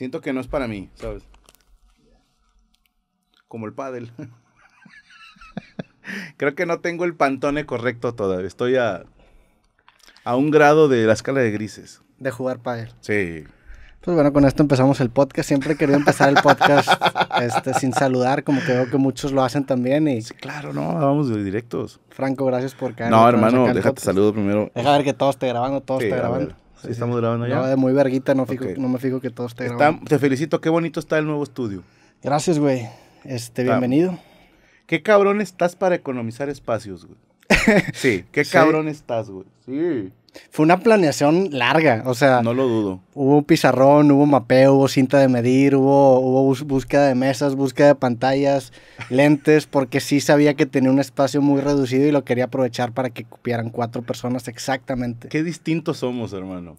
Siento que no es para mí, ¿sabes? Como el pádel. Creo que no tengo el pantone correcto todavía. Estoy a, a un grado de la escala de grises. De jugar pádel. Sí. Pues bueno, con esto empezamos el podcast. Siempre he querido empezar el podcast este, sin saludar, como que veo que muchos lo hacen también. Y... claro, no, vamos de directos. Franco, gracias por caer. No, hermano, déjate saludo primero. Deja ver que todos te grabando, todos sí, te grabando estamos grabando ya. No, de muy verguita, no, no me fijo que todo esté grabando. te felicito, qué bonito está el nuevo estudio. Gracias, güey. Este, bienvenido. Qué cabrón estás para economizar espacios, güey. sí, qué cabrón estás, güey. Sí fue una planeación larga, o sea... No lo dudo. Hubo pizarrón, hubo mapeo, hubo cinta de medir, hubo, búsqueda de mesas, búsqueda de pantallas, lentes, porque sí sabía que tenía un espacio muy reducido y lo quería aprovechar para que copiaran cuatro personas exactamente. Qué distintos somos, hermano.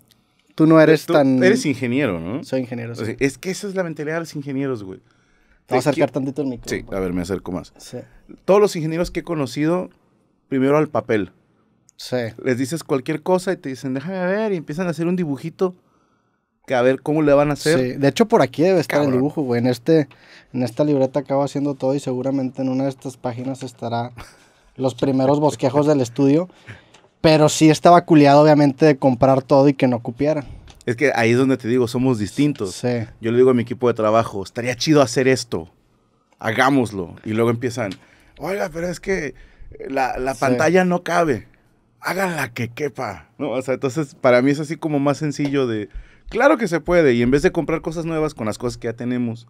Tú no eres tan... Eres ingeniero, ¿no? Soy ingeniero. Sí. es que esa es la mentalidad de los ingenieros, güey. Te voy a acercar tantito el micrófono. Sí, a ver, me acerco más. Todos los ingenieros que he conocido, primero al papel Sí. Les dices cualquier cosa y te dicen, déjame ver, y empiezan a hacer un dibujito que a ver cómo le van a hacer. Sí, de hecho por aquí debe estar el dibujo, güey. En, este, en esta libreta acabo haciendo todo y seguramente en una de estas páginas estará los primeros bosquejos del estudio. Pero sí estaba culiado, obviamente, de comprar todo y que no copiara. Es que ahí es donde te digo, somos distintos. Yo le digo a mi equipo de trabajo, estaría chido hacer esto. Hagámoslo. Y luego empiezan, oiga, pero es que la, pantalla no cabe háganla que quepa, ¿no? O sea, entonces para mí es así como más sencillo de, claro que se puede, y en vez de comprar cosas nuevas con las cosas que ya tenemos,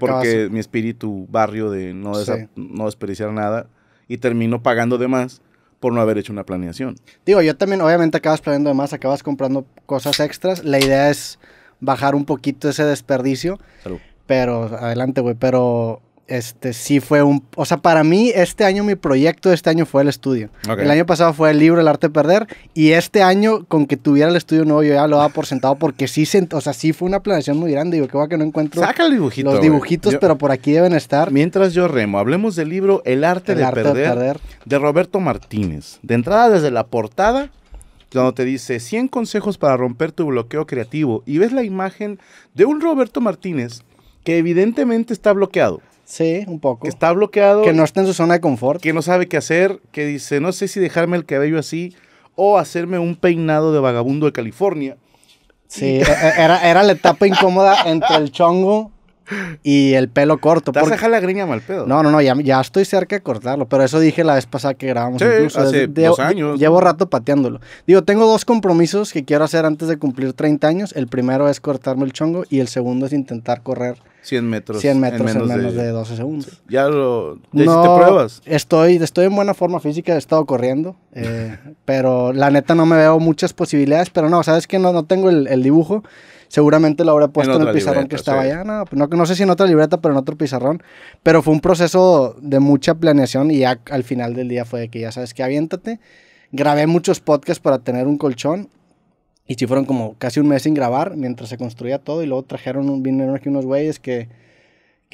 porque mi espíritu barrio de no, no desperdiciar nada, y termino pagando de más por no haber hecho una planeación. Digo, yo también, obviamente acabas planeando de más, acabas comprando cosas extras, la idea es bajar un poquito ese desperdicio, pero adelante, güey, pero este sí fue un... O sea, para mí este año mi proyecto de este año fue el estudio. El año pasado fue el libro El arte de perder y este año con que tuviera el estudio nuevo yo ya lo daba por sentado porque sí, o sea, sí fue una planeación muy grande. Digo, qué va que no encuentro los dibujitos, pero por aquí deben estar. Mientras yo remo, hablemos del libro El arte, de, perder, de perder de Roberto Martínez. De entrada desde la portada cuando te dice 100 consejos para romper tu bloqueo creativo y ves la imagen de un Roberto Martínez que evidentemente está bloqueado. Sí, un poco. Que está bloqueado. Que no está en su zona de confort. Que no sabe qué hacer, que dice, no sé si dejarme el cabello así o hacerme un peinado de vagabundo de California. Sí, e, e, era, era la etapa incómoda entre el chongo y el pelo corto. ¿Te vas a la griña mal pedo? No, no, no, ya, ya, estoy cerca de cortarlo, pero eso dije la vez pasada que grabamos. Sí, hace dos años. Llevo rato pateándolo. Digo, tengo dos compromisos que quiero hacer antes de cumplir 30 años. El primero es cortarme el chongo y el segundo es intentar correr 100 metros, 100 metros en menos, de, 12 segundos. Ya lo ¿ya no, hiciste pruebas. Estoy, estoy en buena forma física, he estado corriendo, eh, pero la neta no me veo muchas posibilidades, pero no, sabes que no, no tengo el, el dibujo seguramente lo hora puesto en, el pizarrón que estaba allá. Pues, no, sé si en otra libreta, pero en otro pizarrón. Pero fue un proceso de mucha planeación y ya al final del día fue de que ya sabes que aviéntate. Grabé muchos podcasts para tener un colchón y sí fueron como casi un mes sin grabar mientras se construía todo y luego trajeron, vinieron aquí unos güeyes que,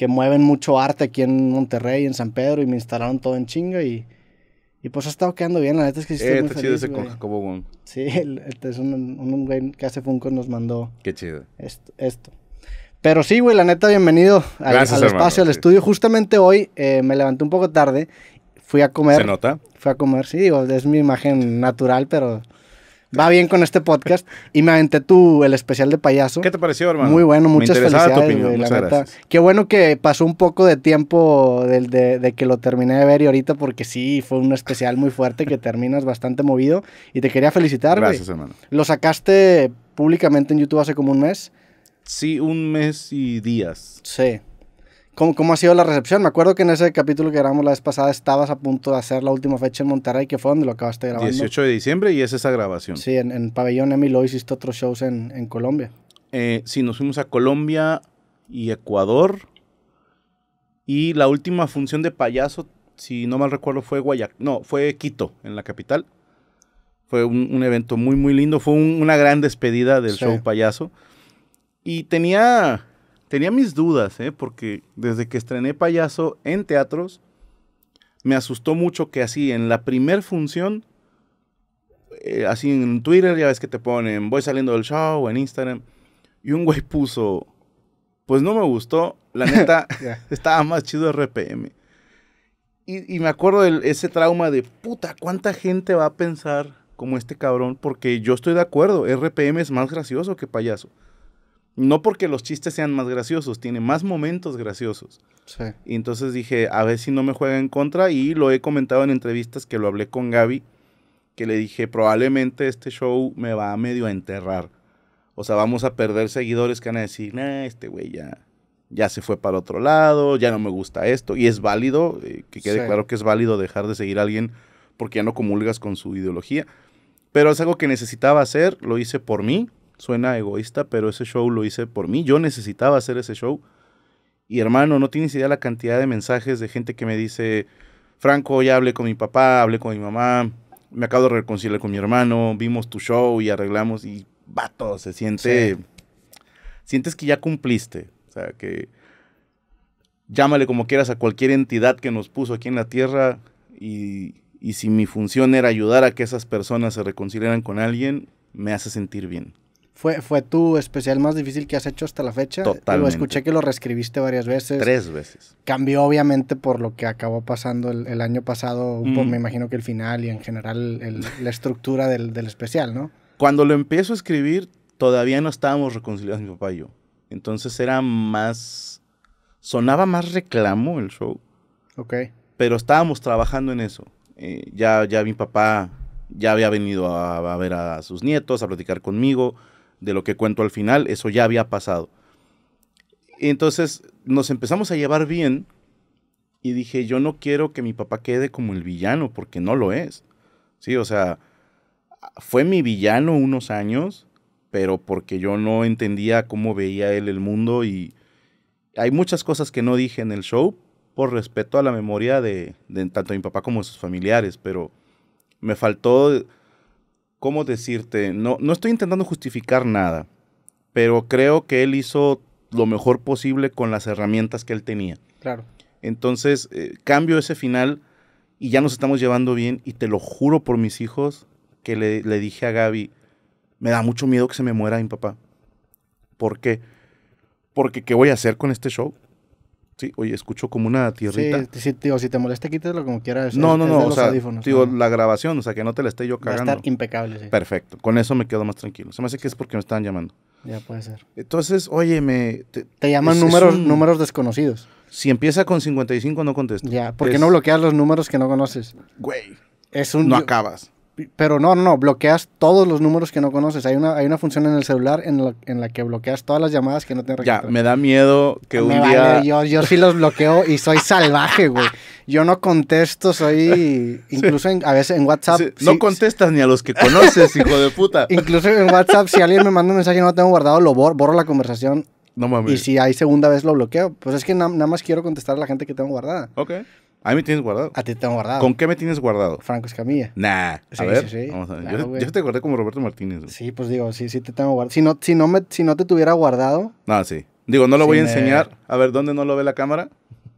mueven mucho arte aquí en Monterrey, en San Pedro y me instalaron todo en chinga y y pues ha estado quedando bien, la neta es que sí estoy eh, muy chido ese Jacobo Wong. Sí, este es un, un, güey que hace Funko nos mandó. Qué chido. Esto. Pero sí, güey, la neta, bienvenido al, espacio, al estudio. Justamente hoy eh, me levanté un poco tarde, fui a comer. ¿Se nota? Fui a comer, sí, es mi imagen natural, pero va bien con este podcast. Y me aventé tú el especial de payaso. ¿Qué te pareció, hermano? Muy bueno, muchas felicidades. Tu opinión, Qué bueno que pasó un poco de tiempo de, que lo terminé de ver y ahorita, porque sí, fue un especial muy fuerte que terminas bastante movido. Y te quería felicitar, Gracias, hermano. Lo sacaste públicamente en YouTube hace como un mes. Sí, un mes y días. Sí. ¿Cómo, ¿Cómo ha sido la recepción? Me acuerdo que en ese capítulo que grabamos la vez pasada estabas a punto de hacer la última fecha en Monterrey, que fue donde lo acabaste grabando. 18 de diciembre y es esa grabación. Sí, en, Pabellón Emilio hiciste otros shows en, en Colombia. Eh, sí, nos fuimos a Colombia y Ecuador. Y la última función de payaso, si no mal recuerdo, fue Guayaquil. No, fue Quito, en la capital. Fue un, un evento muy, muy lindo. Fue una gran despedida del show payaso. Y tenía Tenía mis dudas, ¿eh? porque desde que estrené Payaso en teatros, me asustó mucho que así, en la primer función, eh, así en Twitter, ya ves que te ponen, voy saliendo del show, en Instagram, y un güey puso, pues no me gustó, la neta, estaba más chido RPM. Y, y me acuerdo de ese trauma de, puta, ¿cuánta gente va a pensar como este cabrón? Porque yo estoy de acuerdo, RPM es más gracioso que payaso. No porque los chistes sean más graciosos, tiene más momentos graciosos. Sí. Y entonces dije, a ver si no me juega en contra. Y lo he comentado en entrevistas que lo hablé con Gaby, que le dije, probablemente este show me va a medio a enterrar. O sea, vamos a perder seguidores que van a decir, nah, este güey ya, se fue para otro lado, ya no me gusta esto. Y es válido, eh, que quede claro que es válido dejar de seguir a alguien porque ya no comulgas con su ideología. Pero es algo que necesitaba hacer, lo hice por mí Suena egoísta, pero ese show lo hice por mí. Yo necesitaba hacer ese show. Y hermano, no tienes idea la cantidad de mensajes de gente que me dice, Franco, ya hablé con mi papá, hablé con mi mamá, me acabo de reconciliar con mi hermano, vimos tu show y arreglamos y vato, se siente... Sientes que ya cumpliste. O sea, que llámale como quieras a cualquier entidad que nos puso aquí en la tierra y, y si mi función era ayudar a que esas personas se reconciliaran con alguien, me hace sentir bien. Fue, tu especial más difícil que has hecho hasta la fecha? Totalmente. Lo escuché que lo reescribiste varias veces. Tres veces. Cambió obviamente por lo que acabó pasando el, año pasado, me imagino que el final y en general la estructura del, especial, ¿no? Cuando lo empiezo a escribir, todavía no estábamos reconciliados mi papá y yo. Entonces era más... Sonaba más reclamo el show. Ok. Pero estábamos trabajando en eso. Eh, ya, ya mi papá ya había venido a, a ver a sus nietos, a platicar conmigo de lo que cuento al final, eso ya había pasado. Entonces nos empezamos a llevar bien y dije, yo no quiero que mi papá quede como el villano, porque no lo es. Sí, o sea, fue mi villano unos años, pero porque yo no entendía cómo veía él el mundo y hay muchas cosas que no dije en el show por respeto a la memoria de, tanto mi papá como de sus familiares, pero me faltó ¿cómo decirte? No, no estoy intentando justificar nada, pero creo que él hizo lo mejor posible con las herramientas que él tenía. Claro. Entonces, eh, cambio ese final y ya nos estamos llevando bien y te lo juro por mis hijos que le, le dije a Gaby, me da mucho miedo que se me muera mi papá. ¿Por qué? Porque ¿qué voy a hacer con este show? Sí, oye, escucho como una tierrita. Sí, tío, si te molesta, quítelo como quieras. No, no, no, o sea, tío, la grabación, o sea, que no te la esté yo cagando. Va a estar impecable, sí. Perfecto, con eso me quedo más tranquilo. Se me hace que es porque me estaban llamando. Ya puede ser. Entonces, oye, me... Te, llaman números, números desconocidos. Si empieza con 55, no contestes. Ya, ¿por porque no bloqueas los números que no conoces? Güey. Es un... No acabas. Pero no, no, bloqueas todos los números que no conoces. Hay una, hay una función en el celular en, la, que bloqueas todas las llamadas que no te registradas. Ya, me da miedo que un día... Yo, sí los bloqueo y soy salvaje, güey. Yo no contesto, soy... Incluso a veces en WhatsApp... no contestas ni a los que conoces, hijo de puta. Incluso en WhatsApp, si alguien me manda un mensaje y no lo tengo guardado, lo borro, borro la conversación. No mames. Y si hay segunda vez lo bloqueo. Pues es que nada más quiero contestar a la gente que tengo guardada. Ok. A mí me tienes guardado. A ti te tengo guardado. ¿Con qué me tienes guardado? Franco Escamilla. Nah. Sí, a ver, sí, sí. Vamos a ver. yo, te guardé como Roberto Martínez. Sí, pues digo, sí, sí te tengo guardado. Si no, si no, me, si no te tuviera guardado. No, sí. Digo, no lo voy a enseñar. A ver, ¿dónde no lo ve la cámara?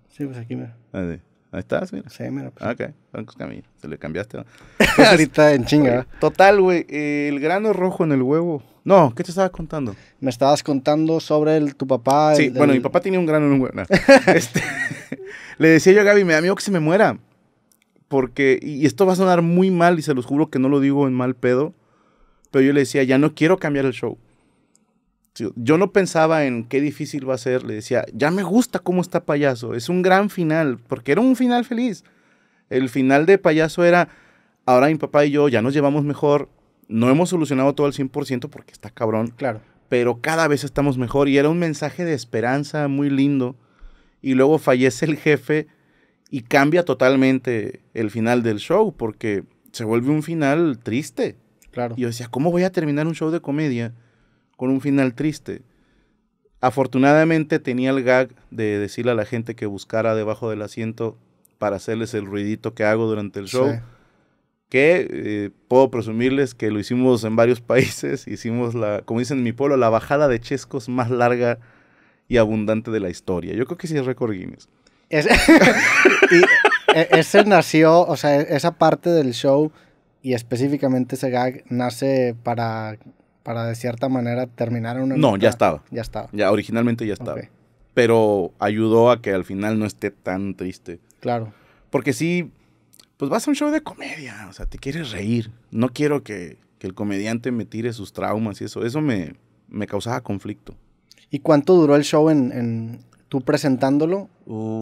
Sí, pues aquí me. Ah, sí estás, mira. Sí, mira. Pues. Ah, ok, Se le cambiaste. ahorita en chinga. Total, güey. Eh, el grano rojo en el huevo. No, ¿qué te estaba contando? Me estabas contando sobre tu papá. Sí, bueno, mi papá tenía un grano en un huevo. Este, le decía yo a Gaby, me da miedo que se me muera. Porque, y esto va a sonar muy mal y se los juro que no lo digo en mal pedo. Pero yo le decía, ya no quiero cambiar el show. Yo no pensaba en qué difícil va a ser, le decía, ya me gusta cómo está payaso, es un gran final, porque era un final feliz. El final de payaso era, ahora mi papá y yo ya nos llevamos mejor, no hemos solucionado todo al 100% porque está cabrón. Claro. Pero cada vez estamos mejor y era un mensaje de esperanza muy lindo. Y luego fallece el jefe y cambia totalmente el final del show porque se vuelve un final triste. Claro. Y yo decía, ¿cómo voy a terminar un show de comedia? con un final triste. Afortunadamente tenía el gag de decirle a la gente que buscara debajo del asiento para hacerles el ruidito que hago durante el show. Que eh, puedo presumirles que lo hicimos en varios países. Hicimos la, como dicen en mi pueblo, la bajada de chescos más larga y abundante de la historia. Yo creo que sí es récord Guinness. E, ese nació, o sea, e, esa parte del show y específicamente ese gag nace para para de cierta manera terminar una... No, ya estaba. Ya estaba. Ya originalmente ya estaba. Pero ayudó a que al final no esté tan triste. Claro. Porque sí, pues vas a un show de comedia, o sea, te quieres reír. No quiero que, el comediante me tire sus traumas y eso. Eso me, me causaba conflicto. ¿Y cuánto duró el show en, tú presentándolo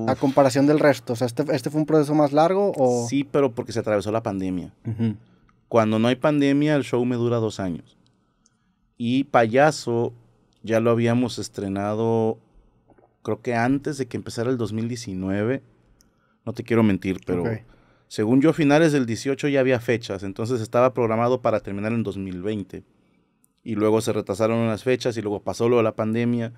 a comparación del resto? O sea, ¿este, ¿este, fue un proceso más largo o...? Sí, pero porque se atravesó la pandemia. Cuando no hay pandemia, el show me dura dos años. Y Payaso ya lo habíamos estrenado, creo que antes de que empezara el 2019. No te quiero mentir, pero según yo, finales del 18 ya había fechas, entonces estaba programado para terminar en 2020. Y luego se retrasaron unas fechas y luego pasó lo de la pandemia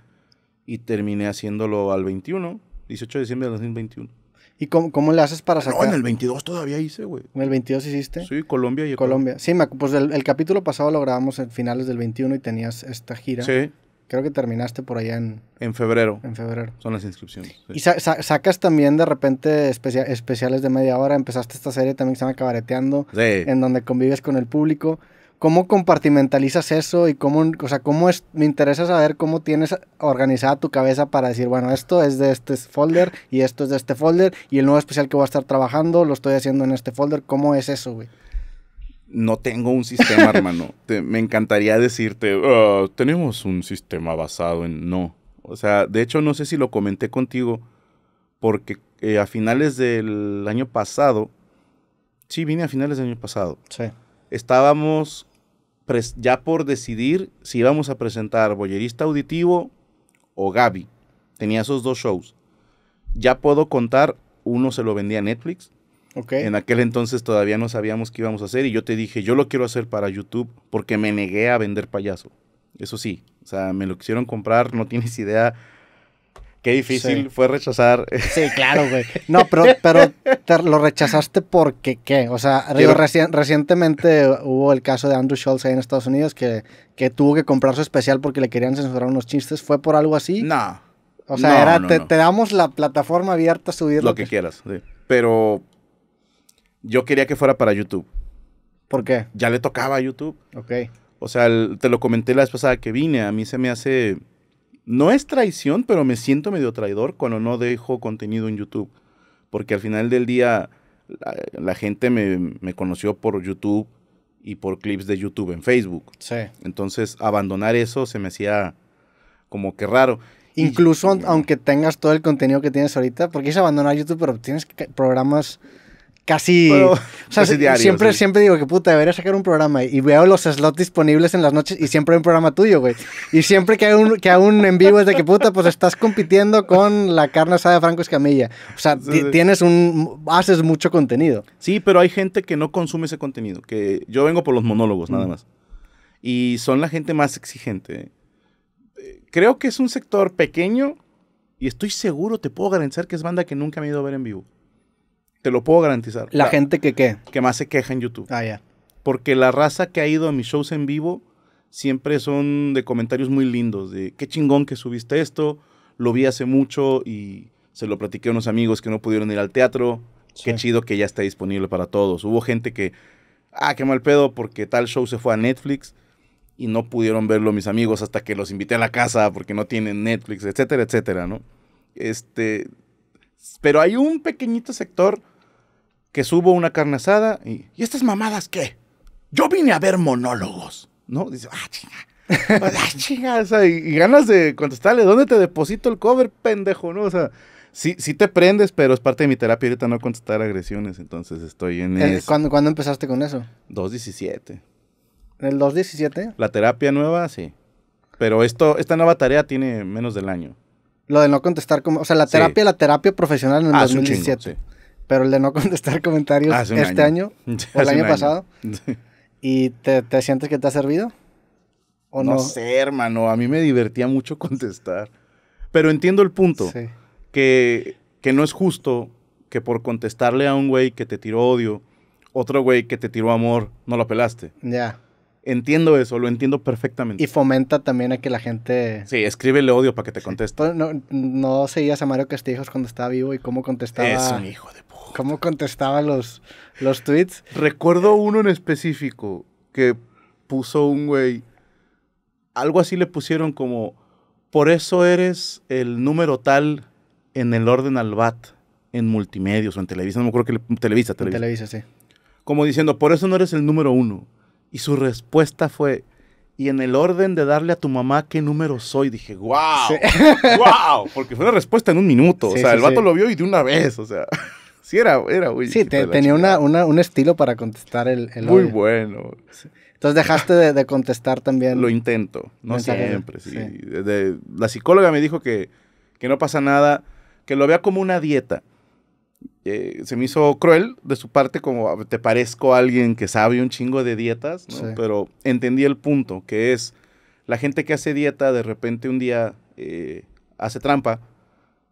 y terminé haciéndolo al 21, 18 de diciembre de 2021. ¿Y cómo, le haces para ah, sacar? No, en el 22 todavía hice, güey. ¿En el 22 hiciste? Sí, Colombia y Colombia. Sí, pues el, capítulo pasado lo grabamos en finales del 21 y tenías esta gira. Sí. Creo que terminaste por allá en... En febrero. En febrero. Son las inscripciones. Y sacas también de repente especiales de media hora. Empezaste esta serie también que se llama Cabareteando. En donde convives con el público. ¿Cómo compartimentalizas eso y cómo, o sea, cómo es, me interesa saber cómo tienes organizada tu cabeza para decir, bueno, esto es de este folder y esto es de este folder y el nuevo especial que voy a estar trabajando lo estoy haciendo en este folder? ¿Cómo es eso, güey? No tengo un sistema, hermano. me encantaría decirte, oh, tenemos un sistema basado en no. O sea, de hecho no sé si lo comenté contigo, porque eh, a finales del año pasado, sí, vine a finales del año pasado. Sí estábamos ya por decidir si íbamos a presentar Bollerista Auditivo o Gaby. Tenía esos dos shows. Ya puedo contar, uno se lo vendía a Netflix. En aquel entonces todavía no sabíamos qué íbamos a hacer y yo te dije, yo lo quiero hacer para YouTube porque me negué a vender payaso. Eso sí, o sea, me lo quisieron comprar, no tienes idea Qué difícil fue rechazar. Sí, claro, güey. No, pero, pero lo rechazaste porque qué. O sea, recientemente hubo el caso de Andrew Schultz ahí en Estados Unidos que, tuvo que comprar su especial porque le querían censurar unos chistes. ¿Fue por algo así? No. O sea, era, te, damos la plataforma abierta a subir lo, que, quieras. Sí. Pero yo quería que fuera para YouTube. ¿Por qué? Ya le tocaba a YouTube. Ok. O sea, te lo comenté la vez pasada que vine. A mí se me hace no es traición, pero me siento medio traidor cuando no dejo contenido en YouTube. Porque al final del día la, gente me, conoció por YouTube y por clips de YouTube en Facebook. Sí. Entonces abandonar eso se me hacía como que raro. Incluso aunque tengas todo el contenido que tienes ahorita, porque es abandonar YouTube, pero tienes programas casi, siempre, siempre digo que puta, debería sacar un programa y veo los slots disponibles en las noches y siempre hay un programa tuyo, güey. Y siempre que hay un, que en vivo es de que puta, pues estás compitiendo con la carne asada de Franco Escamilla. O sea, tienes un, haces mucho contenido. Sí, pero hay gente que no consume ese contenido, que yo vengo por los monólogos nada mm. más. Y son la gente más exigente. Creo que es un sector pequeño y estoy seguro, te puedo garantizar que es banda que nunca me he ido a ver en vivo. Te lo puedo garantizar. ¿La, gente que qué? Que más se queja en YouTube. Ah, ya. Porque la raza que ha ido a mis shows en vivo siempre son de comentarios muy lindos, de qué chingón que subiste esto, lo vi hace mucho y se lo platiqué a unos amigos que no pudieron ir al teatro, qué chido que ya está disponible para todos. Hubo gente que, ah, qué mal pedo porque tal show se fue a Netflix y no pudieron verlo mis amigos hasta que los invité a la casa porque no tienen Netflix, etcétera, etcétera, ¿no? Este, pero hay un pequeñito sector que subo una carne asada y, ¿y estas mamadas qué? Yo vine a ver monólogos, ¿no? Dice, ah, chinga. Pues, ah, chinga, o sea, y, ganas de contestarle, ¿dónde te deposito el cover, pendejo, no? O sea, sí, sí te prendes, pero es parte de mi terapia ahorita no contestar agresiones, entonces estoy en ¿El, eh, eso. ¿cuándo, empezaste con eso? 2.17. ¿El 2.17? La terapia nueva, sí. Pero esto, esta nueva tarea tiene menos del año. Lo de no contestar, como, o sea, la terapia, la terapia profesional en el ah, 2017 pero el de no contestar comentarios ah, este año, o el año, pasado. ¿Y te, sientes que te ha servido? ¿O no, no? sé, hermano, a mí me divertía mucho contestar. Pero entiendo el punto, que, que no es justo que por contestarle a un güey que te tiró odio, otro güey que te tiró amor, no lo apelaste. Ya. Entiendo eso, lo entiendo perfectamente. Y fomenta también a que la gente... Sí, escríbele odio para que te conteste. Pues, no, no, seguías a Mario Castillejos cuando estaba vivo y cómo contestaba... Es hijo de puta. Cómo contestaba los, los tweets. Recuerdo uno en específico que puso un güey... Algo así le pusieron como... Por eso eres el número tal en el orden al BAT, en multimedios o en Televisa. No me acuerdo que... televisa, Televisa. televisa, sí. Como diciendo, por eso no eres el número uno y su respuesta fue, y en el orden de darle a tu mamá qué número soy, dije, wow, wow, porque fue una respuesta en un minuto, o sea, el vato lo vio y de una vez, o sea, sí era, era Sí, tenía una, un estilo para contestar el... el muy bueno. Entonces dejaste de, contestar también. Lo intento, no siempre, la psicóloga me dijo que, que no pasa nada, que lo vea como una dieta eh, se me hizo cruel de su parte, como ah, te parezco alguien que sabe un chingo de dietas, pero entendí el punto, que es la gente que hace dieta de repente un día eh, hace trampa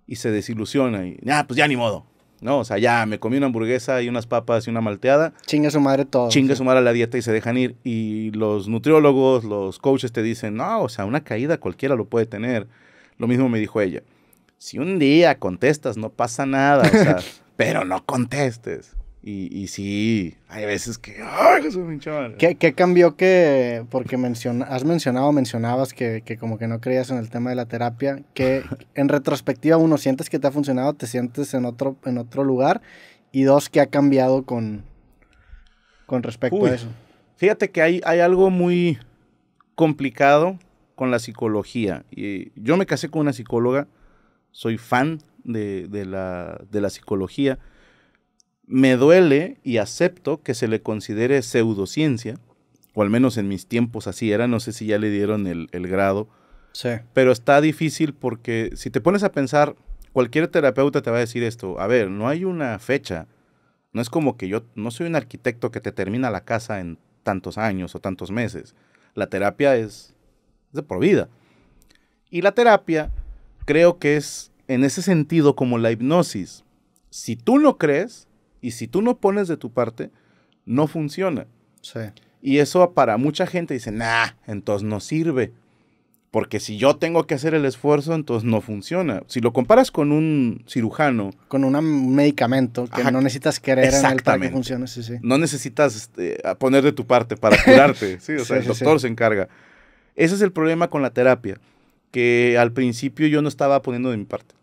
y se desilusiona y, ya ah, pues ya ni modo. No, o sea, ya me comí una hamburguesa y unas papas y una malteada. Chinga su madre todo. Chinga su madre la dieta y se dejan ir. Y los nutriólogos, los coaches te dicen, no, o sea, una caída cualquiera lo puede tener. Lo mismo me dijo ella si un día contestas, no pasa nada, pero no contestes. Y, sí, hay veces que, ¡ay, ¿Qué, cambió que, porque has mencionado, mencionabas que, como que no creías en el tema de la terapia, que en retrospectiva, uno, sientes que te ha funcionado, te sientes en otro, en otro lugar, y dos, ¿qué ha cambiado con, con respecto a eso? Fíjate que hay, hay algo muy complicado con la psicología. Y yo me casé con una psicóloga, soy fan de, la, psicología. Me duele y acepto que se le considere pseudociencia, o al menos en mis tiempos así era, no sé si ya le dieron el, grado. Sí. Pero está difícil porque si te pones a pensar, cualquier terapeuta te va a decir esto, a ver, no hay una fecha, no es como que yo no soy un arquitecto que te termina la casa en tantos años o tantos meses. La terapia es, es de por vida. Y la terapia creo que es en ese sentido como la hipnosis. Si tú no crees y si tú no pones de tu parte, no funciona. Sí. Y eso para mucha gente dice, nah, entonces no sirve. Porque si yo tengo que hacer el esfuerzo, entonces no funciona. Si lo comparas con un cirujano. Con un medicamento que no necesitas querer en él para que funcione. Sí, sí. No necesitas este, poner de tu parte para curarte. sí, o sea, el doctor se encarga. Ese es el problema con la terapia que al principio yo no estaba poniendo de mi parte.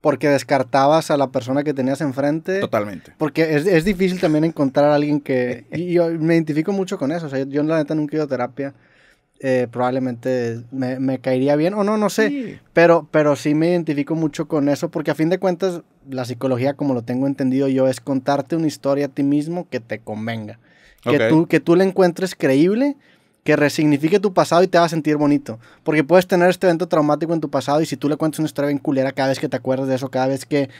Porque descartabas a la persona que tenías enfrente. Totalmente. Porque es, difícil también encontrar a alguien que... yo me identifico mucho con eso. O sea, yo, la neta nunca he ido a terapia. Eh, probablemente me, caería bien o no, no sé. Pero, pero sí me identifico mucho con eso porque a fin de cuentas la psicología, como lo tengo entendido yo, es contarte una historia a ti mismo que te convenga. Que, tú, que tú la encuentres creíble que resignifique tu pasado y te va a sentir bonito. Porque puedes tener este evento traumático en tu pasado y si tú le cuentas una historia bien culera cada vez que te acuerdas de eso, cada vez que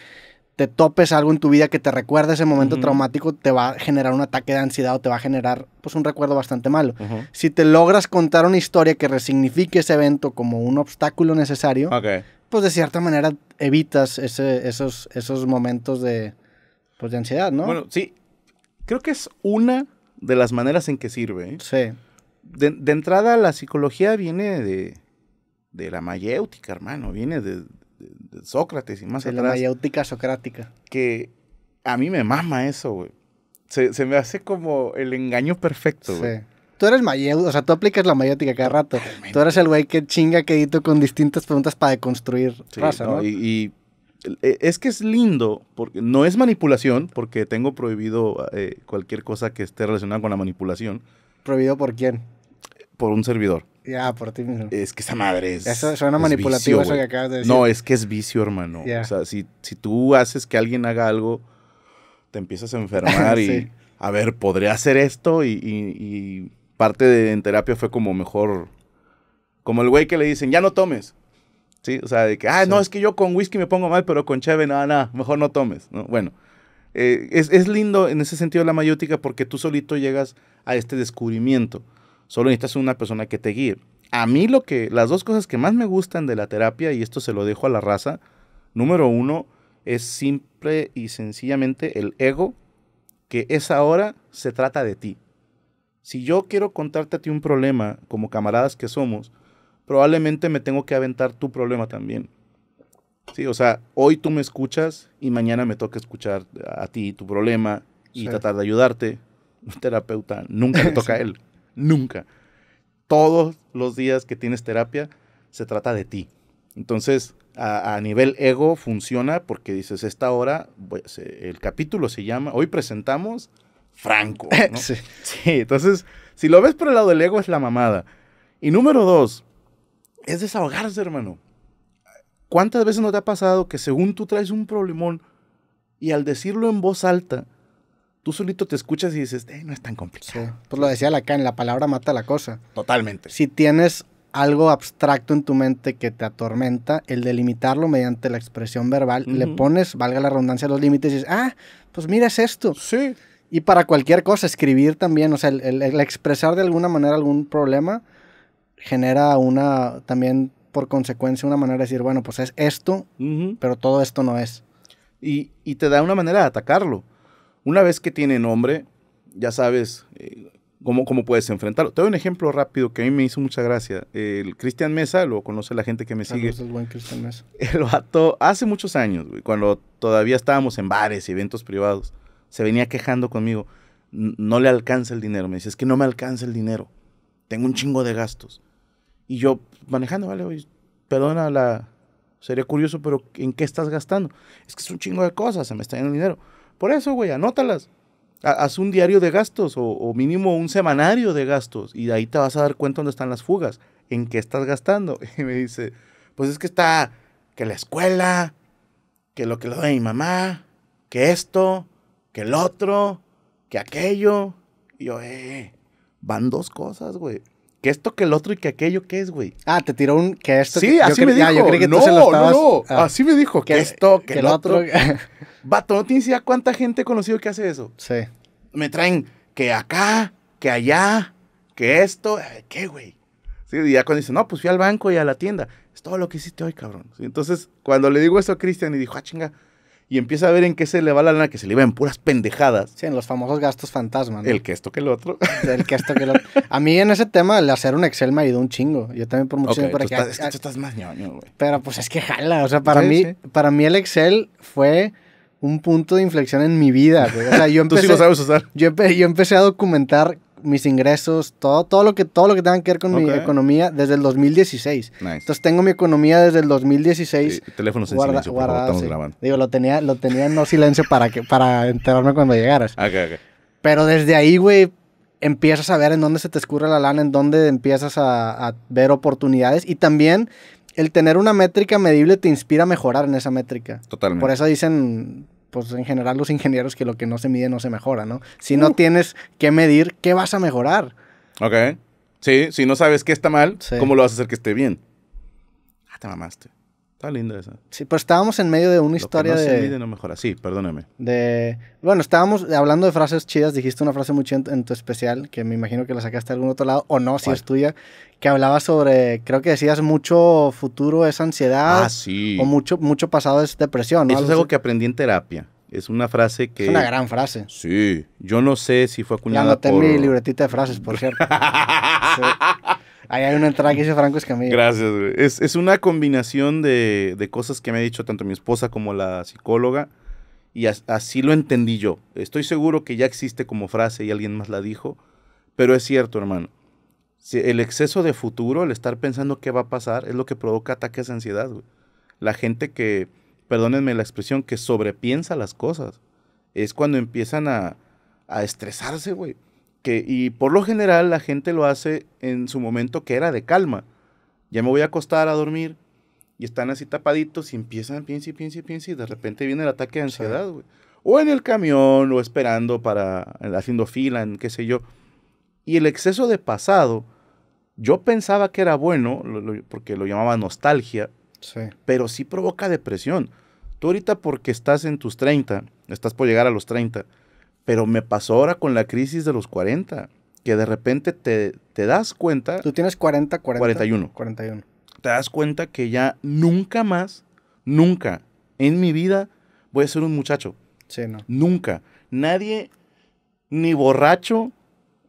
te topes algo en tu vida que te recuerda ese momento traumático, te va a generar un ataque de ansiedad o te va a generar pues un recuerdo bastante malo. Si te logras contar una historia que resignifique ese evento como un obstáculo necesario, pues de cierta manera evitas esos, esos momentos de, pues, de ansiedad, ¿no? Bueno, sí, creo que es una de las maneras en que sirve. ¿eh? Sí de, entrada la psicología viene de, la mayéutica, hermano, viene de, Sócrates y más atrás. De la mayéutica socrática. Que a mí me mama eso, güey. Se, me hace como el engaño perfecto, güey. Sí. Tú eres mayéutica, o sea, tú aplicas la mayéutica cada rato. Tú eres el güey que chinga que edito con distintas preguntas para deconstruir Y, e, es que es lindo, porque no es manipulación, porque tengo prohibido eh, cualquier cosa que esté relacionada con la manipulación ¿Prohibido por quién? Por un servidor. Ya, por ti mismo. Es que esa madre es. Eso suena es manipulativo eso que acabas de decir. No, es que es vicio, hermano. O sea, si, tú haces que alguien haga algo, te empiezas a enfermar y. A ver, podré hacer esto y, parte de en terapia fue como mejor. Como el güey que le dicen, ya no tomes. Sí, o sea, de que, ah, no, es que yo con whisky me pongo mal, pero con cheve, nada, nada, mejor no tomes. Bueno, eh, es, lindo en ese sentido la mayótica porque tú solito llegas a este descubrimiento. Solo necesitas una persona que te guíe. A mí lo que, las dos cosas que más me gustan de la terapia, y esto se lo dejo a la raza, número uno es simple y sencillamente el ego, que es ahora se trata de ti. Si yo quiero contarte a ti un problema, como camaradas que somos, probablemente me tengo que aventar tu problema también. Sí, o sea, hoy tú me escuchas y mañana me toca escuchar a ti tu problema y tratar de ayudarte. Un terapeuta nunca le toca a él. Nunca. Todos los días que tienes terapia se trata de ti. Entonces, a, nivel ego funciona porque dices, esta hora, el capítulo se llama, hoy presentamos Franco. sí, entonces, si lo ves por el lado del ego es la mamada. Y número dos, es desahogarse, hermano. ¿Cuántas veces no te ha pasado que según tú traes un problemón y al decirlo en voz alta, tú solito te escuchas y dices, eh, no es tan complicado? Pues lo decía Lacan, la palabra mata la cosa. Totalmente. Si tienes algo abstracto en tu mente que te atormenta, el delimitarlo mediante la expresión verbal, le pones, valga la redundancia, los límites y dices, ah, pues mira, esto. Sí. Y para cualquier cosa, escribir también, o sea, el expresar de alguna manera algún problema genera una también por consecuencia una manera de decir, bueno, pues es esto, pero todo esto no es. Y, te da una manera de atacarlo. Una vez que tiene nombre, ya sabes eh, cómo, cómo, puedes enfrentarlo. Te doy un ejemplo rápido que a mí me hizo mucha gracia. El Cristian Mesa, lo conoce la gente que me sigue. El buen Cristian Mesa. El vato, hace muchos años, cuando todavía estábamos en bares y eventos privados, se venía quejando conmigo. No le alcanza el dinero. Me dice, es que no me alcanza el dinero. Tengo un chingo de gastos. Y yo, manejando, vale, perdona la... Sería curioso, pero ¿en qué estás gastando? Es que es un chingo de cosas, se me está yendo el dinero. Por eso, güey, anótalas. Haz un diario de gastos o, mínimo un semanario de gastos y de ahí te vas a dar cuenta dónde están las fugas, en qué estás gastando. Y me dice, pues es que está, que la escuela, que lo que le doy a mi mamá, que esto, que el otro, que aquello. Y yo, eh, van dos cosas, güey que esto, que el otro y que aquello, ¿qué es, güey? Ah, te tiró un que esto. Sí, así me dijo. que no, no, así me dijo. Que, esto, que, el otro. Bato, Vato, no tienes idea cuánta gente he conocido que hace eso. Sí. Me traen que acá, que allá, que esto, ¿qué, güey? Sí, y ya cuando dice, no, pues fui al banco y a la tienda. Es todo lo que hiciste hoy, cabrón. Entonces, cuando le digo eso a Cristian y dijo, ah, chinga, y empieza a ver en qué se le va la lana, que se le va en puras pendejadas. Sí, en los famosos gastos fantasma. El que esto que el otro. El que esto que el otro. A mí en ese tema, el hacer un Excel me ayudó un chingo. Yo también por mucho tiempo. Tú es que ah, tú estás más ñoño, güey. Pero pues es que jala. O sea, para, mí, para mí el Excel fue un punto de inflexión en mi vida, O sea, yo empecé. tú usar. yo empecé a documentar mis ingresos, todo, todo lo que, todo lo que tenga que ver con mi economía desde el 2016. Entonces tengo mi economía desde el 2016. Sí, teléfonos en guarda, silencio, estamos grabando. Digo, lo tenía, lo tenía en no silencio para que, para enterarme cuando llegaras. Okay, okay. Pero desde ahí, güey, empiezas a ver en dónde se te escurre la lana, en dónde empiezas a, a ver oportunidades y también el tener una métrica medible te inspira a mejorar en esa métrica. Totalmente. Por eso dicen pues en general los ingenieros que lo que no se mide no se mejora, ¿no? Si no uh. tienes que medir, ¿qué vas a mejorar? Ok. Sí, si no sabes qué está mal, ¿cómo lo vas a hacer que esté bien? Ah, te mamaste. Está linda esa. Sí, pues estábamos en medio de una historia de no de. Se mide no mejora. Sí, perdóname. De. Bueno, estábamos hablando de frases chidas. Dijiste una frase muy chida en, tu especial, que me imagino que la sacaste de algún otro lado, o no, si es tuya, que hablaba sobre. Creo que decías mucho futuro es ansiedad. Ah, sí. O mucho, mucho pasado es depresión. ¿no? Eso es algo que aprendí en terapia. Es una frase que. Es una gran frase. Sí. Yo no sé si fue acuñada. Ya noté mi libretita de frases, por cierto. sí. Ahí hay una entrada que dice Franco Gracias, güey. Es, una combinación de, cosas que me ha dicho tanto mi esposa como la psicóloga. Y así lo entendí yo. Estoy seguro que ya existe como frase y alguien más la dijo. Pero es cierto, hermano. el exceso de futuro, el estar pensando qué va a pasar, es lo que provoca ataques de ansiedad, güey. La gente que, perdónenme la expresión, que sobrepiensa las cosas, es cuando empiezan a, a estresarse, güey y por lo general la gente lo hace en su momento que era de calma. Ya me voy a acostar a dormir y están así tapaditos y empiezan, piensa y piensa y y de repente viene el ataque de ansiedad, O en el camión o esperando para, haciendo fila, en qué sé yo. Y el exceso de pasado, yo pensaba que era bueno, porque lo llamaba nostalgia, pero sí provoca depresión. Tú ahorita porque estás en tus 30, estás por llegar a los 30, pero me pasó ahora con la crisis de los 40, que de repente te, das cuenta. Tú tienes 40, 40. 41. 41. Te das cuenta que ya nunca más, nunca en mi vida voy a ser un muchacho. Sí, no. Nunca. Nadie, ni borracho,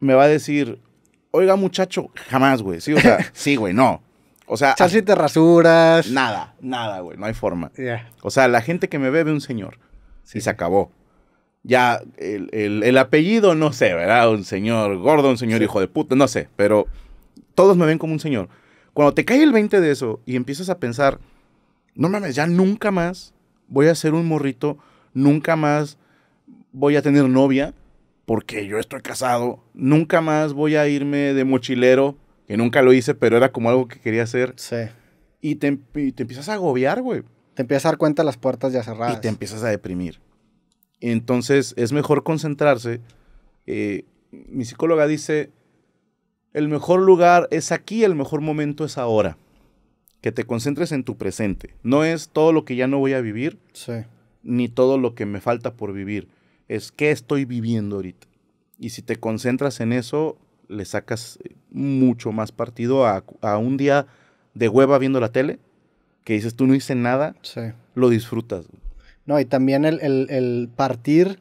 me va a decir, oiga muchacho, jamás, güey. Sí, o sí, güey, no. O sea. Chas rasuras. Nada, nada, güey. No hay forma. O sea, la gente que me ve un señor. Sí. Y se acabó ya el, apellido, no sé, ¿verdad? Un señor gordo, un señor hijo de puta, no sé, pero todos me ven como un señor. Cuando te cae el 20 de eso y empiezas a pensar, no mames, ya nunca más voy a ser un morrito, nunca más voy a tener novia, porque yo estoy casado, nunca más voy a irme de mochilero, que nunca lo hice, pero era como algo que quería hacer. Sí. Y te, y te empiezas a agobiar, güey. Te empiezas a dar cuenta las puertas ya cerradas. Y te empiezas a deprimir. Entonces es mejor concentrarse. Eh, mi psicóloga dice, el mejor lugar es aquí, el mejor momento es ahora. Que te concentres en tu presente. No es todo lo que ya no voy a vivir, ni todo lo que me falta por vivir. Es qué estoy viviendo ahorita. Y si te concentras en eso, le sacas eh, mucho más partido a, un día de hueva viendo la tele, que dices tú no hice nada, lo disfrutas. No, y también el, el, partir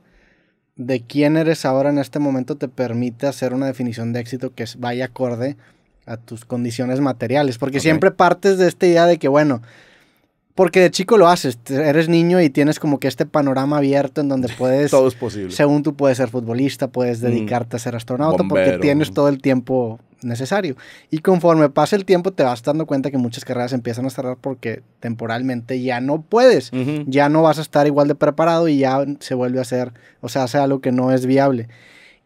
de quién eres ahora en este momento te permite hacer una definición de éxito que vaya acorde a tus condiciones materiales. Porque siempre partes de esta idea de que, bueno, porque de chico lo haces, eres niño y tienes como que este panorama abierto en donde puedes... todo es posible. Según tú puedes ser futbolista, puedes mm. dedicarte a ser astronauta porque tienes todo el tiempo necesario. Y conforme pasa el tiempo te vas dando cuenta que muchas carreras empiezan a cerrar porque temporalmente ya no puedes, ya no vas a estar igual de preparado y ya se vuelve a hacer, o sea, hace algo que no es viable.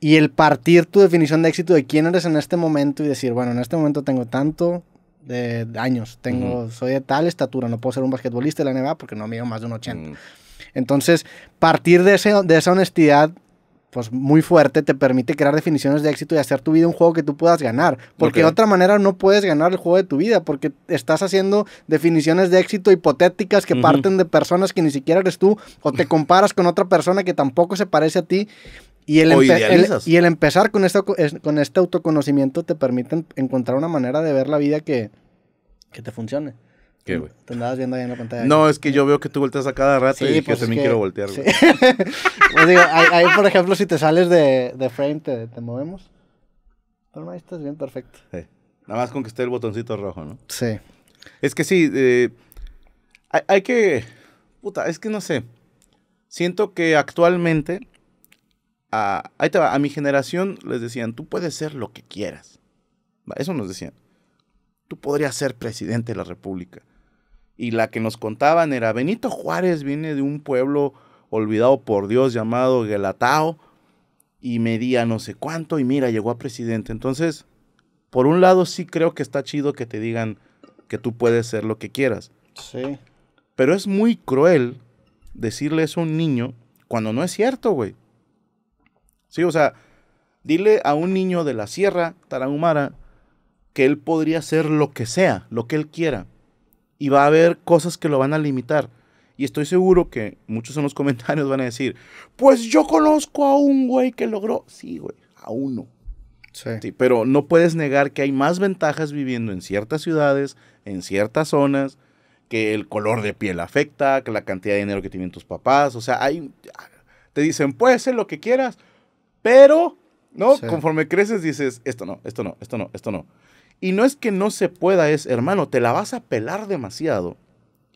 Y el partir tu definición de éxito de quién eres en este momento y decir, bueno, en este momento tengo tanto, de, años. Tengo, soy de tal estatura, no puedo ser un basquetbolista de la NBA porque no mido más de un 80. Entonces, partir de, de esa honestidad pues muy fuerte te permite crear definiciones de éxito y hacer tu vida un juego que tú puedas ganar. Porque de otra manera no puedes ganar el juego de tu vida, porque estás haciendo definiciones de éxito hipotéticas que parten de personas que ni siquiera eres tú, o te comparas con otra persona que tampoco se parece a ti. Y el, y el empezar con este, con este autoconocimiento te permite encontrar una manera de ver la vida que, que te funcione. ¿Qué, güey? Te andabas viendo ahí en la pantalla. No, es que yo veo que tú volteas a cada rato y pues que también quiero voltear, pues ahí, por ejemplo, si te sales de, de frame, te, movemos. Pero ahí estás bien, perfecto. Nada más con que esté el botoncito rojo, ¿no? Sí. Es que sí, eh, hay, hay que... Puta, es que no sé. Siento que actualmente a, a mi generación les decían, tú puedes ser lo que quieras. Eso nos decían. Tú podrías ser presidente de la República. Y la que nos contaban era, Benito Juárez viene de un pueblo olvidado por Dios llamado Gelatao, y medía no sé cuánto y mira, llegó a presidente. Entonces, por un lado sí creo que está chido que te digan que tú puedes ser lo que quieras. Sí. Pero es muy cruel decirle eso a un niño cuando no es cierto, güey. Sí, o sea, dile a un niño de la Sierra Tarahumara que él podría ser lo que sea, lo que él quiera. Y va a haber cosas que lo van a limitar. Y estoy seguro que muchos en los comentarios van a decir, pues yo conozco a un güey que logró. Sí, güey, a uno. Sí. pero no puedes negar que hay más ventajas viviendo en ciertas ciudades, en ciertas zonas, que el color de piel afecta, que la cantidad de dinero que tienen tus papás. O sea, hay, te dicen, puede ser lo que quieras, pero, ¿no? Conforme creces dices, esto no, esto no, esto no, esto no. Y no es que no se pueda, es, hermano, te la vas a pelar demasiado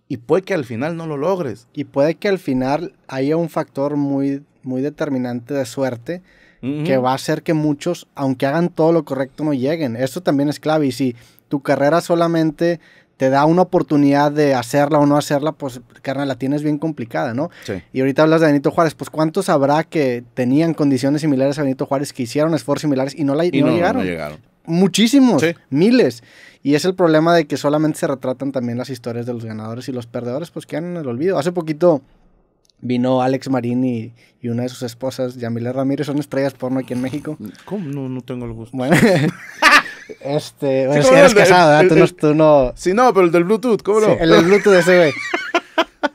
y puede que al final no lo logres. Y puede que al final haya un factor muy, muy determinante de suerte que va a hacer que muchos, aunque hagan todo lo correcto, no lleguen. Esto también es clave. Y si tu carrera solamente te da una oportunidad de hacerla o no hacerla, pues, carnal, la tienes bien complicada, ¿no? Sí. Y ahorita hablas de Benito Juárez, pues, ¿cuántos habrá que tenían condiciones similares a Benito Juárez, que hicieron esfuerzos similares y no, la, no, llegaron? Muchísimos, miles. Y es el problema de que solamente se retratan también las historias de los ganadores y los perdedores, pues, quedan en el olvido. Hace poquito vino Alex Marín y, y, una de sus esposas, Yamile Ramírez, son estrellas porno aquí en México. ¿Cómo? No, no tengo el gusto. Bueno, Este, bueno, si eres casado, ¿eh? tú, no, Si no, pero el del Bluetooth, ¿cómo lo el del Bluetooth ese, güey.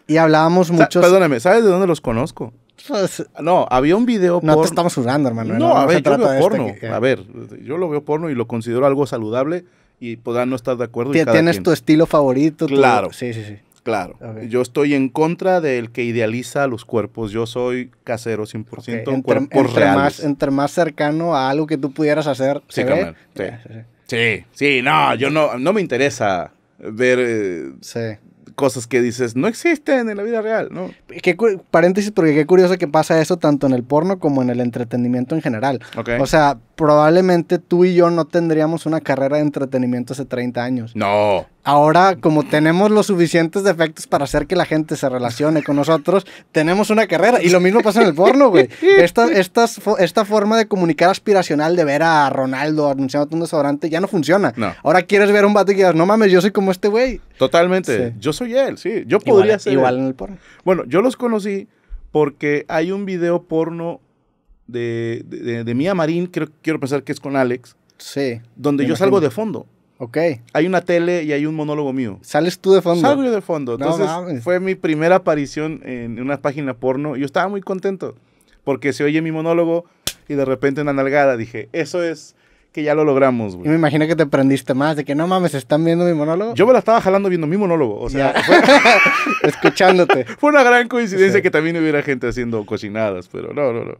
Y hablábamos mucho. Perdóname, ¿sabes de dónde los conozco? Pues, no, había un video porno. No te estamos jugando hermano. ¿eh? No, a ver, yo veo porno. a ver, yo lo veo porno y lo considero algo saludable y podrán no estar de acuerdo. Tienes tu estilo favorito. Claro. Sí, sí, sí. Claro. Yo estoy en contra del que idealiza los cuerpos. Yo soy casero 100%, por cuerpos entre Más, más cercano a algo que tú pudieras hacer, ¿se sí, Sí. Sí, no, yo no, no me interesa ver eh, cosas que dices, no existen en la vida real, ¿no? Qué paréntesis, porque qué curioso que pasa eso tanto en el porno como en el entretenimiento en general. O sea, probablemente tú y yo no tendríamos una carrera de entretenimiento hace 30 años. No. Ahora, como tenemos los suficientes defectos para hacer que la gente se relacione con nosotros, tenemos una carrera. Y lo mismo pasa en el porno, güey. Esta, forma de comunicar aspiracional de ver a Ronaldo anunciando un desodorante ya no funciona. Ahora quieres ver un vato y dices, no mames, yo soy como este güey. Totalmente. Yo soy él, sí. Yo podría ser. Igual en el porno. Bueno, yo los conocí porque hay un video porno de, de, Mía Marín, creo, quiero pensar que es con Alex. Sí. Donde yo salgo de fondo. Ok. Hay una tele y hay un monólogo mío. ¿Sales tú de fondo? Salgo yo de fondo. Entonces, fue mi primera aparición en una página porno. y Yo estaba muy contento porque se oye mi monólogo y de repente en la nalgada. Dije, eso es que ya lo logramos, güey. Y me imagino que te prendiste más, de que no mames, ¿están viendo mi monólogo? Yo me la estaba jalando viendo mi monólogo, o sea. Escuchándote. fue una gran coincidencia que también hubiera gente haciendo cocinadas, pero no, no, no.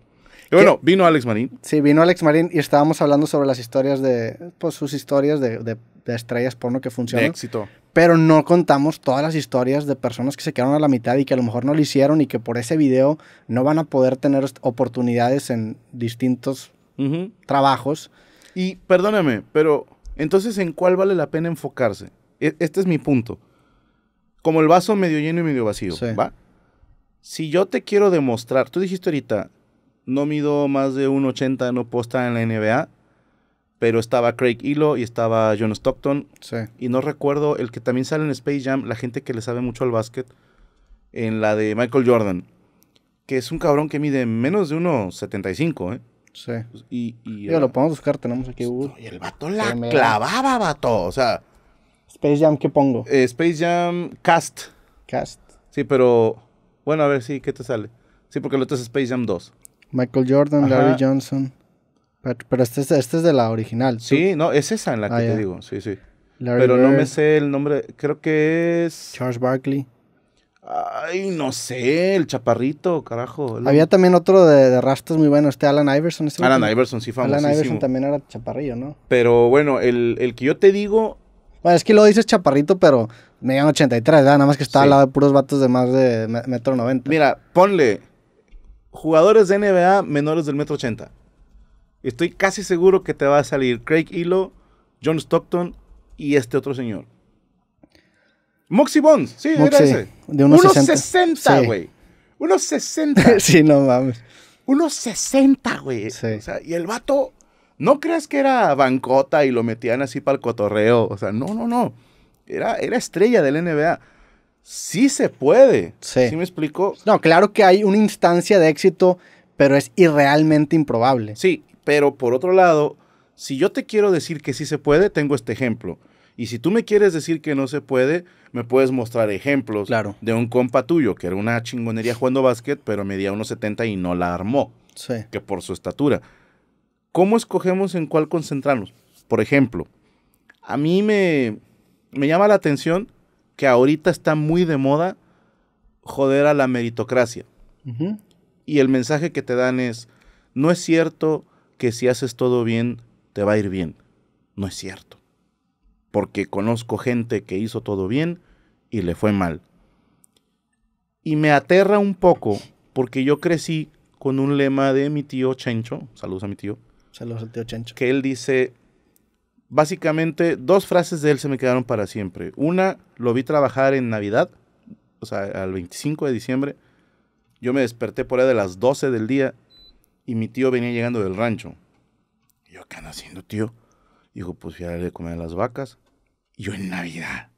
Y bueno, vino Alex Marín. Sí, vino Alex Marín y estábamos hablando sobre las historias de, pues sus historias de, de, estrellas porno que funcionan. éxito. Pero no contamos todas las historias de personas que se quedaron a la mitad y que a lo mejor no lo hicieron y que por ese video no van a poder tener oportunidades en distintos trabajos. Y perdóname, pero entonces, ¿en cuál vale la pena enfocarse? E-, este es mi punto. Como el vaso medio lleno y medio vacío, ¿va? Si yo te quiero demostrar, tú dijiste ahorita, no mido más de 1.80, no puedo estar en la NBA, pero estaba Craig Hilo y estaba John Stockton. Sí. Y no recuerdo el que también sale en Space Jam, la gente que le sabe mucho al básquet, en la de Michael Jordan, que es un cabrón que mide menos de 1.75, ¿eh? Sí. Pues, y, y lo eh, podemos buscar, tenemos aquí Y el vato la clavaba, vato. O sea. Space Jam, ¿qué pongo? Eh, Space Jam Cast. Cast. Sí, pero. Bueno, a ver, si ¿qué te sale? Sí, porque el otro es Space Jam 2. Michael Jordan, Larry Johnson. Pero, este, este, es de la original. Sí, no, es esa en la ah, que te digo. Sí, sí. pero no me sé el nombre. Creo que es. Charles Barkley. Ay, no sé, el chaparrito, carajo. Había también otro de, de, muy bueno, este Alan Iverson. Este Alan Iverson, sí, famosísimo. Alan Iverson también era chaparrillo, ¿no? Pero bueno, el, que yo te digo... Bueno, es que lo dices chaparrito, pero me 83, ¿verdad? Nada más que estaba al lado de puros vatos de más de metro 90. Mira, ponle jugadores de NBA menores del metro ochenta. Estoy casi seguro que te va a salir Craig Hilo, John Stockton y este otro señor. Moxie sí, ese. De unos, 60, güey. Unos 60. sí, no mames. Unos 60, güey. y el vato, no creas que era bancota y lo metían así para el cotorreo. O sea, no, no, no. Era, era estrella del NBA sí se puede. Sí. ¿Sí me explico? No, claro que hay una instancia de éxito, pero es irrealmente improbable. Sí, pero por otro lado, si yo te quiero decir que sí se puede, tengo este ejemplo. Y si tú me quieres decir que no se puede, me puedes mostrar ejemplos claro. de un compa tuyo que era una chingonería jugando básquet, pero medía unos y no la armó. Sí. Que por su estatura. ¿Cómo escogemos en cuál concentrarnos? Por ejemplo, a mí me, me llama la atención que ahorita está muy de moda joder a la meritocracia. Y el mensaje que te dan es, no es cierto que si haces todo bien, te va a ir bien. No es cierto. Porque conozco gente que hizo todo bien y le fue mal. Y me aterra un poco porque yo crecí con un lema de mi tío Chencho, saludos a mi tío. Saludos al tío Chencho. Que él dice, básicamente dos frases de él se me quedaron para siempre. Una, lo vi trabajar en Navidad, o sea, al 25 de diciembre. Yo me desperté por ahí de las 12 del día y mi tío venía llegando del rancho. yo, ¿qué ando haciendo, tío? Dijo, pues ya comer las vacas. yo en Navidad.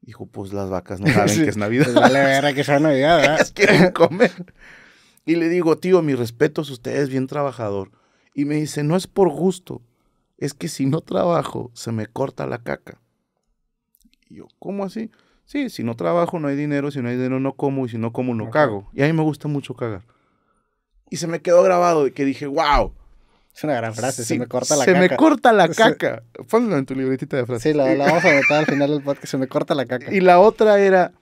Dijo, pues las vacas no saben que es Navidad. Pues que es Navidad, quieren comer. Y le digo, tío, mis respetos, usted es bien trabajador. Y me dice, no es por gusto, es que si no trabajo, se me corta la caca. Y yo, ¿cómo así? Sí, si no trabajo, no hay dinero, si no hay dinero, no como, y si no como, no cago. Y a mí me gusta mucho cagar. Y se me quedó grabado y que dije, wow. Es una gran frase, se me corta la caca. Se me corta la caca. en tu libretita de frases. Sí, la, vamos a anotar al final del podcast, se me corta la caca. Y la otra era,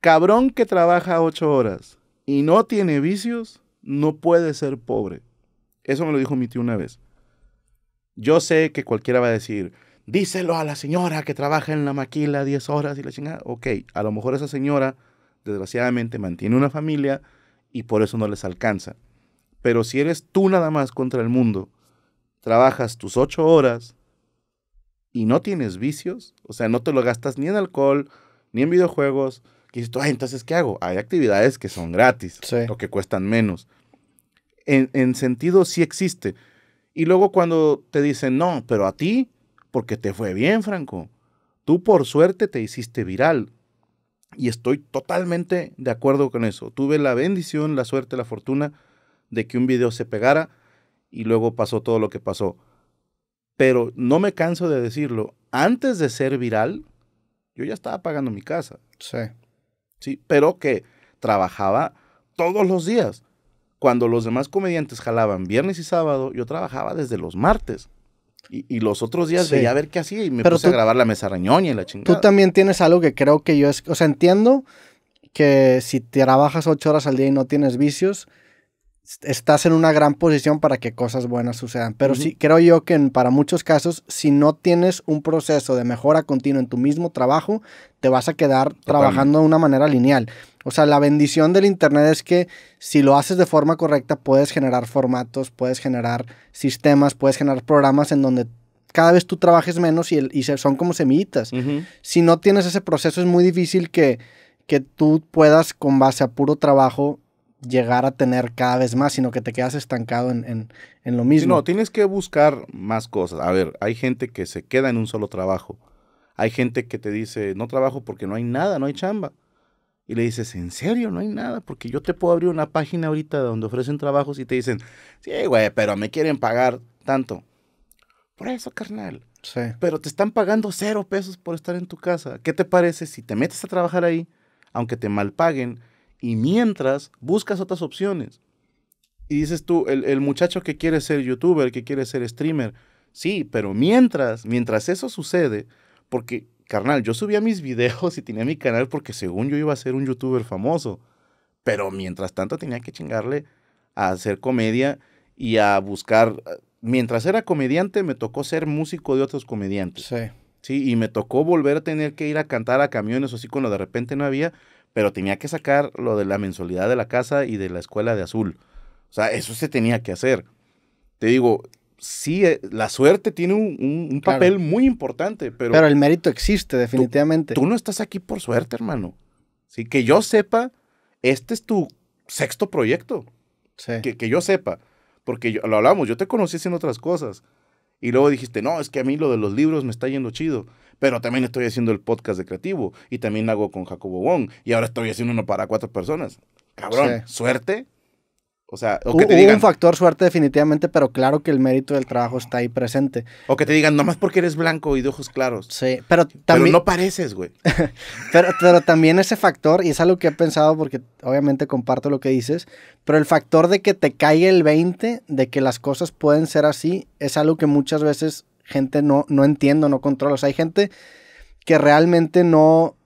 cabrón que trabaja ocho horas y no tiene vicios, no puede ser pobre. Eso me lo dijo mi tío una vez. Yo sé que cualquiera va a decir, díselo a la señora que trabaja en la maquila 10 horas y la chingada. Ok, a lo mejor esa señora, desgraciadamente, mantiene una familia y por eso no les alcanza. Pero si eres tú nada más contra el mundo, trabajas tus 8 horas y no tienes vicios, o sea, no te lo gastas ni en alcohol, ni en videojuegos, y dices tú, entonces, ¿qué hago? Hay actividades que son gratis o que cuestan menos. en sentido, sí existe. Y luego cuando te dicen, no, pero a ti, porque te fue bien, Franco. Tú por suerte te hiciste viral. Y estoy totalmente de acuerdo con eso. Tuve la bendición, la suerte, la fortuna de que un video se pegara y luego pasó todo lo que pasó. Pero no me canso de decirlo, antes de ser viral, yo ya estaba pagando mi casa. Sí. Sí, pero que trabajaba todos los días cuando los demás comediantes jalaban viernes y sábado, yo trabajaba desde los martes. Y, los otros días veía a ver qué hacía y me puse a grabar la mesa rañoña y la chingada. Tú también tienes algo que creo que yo es. O sea, entiendo que si trabajas ocho horas al día y no tienes vicios, estás en una gran posición para que cosas buenas sucedan. Pero sí, creo yo que para muchos casos, si no tienes un proceso de mejora continua en tu mismo trabajo, te vas a quedar trabajando de una manera lineal. O sea, la bendición del Internet es que si lo haces de forma correcta, puedes generar formatos, puedes generar sistemas, puedes generar programas en donde cada vez tú trabajes menos y, el, son como semillitas. Si no tienes ese proceso, es muy difícil que, que tú puedas, con base a puro trabajo, llegar a tener cada vez más, sino que te quedas estancado en, en, lo mismo. no, tienes que buscar más cosas. A ver, hay gente que se queda en un solo trabajo. Hay gente que te dice, no trabajo porque no hay nada, no hay chamba. Y le dices, ¿en serio? No hay nada, porque yo te puedo abrir una página ahorita donde ofrecen trabajos y te dicen, sí, güey, pero me quieren pagar tanto. Por eso, carnal. Sí. Pero te están pagando cero pesos por estar en tu casa. ¿Qué te parece si te metes a trabajar ahí, aunque te mal paguen y mientras, buscas otras opciones. Y dices tú, el, muchacho que quiere ser youtuber, que quiere ser streamer, sí, pero mientras, mientras eso sucede, porque, carnal, yo subía mis videos y tenía mi canal porque según yo iba a ser un youtuber famoso, pero mientras tanto tenía que chingarle a hacer comedia y a buscar, mientras era comediante me tocó ser músico de otros comediantes. Sí. Sí, y me tocó volver a tener que ir a cantar a camiones o así cuando de repente no había, pero tenía que sacar lo de la mensualidad de la casa y de la escuela de azul. O sea, eso se tenía que hacer. Te digo, sí, eh, la suerte tiene un, papel muy importante, pero... Pero el mérito existe, definitivamente. Tú, no estás aquí por suerte, hermano. Sí, que yo sepa, este es tu sexto proyecto. Que, yo sepa, porque lo hablamos, yo te conocí haciendo otras cosas. Y luego dijiste, no, es que a mí lo de los libros me está yendo chido. Pero también estoy haciendo el podcast de creativo y también hago con Jacobo Wong y ahora estoy haciendo uno para cuatro personas. Cabrón, suerte. O sea, o que te digan. un factor suerte definitivamente, pero claro que el mérito del trabajo está ahí presente. O que te digan, nomás porque eres blanco y de ojos claros. Sí, pero también. Pero no pareces, güey. pero, pero también ese factor, y es algo que he pensado porque obviamente comparto lo que dices, pero el factor de que te caiga el 20, de que las cosas pueden ser así, es algo que muchas veces gente no, no entiendo, no controlo. hay gente que realmente no,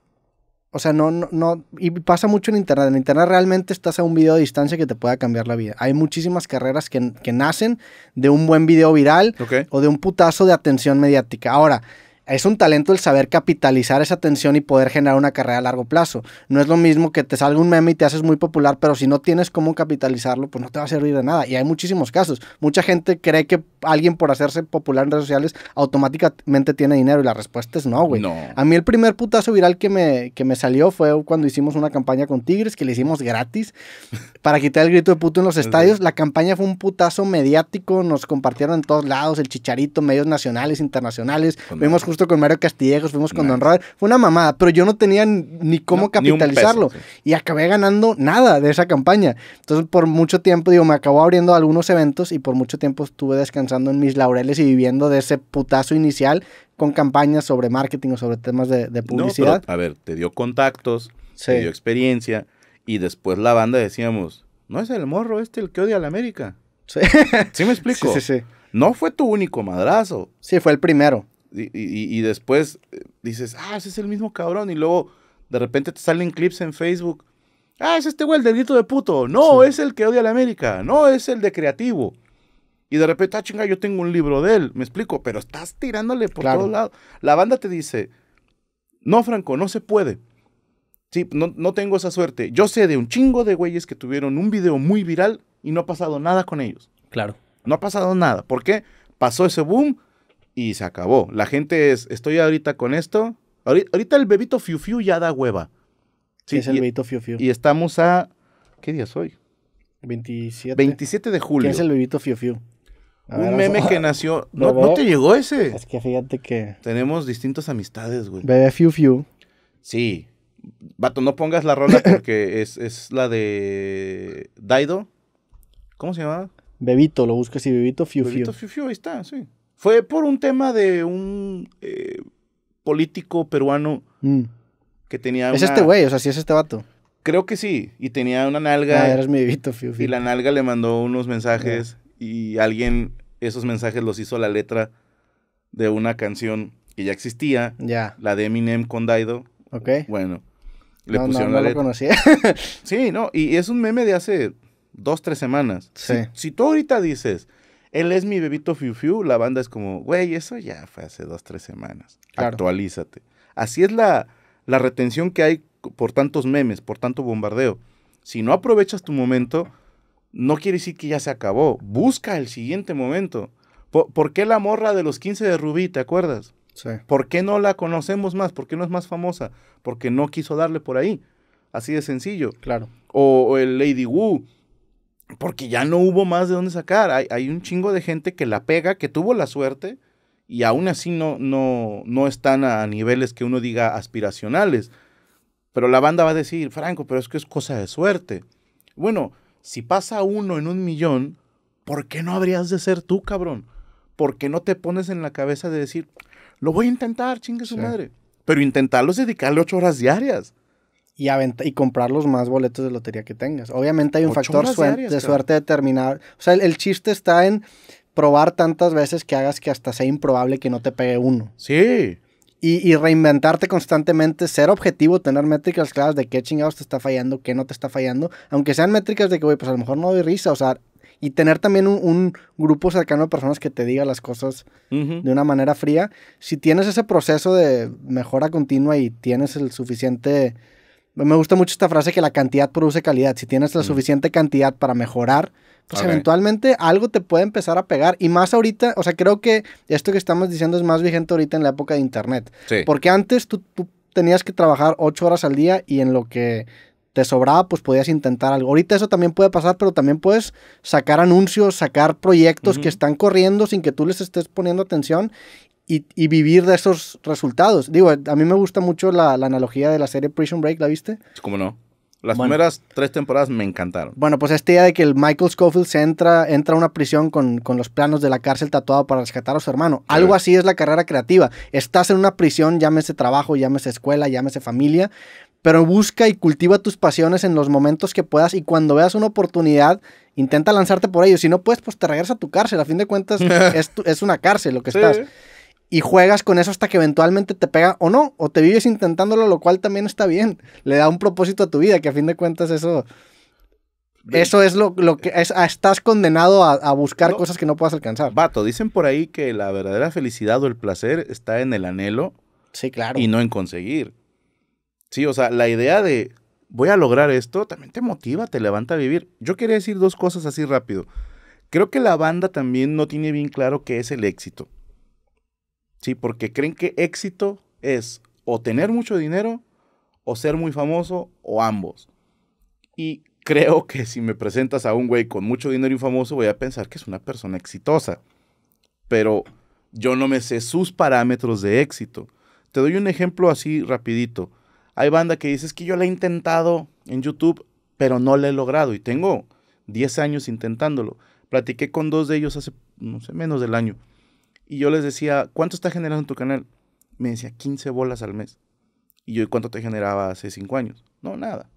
o sea, no, no, y pasa mucho en Internet. En Internet realmente estás a un video de distancia que te pueda cambiar la vida. Hay muchísimas carreras que, nacen de un buen video viral o de un putazo de atención mediática. Ahora, es un talento el saber capitalizar esa atención y poder generar una carrera a largo plazo. No es lo mismo que te salga un meme y te haces muy popular, pero si no tienes cómo capitalizarlo, pues no te va a servir de nada. Y hay muchísimos casos. Mucha gente cree que alguien por hacerse popular en redes sociales automáticamente tiene dinero y la respuesta es no, güey. A mí el primer putazo viral que me, que me salió fue cuando hicimos una campaña con Tigres, que le hicimos gratis para quitar el grito de puto en los estadios. La campaña fue un putazo mediático, nos compartieron en todos lados, el chicharito, medios nacionales, internacionales. Vimos justo con Mario Castillejos, fuimos con Don Robert. Fue una mamada, pero yo no tenía ni cómo capitalizarlo. Y acabé ganando nada de esa campaña. Entonces, por mucho tiempo, digo, me acabó abriendo algunos eventos y por mucho tiempo estuve descansando en mis laureles y viviendo de ese putazo inicial con campañas sobre marketing o sobre temas de, publicidad. No, a ver, te dio contactos, te dio experiencia y después la banda decíamos, no es el morro este el que odia a la América. Sí. ¿Sí me explico? Sí, sí, sí. No fue tu único madrazo. Sí, fue el primero. Y, después eh, dices, ah, ese es el mismo cabrón. Y luego de repente te salen clips en Facebook. Ah, es este güey el dedito de puto. No, es el que odia a la América. No, es el de creativo. Y de repente, ah, chinga, yo tengo un libro de él. Me explico, pero estás tirándole por todos lados. La banda te dice, no, Franco, no se puede. Sí, no, no tengo esa suerte. Yo sé de un chingo de güeyes que tuvieron un video muy viral y no ha pasado nada con ellos. Claro. No ha pasado nada. ¿Por qué? Pasó ese boom, y se acabó. La gente es, estoy ahorita con esto. Ahorita, el bebito Fiu Fiu ya da hueva. Sí, es el bebito Fiu Y estamos a. ¿Qué día es hoy? 27. 27 de julio. es el bebito Fiu un meme que nació. No, te llegó ese. Es que fíjate que. Tenemos distintas amistades, güey. Bebé Fiu Sí. Vato, no pongas la rola porque es, es, la de Daido. ¿Cómo se llama? Bebito, lo buscas y Bebito Fiu Fiu. Bebito Fiu ahí está, sí. Fue por un tema de un eh, político peruano mm. que tenía. Es este güey, o sea, sí es este vato. Creo que sí. Y tenía una nalga. Ah, eres mi bebito, Y la nalga le mandó unos mensajes y alguien esos mensajes los hizo la letra de una canción que ya existía. Ya. La de Eminem con Daido. Ok. Bueno. Le no, no, no Lo conocía. sí, no. Y es un meme de hace dos, tres semanas. Sí. si tú ahorita dices, él es mi bebito Fiu Fiu. La banda es como, güey, eso ya fue hace dos, tres semanas. Actualízate. Así es la, retención que hay por tantos memes, por tanto bombardeo. Si no aprovechas tu momento, no quiere decir que ya se acabó. Busca el siguiente momento. ¿Por, qué la morra de los 15 de Rubí, te acuerdas? Sí. ¿Por qué no la conocemos más? ¿Por qué no es más famosa? Porque no quiso darle por ahí. Así de sencillo. Claro. o el Lady Wu, porque ya no hubo más de dónde sacar. Hay, un chingo de gente que la pega, que tuvo la suerte y aún así no, no, no están a niveles que uno diga aspiracionales. Pero la banda va a decir, Franco, pero es que es cosa de suerte. Bueno, si pasa uno en un millón, ¿por qué no habrías de ser tú, cabrón? ¿Por qué no te pones en la cabeza de decir, lo voy a intentar, chingue su madre? Pero intentarlo es dedicarle ocho horas diarias y, comprar los más boletos de lotería que tengas. Obviamente hay un factor de suerte determinado. O sea, el, chiste está en probar tantas veces que hagas que hasta sea improbable que no te pegue uno. Sí. Y, reinventarte constantemente, ser objetivo, tener métricas claras de qué chingados te está fallando, qué no te está fallando, aunque sean métricas de que, güey, pues a lo mejor no doy risa, o sea, y tener también un, grupo cercano de personas que te diga las cosas de una manera fría. Si tienes ese proceso de mejora continua y tienes el suficiente me gusta mucho esta frase que la cantidad produce calidad. Si tienes la mm. suficiente cantidad para mejorar, pues eventualmente algo te puede empezar a pegar. Y más ahorita, o sea, creo que esto que estamos diciendo es más vigente ahorita en la época de Internet. Porque antes tú, tenías que trabajar ocho horas al día y en lo que te sobraba, pues podías intentar algo. Ahorita eso también puede pasar, pero también puedes sacar anuncios, sacar proyectos que están corriendo sin que tú les estés poniendo atención y, vivir de esos resultados. Digo, a mí me gusta mucho la, analogía de la serie Prison Break, ¿la viste? como no? Las primeras tres temporadas me encantaron. Bueno, pues esta idea de que Michael Scofield se entra, entra a una prisión con, con los planos de la cárcel tatuado para rescatar a su hermano. Algo así es la carrera creativa. Estás en una prisión, llámese trabajo, llámese escuela, llámese familia, pero busca y cultiva tus pasiones en los momentos que puedas y cuando veas una oportunidad, intenta lanzarte por ello. Si no puedes, pues te regresas a tu cárcel. A fin de cuentas, es, es una cárcel lo que sí. estás y juegas con eso hasta que eventualmente te pega o no, o te vives intentándolo, lo cual también está bien. Le da un propósito a tu vida, que a fin de cuentas eso... Eso es lo, lo que es, ah, estás condenado a, buscar cosas que no puedas alcanzar. Vato, dicen por ahí que la verdadera felicidad o el placer está en el anhelo. Sí, claro. Y no en conseguir. Sí, o sea, la idea de voy a lograr esto también te motiva, te levanta a vivir. Yo quería decir dos cosas así rápido. Creo que la banda también no tiene bien claro qué es el éxito. ¿sí? Porque creen que éxito es o tener mucho dinero o ser muy famoso o ambos. Y creo que si me presentas a un güey con mucho dinero y famoso, voy a pensar que es una persona exitosa. Pero yo no me sé sus parámetros de éxito. Te doy un ejemplo así rapidito. Hay banda que dices que yo la he intentado en YouTube, pero no la he logrado y tengo 10 años intentándolo. Platiqué con dos de ellos hace, no sé, menos del año y yo les decía, ¿cuánto está generando en tu canal? Me decía, 15 bolas al mes. Y yo, ¿cuánto te generaba hace 5 años? No, nada.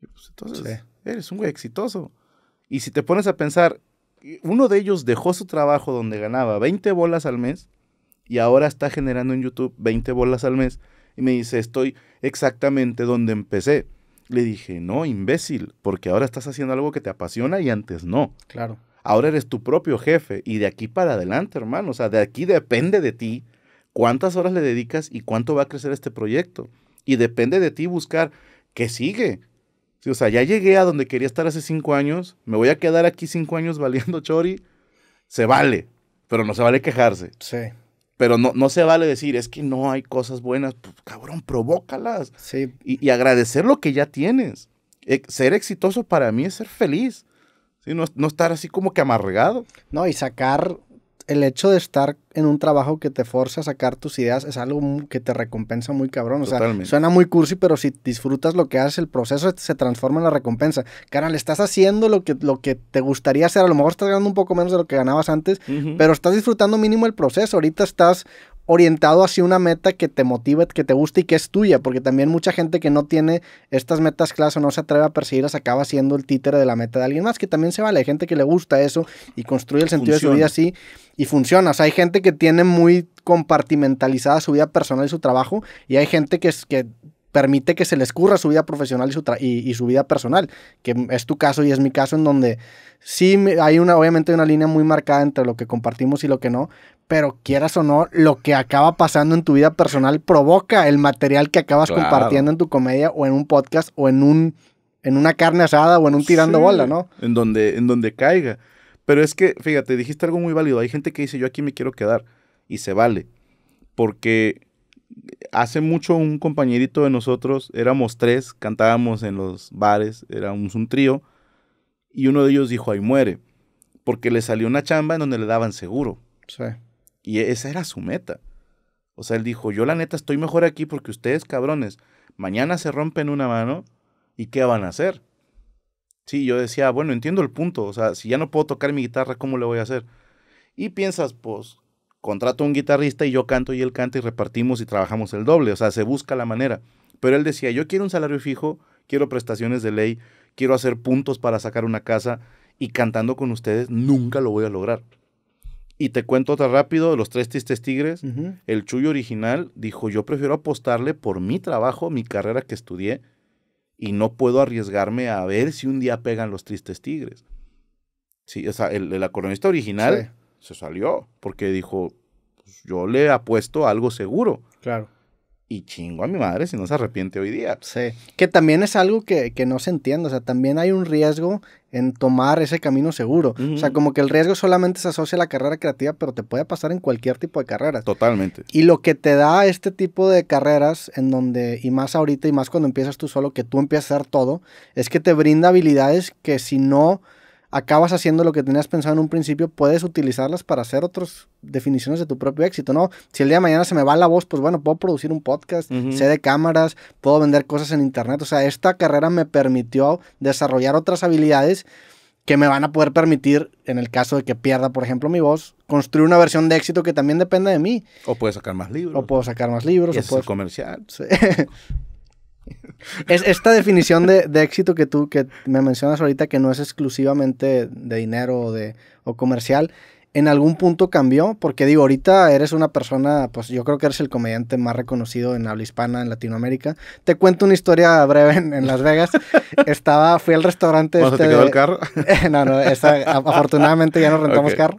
Pues, entonces, eres un güey exitoso. Y si te pones a pensar, eh, uno de ellos dejó su trabajo donde ganaba 20 bolas al mes y ahora está generando en YouTube 20 bolas al mes. Y me dice, estoy exactamente donde empecé. Le dije, no, imbécil, porque ahora estás haciendo algo que te apasiona y antes no. Claro. Ahora eres tu propio jefe y de aquí para adelante, hermano. O sea, de aquí depende de ti cuántas horas le dedicas y cuánto va a crecer este proyecto. Y depende de ti buscar qué sigue. o sea, ya llegué a donde quería estar hace cinco años, me voy a quedar aquí cinco años valiendo chori. Se vale, pero no se vale quejarse. Sí. Pero no, no se vale decir, es que no hay cosas buenas. Pues, cabrón, provócalas. Sí. Y, agradecer lo que ya tienes. E, ser exitoso para mí es ser feliz. Sí, no, estar así como que amargado. No, y sacar el hecho de estar en un trabajo que te forza a sacar tus ideas es algo que te recompensa muy cabrón. O sea, suena muy cursi, pero si disfrutas lo que haces, el proceso se transforma en la recompensa. le estás haciendo lo que, lo que te gustaría hacer. A lo mejor estás ganando un poco menos de lo que ganabas antes, pero estás disfrutando mínimo el proceso. Ahorita estás orientado hacia una meta que te motive, que te guste y que es tuya, porque también mucha gente que no tiene estas metas claras o no se atreve a perseguirlas acaba siendo el títere de la meta de alguien más, que también se vale. Hay gente que le gusta eso y construye el sentido de su vida así y funciona. O sea, hay gente que tiene muy compartimentalizada su vida personal y su trabajo y hay gente que, es, que permite que se les curra su vida profesional y su, y su, vida personal, que es tu caso y es mi caso en donde sí hay una, obviamente hay una línea muy marcada entre lo que compartimos y lo que no, pero quieras o no, lo que acaba pasando en tu vida personal provoca el material que acabas compartiendo en tu comedia o en un podcast o en un en una carne asada o en un tirando bola, ¿no? En donde en donde caiga. Pero es que, fíjate, dijiste algo muy válido. Hay gente que dice, "Yo aquí me quiero quedar" y se vale. Porque hace mucho un compañerito de nosotros, éramos tres, cantábamos en los bares, éramos un trío y uno de ellos dijo, "Ahí muere", porque le salió una chamba en donde le daban seguro. Sí. Y e, esa era su meta. O sea, él dijo, yo la neta estoy mejor aquí porque ustedes, cabrones, mañana se rompen una mano y ¿qué van a hacer? Sí, yo decía, bueno, entiendo el punto. O sea, si ya no puedo tocar mi guitarra, ¿cómo le voy a hacer? Y piensas, pues, contrato a un guitarrista y yo canto y él canta y repartimos y trabajamos el doble. O sea, se busca la manera. Pero él decía, yo quiero un salario fijo, quiero prestaciones de ley, quiero hacer puntos para sacar una casa y cantando con ustedes nunca lo voy a lograr. Y te cuento otra rápido, los tres tristes tigres, el Chuyo original dijo, yo prefiero apostarle por mi trabajo, mi carrera que estudié, y no puedo arriesgarme a ver si un día pegan los tristes tigres. Sí, o sea, el, el original se salió porque dijo, pues yo le apuesto algo seguro. Claro y chingo a mi madre si no se arrepiente hoy día. Sí. Que también es algo que, no se entiende. O sea, también hay un riesgo en tomar ese camino seguro. O sea, como que el riesgo solamente se asocia a la carrera creativa, pero te puede pasar en cualquier tipo de carrera. Totalmente. Y lo que te da este tipo de carreras, en donde, y más ahorita, y más cuando empiezas tú solo, que tú empiezas a hacer todo, es que te brinda habilidades que si no acabas haciendo lo que tenías pensado en un principio, puedes utilizarlas para hacer otras definiciones de tu propio éxito, ¿no? Si el día de mañana se me va la voz, pues bueno, puedo producir un podcast, sé de cámaras, puedo vender cosas en internet, o sea, esta carrera me permitió desarrollar otras habilidades que me van a poder permitir, en el caso de que pierda, por ejemplo, mi voz, construir una versión de éxito que también depende de mí. O puedo sacar más libros. O puedo sacar más libros. Y o puedo... comercial. Es esta definición de, éxito que tú que me mencionas ahorita, que no es exclusivamente de dinero o, de, o comercial, ¿en algún punto cambió? Porque digo, ahorita eres una persona, pues yo creo que eres el comediante más reconocido en habla hispana en Latinoamérica. Te cuento una historia breve en, Las Vegas. Estaba, fui al restaurante. Este te quedó el carro? no, no, afortunadamente ya no rentamos carro.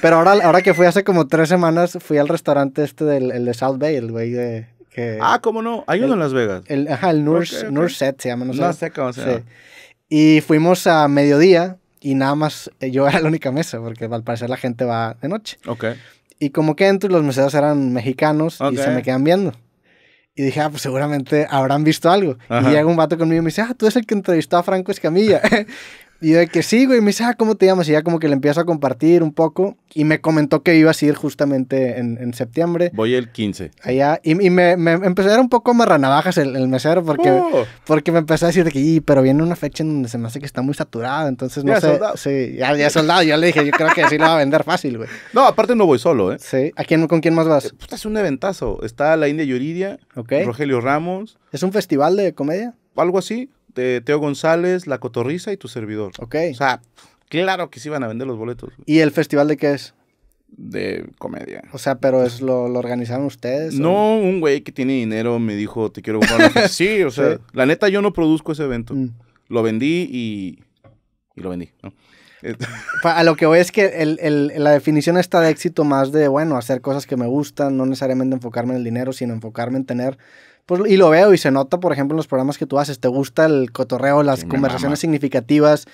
Pero ahora, ahora que fui hace como tres semanas, fui al restaurante este del el de South Bay, el güey de, ah, ¿cómo no? Hay uno en Las Vegas. ajá, el NURSET se llama, no sé. cómo se Sí. Y fuimos a mediodía y nada más eh, yo era la única mesa, porque al parecer la gente va de noche. Ok. Y como que entro, los meseros eran mexicanos y se me quedan viendo. Y dije, ah, pues seguramente habrán visto algo. Y llega un vato conmigo y me dice, ah, tú eres el que entrevistó a Franco Escamilla. Y de que sí, güey, me dice, ah, ¿cómo te llamas? Y ya como que le empiezo a compartir un poco. Y me comentó que iba a ir justamente en, septiembre. Voy el 15. Allá. Y, me, me, empezó a dar un poco marranavajas el, el mesero porque, oh. porque me empezó a decir de que, pero viene una fecha en donde se me hace que está muy saturado. Entonces no ya sé. Soldado. Sí, ya, soldado. Yo le dije, yo creo que así lo va a vender fácil, güey. No, aparte no voy solo, ¿eh? Sí. ¿A quién, ¿Con quién más vas? Eh, pues es un eventazo. Está la India Yuridia, ok Rogelio Ramos. ¿Es un festival de comedia? Algo así. Teo González, La Cotorriza y tu servidor. Ok. O sea, claro que sí iban a vender los boletos. ¿Y el festival de qué es? de comedia. O sea, pero es lo, organizaron ustedes. No, un güey que tiene dinero me dijo, te quiero comprar. sí, o sea, la neta yo no produzco ese evento. Mm. Lo vendí y, y lo vendí. A lo que voy es que la definición está de éxito más de, bueno, hacer cosas que me gustan, no necesariamente enfocarme en el dinero, sino enfocarme en tener pues, y lo veo y se nota, por ejemplo, en los programas que tú haces. ¿Te gusta el cotorreo, las conversaciones significativas?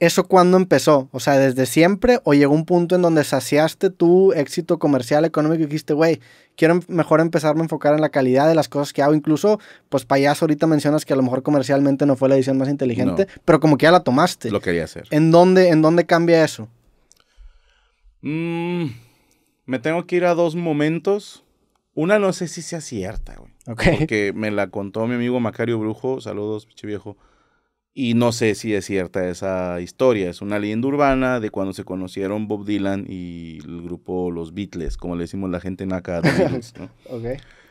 ¿Eso cuándo empezó? O sea, ¿desde siempre o llegó un punto en donde saciaste tu éxito comercial, económico y dijiste, güey, quiero em-, mejor empezarme a enfocar en la calidad de las cosas que hago? Incluso, pues payaso, ahorita mencionas que a lo mejor comercialmente no fue la edición más inteligente, pero como que ya la tomaste. Lo quería hacer. ¿En dónde, en dónde cambia eso? Mm, me tengo que ir a dos momentos. Una no sé si sea cierta, güey. Okay. me la contó mi amigo Macario Brujo, saludos, pinche viejo. Y no sé si es cierta esa historia. Es una leyenda urbana de cuando se conocieron Bob Dylan y el grupo Los Beatles, como le decimos la gente en acá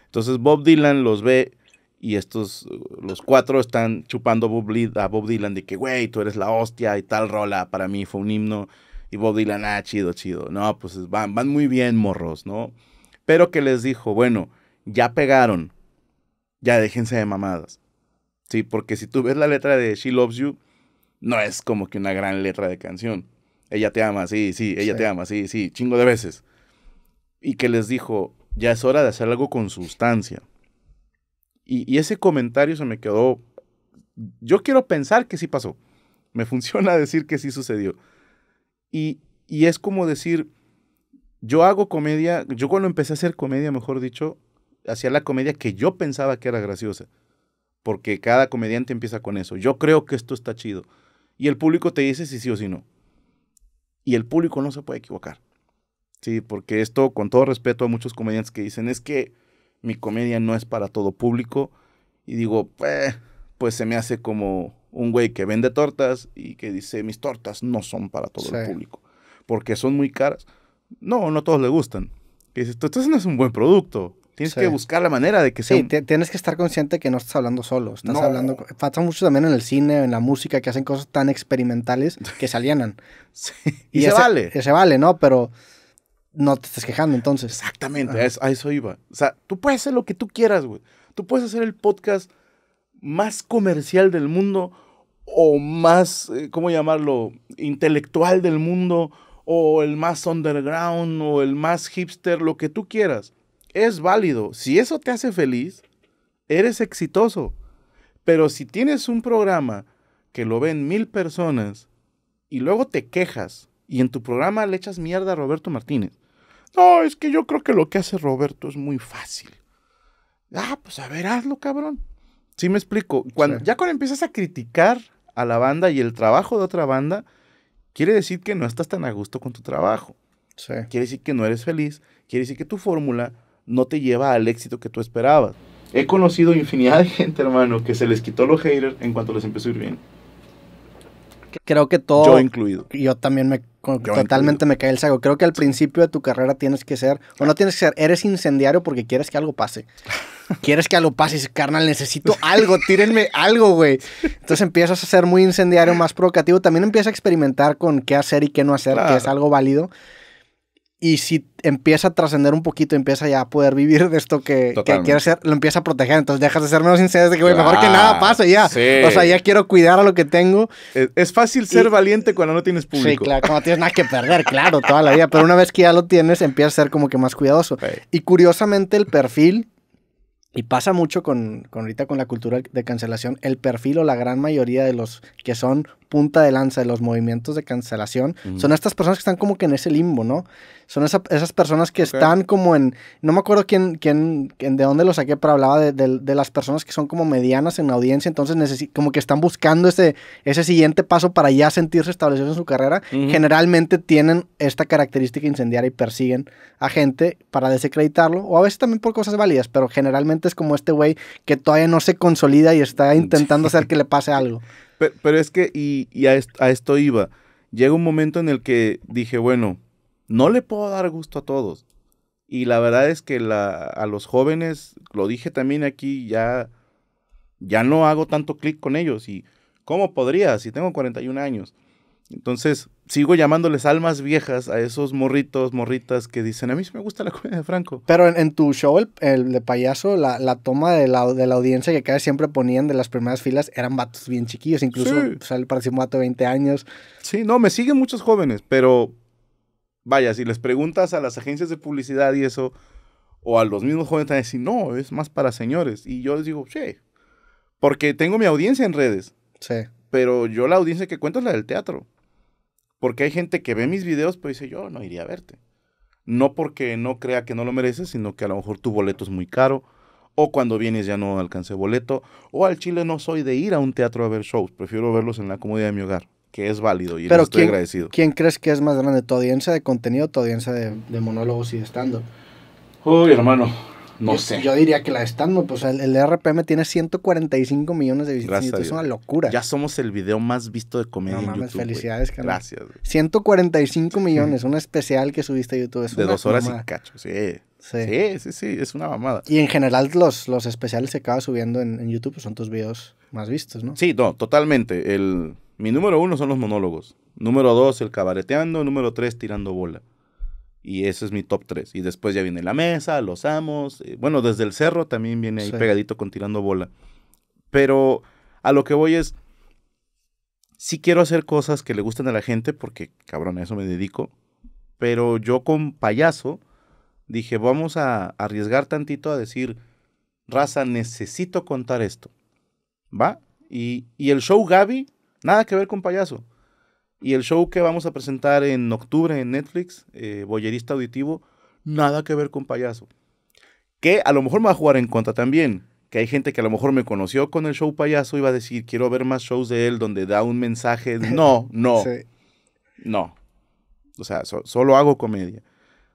Entonces Bob Dylan los ve y estos, los cuatro están chupando a Bob Dylan de que, güey, tú eres la hostia y tal rola. Para mí fue un himno. Y Bob Dylan, ah, chido, chido. No, pues van, van muy bien, morros, ¿no? Pero que les dijo, bueno, ya pegaron, ya déjense de mamadas. Sí, porque si tú ves la letra de She Loves You, no es como que una gran letra de canción. Ella te ama, sí, sí, ella te ama, sí, sí, chingo de veces. Y que les dijo, ya es hora de hacer algo con sustancia. Y, ese comentario se me quedó, yo quiero pensar que sí pasó. Me funciona decir que sí sucedió. Y, y es como decir, yo hago comedia, yo cuando empecé a hacer comedia, mejor dicho, hacia la comedia que yo pensaba que era graciosa. Porque cada comediante empieza con eso. Yo creo que esto está chido. Y el público te dice si sí o si no. Y el público no se puede equivocar. Sí, porque esto, con todo respeto a muchos comediantes que dicen, es que mi comedia no es para todo público. Y digo, eh, pues, se me hace como un güey que vende tortas y que dice, mis tortas no son para todo el público. Porque son muy caras. No, no todos le gustan. que dices, entonces no es un buen producto. Tienes que buscar la manera de que sea. Sí, tienes que estar consciente que no estás hablando solo. Estás hablando. Pasa mucho también en el cine, en la música, que hacen cosas tan experimentales que se alienan. sí. Y, se vale. Que Se vale, ¿no? Pero no te estás quejando entonces. Exactamente, a eso, a eso, iba. O sea, tú puedes hacer lo que tú quieras, güey. Tú puedes hacer el podcast más comercial del mundo o más, eh, ¿cómo llamarlo? Intelectual del mundo o el más underground o el más hipster, lo que tú quieras es válido. Si eso te hace feliz, eres exitoso. Pero si tienes un programa que lo ven mil personas y luego te quejas y en tu programa le echas mierda a Roberto Martínez. No, es que yo creo que lo que hace Roberto es muy fácil. Ah, pues a ver, hazlo, cabrón. Sí me explico. Cuando, Ya cuando empiezas a criticar a la banda y el trabajo de otra banda, quiere decir que no estás tan a gusto con tu trabajo. Sí. Quiere decir que no eres feliz. Quiere decir que tu fórmula no te lleva al éxito que tú esperabas. He conocido infinidad de gente, hermano, que se les quitó los haters en cuanto les empezó a ir bien. Creo que todo. Yo incluido. Yo también me. totalmente me cae el sago. Creo que al principio de tu carrera tienes que ser. O no tienes que ser. Eres incendiario porque quieres que algo pase. quieres que algo pase. Carnal, necesito algo. Tírenme algo, güey. Entonces empiezas a ser muy incendiario, más provocativo. También empiezas a experimentar con qué hacer y qué no hacer, que es algo válido y si empieza a trascender un poquito, empieza ya a poder vivir de esto que, que quiere ser, lo empieza a proteger. Entonces dejas de ser menos sincero de que, güey, mejor que nada pase ya. O sea, ya quiero cuidar a lo que tengo. Es, fácil ser valiente cuando no tienes público. Sí, claro, cuando tienes nada que perder, claro, toda la vida. Pero una vez que ya lo tienes, empieza a ser como que más cuidadoso. Y curiosamente, el perfil y pasa mucho con, con, ahorita con la cultura de cancelación. El perfil o la gran mayoría de los que son punta de lanza de los movimientos de cancelación son estas personas que están como que en ese limbo, ¿no? Son esas personas que están como en. No me acuerdo quién, quién, de dónde lo saqué, pero hablaba de, las personas que son como medianas en audiencia, entonces como que están buscando ese, ese siguiente paso para ya sentirse establecidos en su carrera. Generalmente tienen esta característica incendiaria y persiguen a gente para desacreditarlo, o a veces también por cosas válidas, pero generalmente como este güey que todavía no se consolida y está intentando hacer que le pase algo. Pero, es que, y, a, esto, iba, llega un momento en el que dije, bueno, no le puedo dar gusto a todos. Y la verdad es que a los jóvenes, lo dije también aquí, ya, ya no hago tanto clic con ellos. ¿Y cómo podría si tengo 41 años? Entonces, sigo llamándoles almas viejas a esos morritos, morritas que dicen, a mí sí me gusta la comida de Franco. Pero en, tu show, el, de payaso, la, toma de la, de la, audiencia que cada vez siempre ponían de las primeras filas eran vatos bien chiquillos, incluso sale para un vato de 20 años. Sí, no, me siguen muchos jóvenes, pero vaya, si les preguntas a las agencias de publicidad y eso, o a los mismos jóvenes, te van no, es más para señores. Y yo les digo, sí, porque tengo mi audiencia en redes. Sí. Pero yo la audiencia que cuento es la del teatro. Porque hay gente que ve mis videos, pues dice, yo no iría a verte. No porque no crea que no lo mereces, sino que a lo mejor tu boleto es muy caro, o cuando vienes ya no alcancé boleto, o al Chile no soy de ir a un teatro a ver shows, prefiero verlos en la comodidad de mi hogar, que es válido y estoy agradecido. ¿Quién crees que es más grande, tu audiencia de contenido o tu audiencia de, de monólogos y de stand-up? Uy, hermano, yo, diría que la están, pues el, el, RPM tiene 145 millones de visitas. es una locura. Ya somos el video más visto de comedia. No mames, felicidades, Gracias. 145 millones, un especial que subiste a YouTube. de dos horas y cacho, sí. sí. Sí. sí. es una mamada. Y en general, los, los especiales que acabas subiendo en, YouTube pues, son tus videos más vistos, ¿no? Sí, no, totalmente. El, mi número uno son los monólogos. Número dos, el cabareteando. Número tres, tirando bola. Y ese es mi top 3. Y después ya viene la mesa, los amos. Eh, bueno, desde el cerro también viene ahí pegadito con tirando bola. Pero a lo que voy es, si quiero hacer cosas que le gusten a la gente, porque cabrón, a eso me dedico. Pero yo con payaso dije, vamos a arriesgar tantito a decir, raza, necesito contar esto. ¿Va? Y, y el show Gaby, nada que ver con payaso. Y el show que vamos a presentar en octubre en Netflix, eh, Boyerista Auditivo, nada que ver con payaso. Que a lo mejor me va a jugar en contra también. Que hay gente que a lo mejor me conoció con el show payaso y va a decir, quiero ver más shows de él donde da un mensaje. No, no. No. O sea, solo hago comedia.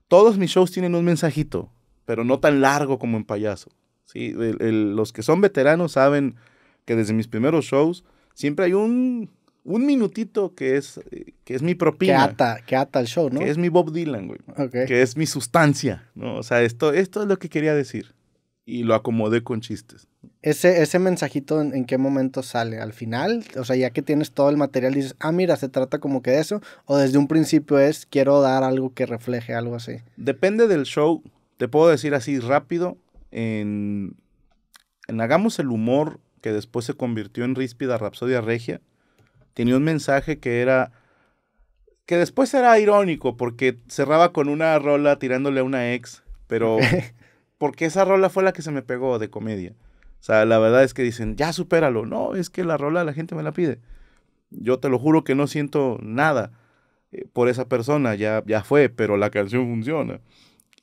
Todos mis shows tienen un mensajito, pero no tan largo como en payaso. ¿sí? los que son veteranos saben que desde mis primeros shows siempre hay un un minutito que es, eh, que es mi propina. Que ata, que ata el show, ¿no? Que es mi Bob Dylan, güey. Que es mi sustancia, ¿no? O sea, esto, esto es lo que quería decir. Y lo acomodé con chistes. Ese, ese mensajito, ¿en, qué momento sale? ¿Al final? O sea, ya que tienes todo el material, dices, ah, mira, se trata como que de eso. ¿O desde un principio es, quiero dar algo que refleje algo así? Depende del show. Te puedo decir así rápido, en, en Hagamos el Humor, que después se convirtió en Ríspida Rapsodia Regia, tenía un mensaje que era, que después era irónico porque cerraba con una rola tirándole a una ex, pero porque esa rola fue la que se me pegó de comedia. O sea, la verdad es que dicen, ya supéralo. No, es que la rola la gente me la pide. Yo te lo juro que no siento nada eh, por esa persona, ya, ya fue, pero la canción funciona.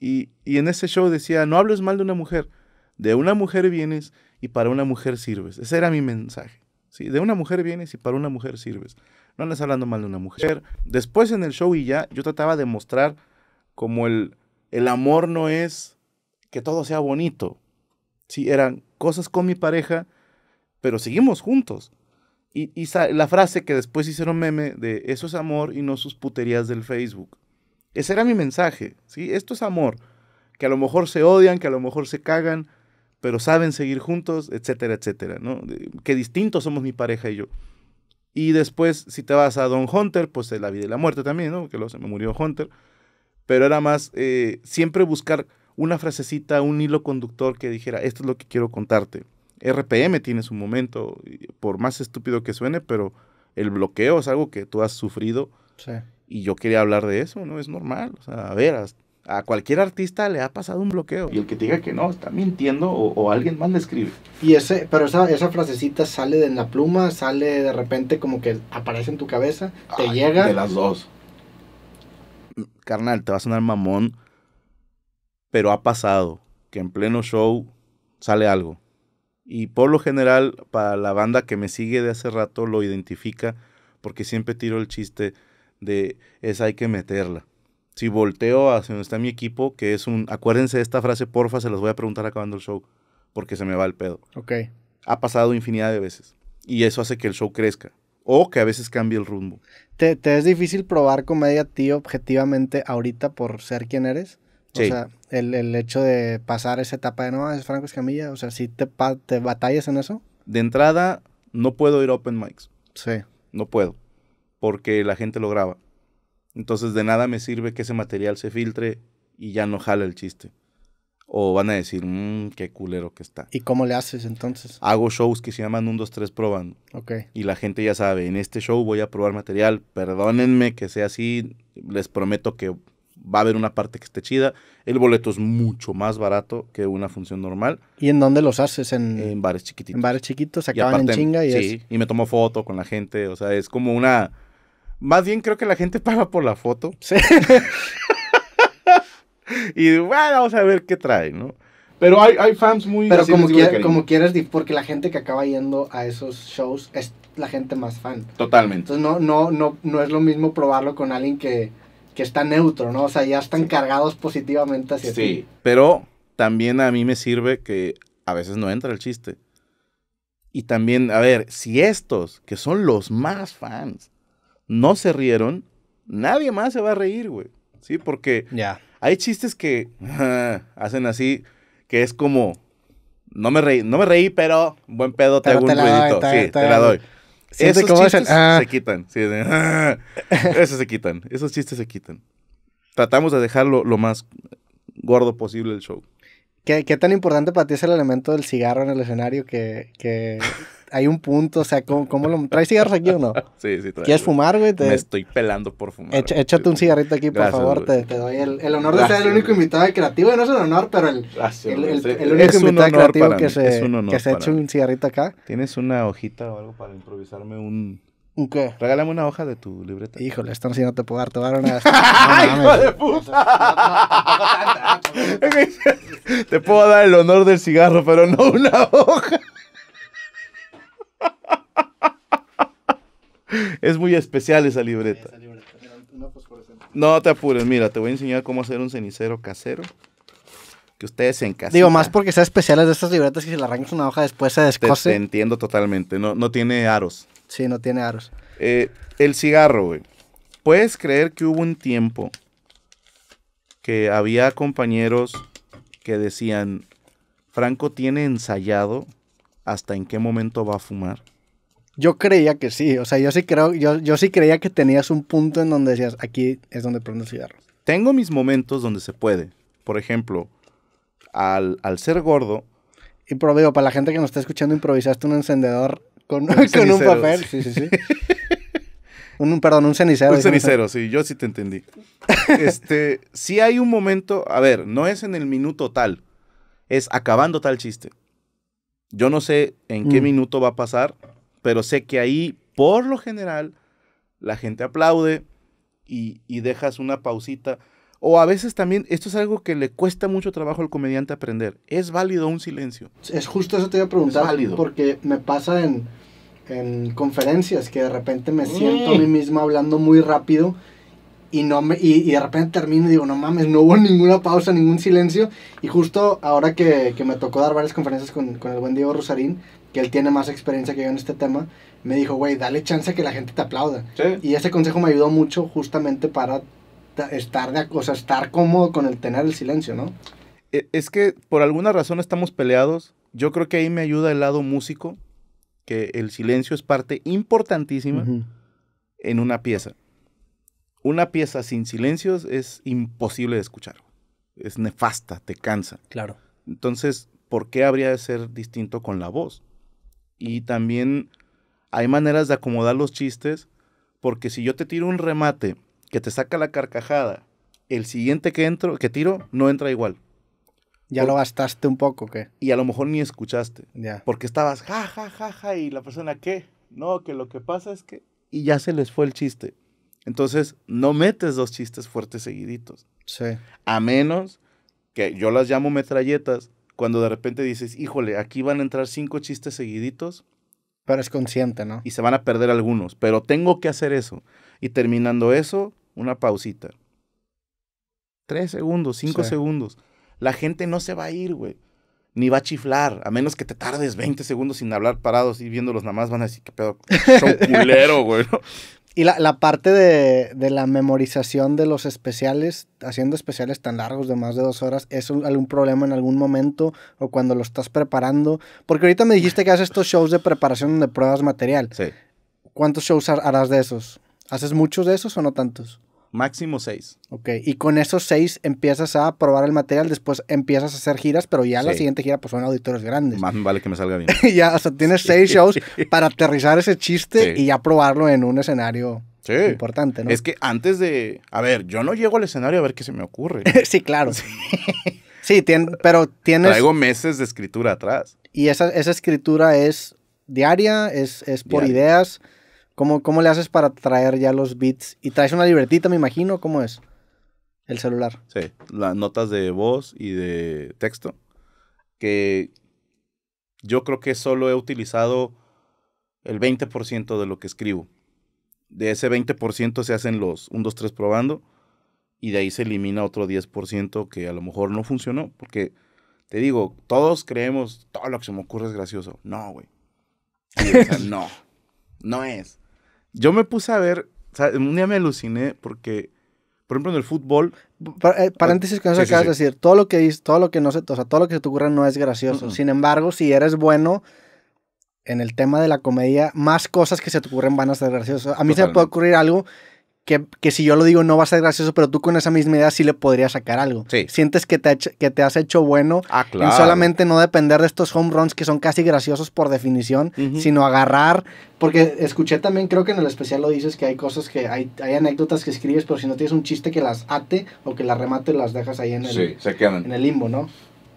Y, y en ese show decía, no hables mal de una mujer, de una mujer vienes y para una mujer sirves. Ese era mi mensaje. De una mujer vienes y para una mujer sirves. No andas hablando mal de una mujer. Después en el show y ya, yo trataba de mostrar como el, el amor no es que todo sea bonito. Sí, eran cosas con mi pareja, pero seguimos juntos. Y, y la frase que después hicieron meme de eso es amor y no sus puterías del Facebook. Ese era mi mensaje, ¿sí? Esto es amor. Que a lo mejor se odian, que a lo mejor se cagan, pero saben seguir juntos, etcétera, etcétera, ¿no? Qué distintos somos mi pareja y yo. Y después, si te vas a Don Hunter, pues la vida y la muerte también, ¿no? Que luego se me murió Hunter. Pero era más eh, siempre buscar una frasecita, un hilo conductor que dijera, esto es lo que quiero contarte. RPM tienes un momento, por más estúpido que suene, pero el bloqueo es algo que tú has sufrido. Sí. Y yo quería hablar de eso, ¿no? Es normal. O sea, a ver, hasta a cualquier artista le ha pasado un bloqueo. Y el que diga que no, está mintiendo o, alguien más le escribe. Y ese, pero esa, frasecita sale de la pluma, sale de repente como que aparece en tu cabeza, te llega. De las dos. Carnal, te va a sonar mamón, pero ha pasado que en pleno show sale algo. Y por lo general, para la banda que me sigue de hace rato lo identifica, porque siempre tiro el chiste de esa hay que meterla si volteo hacia donde está mi equipo, que es un, acuérdense de esta frase, porfa, se las voy a preguntar acabando el show, porque se me va el pedo. Ok. Ha pasado infinidad de veces. Y eso hace que el show crezca. O que a veces cambie el rumbo. ¿Te, es difícil probar comedia a ti objetivamente ahorita por ser quien eres? O sea, el, hecho de pasar esa etapa de, no, es Franco Escamilla, o sea, si te, te batallas en eso? De entrada, no puedo ir a open mics. Sí. No puedo, porque la gente lo graba. Entonces de nada me sirve que ese material se filtre y ya no jala el chiste. O van a decir, mm, qué culero que está. ¿Y cómo le haces entonces? Hago shows que se llaman 1, 2, 3 probando. Ok. Y la gente ya sabe, en este show voy a probar material. Perdónenme que sea así. Les prometo que va a haber una parte que esté chida. El boleto es mucho más barato que una función normal. ¿Y en dónde los haces? En, bares chiquititos. En bares chiquitos, se acaban en chinga y Sí, y me tomo foto con la gente. O sea, es como una más bien creo que la gente paga por la foto. y bueno, vamos a ver qué trae, ¿no? Pero hay, fans muy... Pero como, quieres, quieras, porque la gente que acaba yendo a esos shows es la gente más fan. Totalmente. Entonces no, no, no, no es lo mismo probarlo con alguien que, está neutro, ¿no? O sea, ya están cargados positivamente hacia ti. Sí, pero también a mí me sirve que a veces no entra el chiste. Y también, a ver, si estos, que son los más fans, no se rieron, nadie más se va a reír, güey. Sí, porque hay chistes que ah, hacen así, que es como, no me reí, no me reí, pero buen pedo, te hago un ruidito. sí, te, la doy. Esos chistes ah. se quitan. Ah, esos se quitan, esos chistes se quitan. Tratamos de dejarlo lo más gordo posible el show. ¿Qué, ¿Qué, tan importante para ti es el elemento del cigarro en el escenario que, hay un punto, o sea, ¿cómo, lo... ¿Traes cigarros aquí o no? Sí, sí, traigo. ¿Quieres fumar, güey? Me estoy pelando por fumar. échate un cigarrito aquí, por favor. Te, doy el, honor de ser el único invitado creativo. no es un honor, pero el, el, único invitado creativo que se, que eche un cigarrito acá. ¿Tienes una hojita o algo para improvisarme un, ¿Un qué? Regálame una hoja de tu libreta. Híjole, están no, si te puedo dar, te voy una. ¡Hijo puta! te puedo dar el honor del cigarro, pero no una hoja es muy especial esa libreta. No te apures, mira, te voy a enseñar cómo hacer un cenicero casero. Que ustedes se casa. Digo, más porque sea especiales de estas libretas y si le arrancas una hoja después se descoce entiendo totalmente. No, no tiene aros. Sí, no tiene aros. Eh, el cigarro, güey. ¿Puedes creer que hubo un tiempo que había compañeros que decían, Franco tiene ensayado hasta en qué momento va a fumar? Yo creía que sí, o sea, yo sí creo, yo, yo sí creía que tenías un punto en donde decías, aquí es donde prendo el cigarro. Tengo mis momentos donde se puede. Por ejemplo, al, ser gordo. Y para la gente que nos está escuchando, improvisaste un encendedor con, un papel. Sí, sí, sí. un, perdón, un cenicero. Un cenicero, sí, yo sí te entendí. este, sí hay un momento, a ver, no es en el minuto tal, es acabando tal chiste. Yo no sé en qué mm. minuto va a pasar, pero sé que ahí, por lo general, la gente aplaude y, y, dejas una pausita. O a veces también, esto es algo que le cuesta mucho trabajo al comediante aprender. ¿Es válido un silencio? Es justo eso te iba a preguntar. válido. Porque me pasa en, conferencias que de repente me siento a mí mm. mismo hablando muy rápido y, no me, y, y, de repente termino y digo, no mames, no hubo ninguna pausa, ningún silencio. Y justo ahora que, que me tocó dar varias conferencias con, con, el buen Diego Rosarín, que él tiene más experiencia que yo en este tema, me dijo, güey, dale chance a que la gente te aplauda. Y ese consejo me ayudó mucho justamente para estar, de, estar cómodo con el tener el silencio, ¿no? E, es que por alguna razón estamos peleados. Yo creo que ahí me ayuda el lado músico, que el silencio es parte importantísima en una pieza una pieza sin silencios es imposible de escuchar. Es nefasta, te cansa. Claro. Entonces, ¿por qué habría de ser distinto con la voz? Y también hay maneras de acomodar los chistes, porque si yo te tiro un remate que te saca la carcajada, el siguiente que entro, que tiro, no entra igual. Ya lo gastaste un poco, ¿qué? Y a lo mejor ni escuchaste. Ya. Porque estabas ja, ja, ja, ja, y la persona, ¿qué? No, que lo que pasa es que... Y ya se les fue el chiste. Entonces, no metes dos chistes fuertes seguiditos. Sí. A menos que yo las llamo metralletas, cuando de repente dices, híjole, aquí van a entrar cinco chistes seguiditos. Pero es consciente, ¿no? Y se van a perder algunos, pero tengo que hacer eso. Y terminando eso, una pausita. Tres segundos, cinco segundos. La gente no se va a ir, güey. Ni va a chiflar, a menos que te tardes 20 segundos sin hablar parados y viéndolos nada más van a decir, qué pedo, son culero, güey. Y la, parte de, la memorización de los especiales, haciendo especiales tan largos de más de dos horas, ¿es algún problema en algún momento o cuando lo estás preparando? Porque ahorita me dijiste que haces estos shows de preparación de pruebas material. Sí. ¿Cuántos shows harás de esos? ¿Haces muchos de esos o no tantos? Máximo seis. Ok, y con esos seis empiezas a probar el material, después empiezas a hacer giras, pero ya la siguiente gira pues son auditorios grandes. Más vale que me salga bien. ya, o sea, tienes seis shows para aterrizar ese chiste y ya probarlo en un escenario importante, ¿no? Es que antes de... A ver, yo no llego al escenario a ver qué se me ocurre. sí, claro. Sí, pero tienes... Traigo meses de escritura atrás. Y esa, esa escritura es diaria, es, es por ideas ¿Cómo, le haces para traer ya los bits? ¿Y traes una libretita, me imagino? ¿Cómo es? El celular. Sí, las notas de voz y de texto. Que yo creo que solo he utilizado el 20% de lo que escribo. De ese 20% se hacen los 1, 2, 3 probando y de ahí se elimina otro 10% que a lo mejor no funcionó. Porque te digo, todos creemos, todo lo que se me ocurre es gracioso. No, güey. no, no es. Yo me puse a ver, o sea, un día me aluciné porque, por ejemplo, en el fútbol... Eh, paréntesis que no acabas decir, todo lo que dices, todo lo que no se, o sea, todo lo que se te ocurra no es gracioso. Sin embargo, si eres bueno en el tema de la comedia, más cosas que se te ocurren van a ser graciosas. A mí se me puede ocurrir algo que, si yo lo digo no va a ser gracioso, pero tú con esa misma idea sí le podrías sacar algo. Sientes que te, que te has hecho bueno ah, solamente no depender de estos home runs que son casi graciosos por definición, sino agarrar, porque escuché también, creo que en el especial lo dices, que hay cosas que, hay, anécdotas que escribes, pero si no tienes un chiste que las ate o que las remate, las dejas ahí en el, En el limbo, ¿no?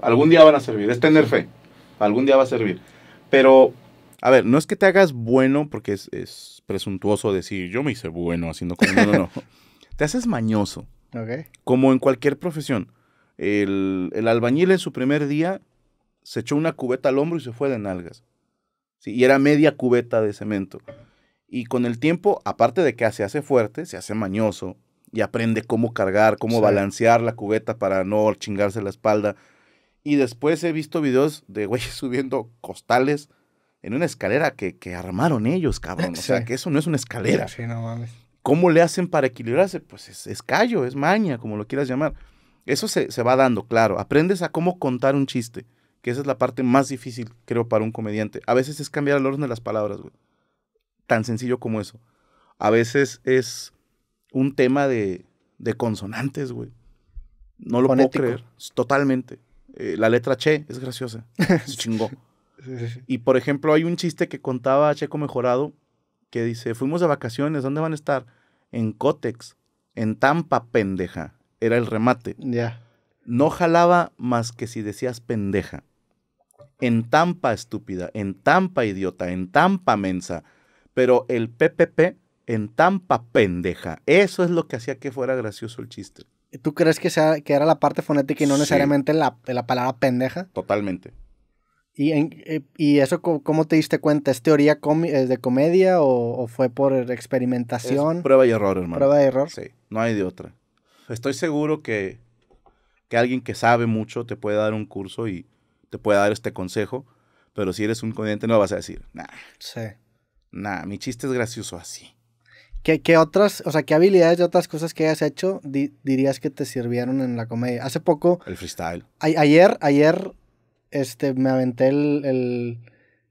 Algún día van a servir, es tener fe, algún día va a servir. Pero a ver, no es que te hagas bueno, porque es, presuntuoso decir yo me hice bueno haciendo como. No, no, te haces mañoso. Okay. Como en cualquier profesión. El, albañil en su primer día se echó una cubeta al hombro y se fue de nalgas. ¿sí? Y era media cubeta de cemento. Y con el tiempo, aparte de que se hace fuerte, se hace mañoso y aprende cómo cargar, cómo balancear la cubeta para no chingarse la espalda. Y después he visto videos de güeyes subiendo costales en una escalera que, armaron ellos, cabrón. O sea, que eso no es una escalera. Sí, no mames. ¿Cómo le hacen para equilibrarse? Pues es, callo, es maña, como lo quieras llamar. Eso se, va dando, claro. Aprendes a cómo contar un chiste, que esa es la parte más difícil, creo, para un comediante. A veces es cambiar el orden de las palabras, güey. Tan sencillo como eso. A veces es un tema de, consonantes, güey. No lo puedo creer. Totalmente. Eh, la letra che es graciosa. Se chingó. Y por ejemplo, hay un chiste que contaba Checo Mejorado que dice: Fuimos de vacaciones, ¿dónde van a estar? En Cotex, en Tampa, pendeja. Era el remate. Ya. No jalaba más que si decías pendeja. En Tampa, estúpida. En Tampa, idiota. En Tampa, mensa. Pero el PPP, en Tampa, pendeja. Eso es lo que hacía que fuera gracioso el chiste. ¿Tú crees que, sea, que era la parte fonética y no necesariamente la, la palabra pendeja? Totalmente. ¿Y, eh, y eso cómo te diste cuenta? ¿Es teoría de comedia o, fue por experimentación? prueba y error, hermano. Prueba y error. Sí, no hay de otra. Estoy seguro que, alguien que sabe mucho te puede dar un curso y te puede dar este consejo, pero si eres un comediante no vas a decir, nah. Sí. Nah, mi chiste es gracioso así. ¿Qué, otras, o sea, qué habilidades y otras cosas que hayas hecho dirías que te sirvieron en la comedia? Hace poco... El freestyle. ayer, ayer este, me aventé el, el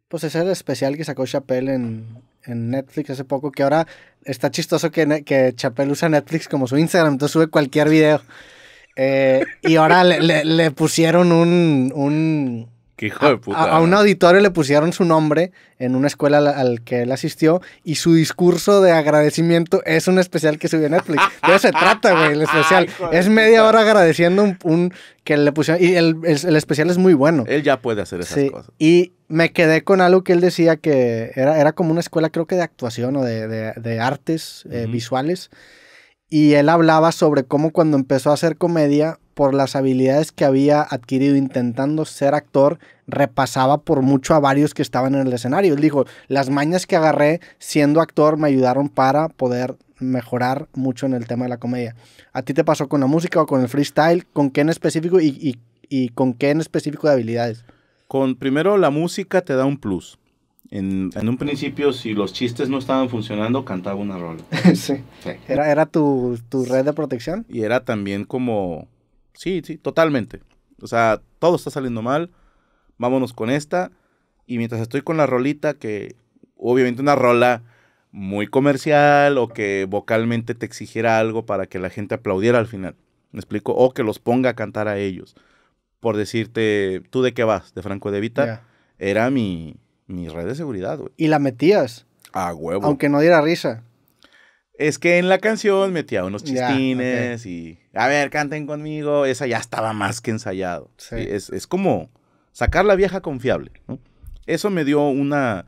pues ese especial que sacó Chappelle en, Netflix hace poco, que ahora está chistoso que, que Chappelle usa Netflix como su Instagram, entonces sube cualquier video. Eh, y ahora le, le pusieron un, un a, un auditorio le pusieron su nombre en una escuela al, que él asistió y su discurso de agradecimiento es un especial que subió a Netflix. De eso se trata, güey, el especial. es media hora agradeciendo un, que le pusieron. Y el, el, especial es muy bueno. Él ya puede hacer esas cosas. Y me quedé con algo que él decía que era, era como una escuela, creo que de actuación o de, de, artes eh, visuales. Y él hablaba sobre cómo cuando empezó a hacer comedia por las habilidades que había adquirido intentando ser actor, repasaba por mucho a varios que estaban en el escenario. dijo, las mañas que agarré siendo actor me ayudaron para poder mejorar mucho en el tema de la comedia. ¿A ti te pasó con la música o con el freestyle? ¿Con qué en específico y, con qué en específico de habilidades? Con primero la música te da un plus. En, un principio, si los chistes no estaban funcionando, cantaba una rola. sí. sí. ¿Era, era tu, tu, red de protección? Y era también como Sí, sí, totalmente. O sea, todo está saliendo mal. Vámonos con esta. Y mientras estoy con la rolita, que obviamente una rola muy comercial o que vocalmente te exigiera algo para que la gente aplaudiera al final. ¿Me explico? O que los ponga a cantar a ellos. Por decirte, ¿tú de qué vas? De Franco De Vita. Era mi, mi red de seguridad, güey. Y la metías. A huevo. Aunque no diera risa. Es que en la canción metía unos chistines y a ver, canten conmigo, esa ya estaba más que ensayado. Es, como sacar la vieja confiable, Eso me dio una,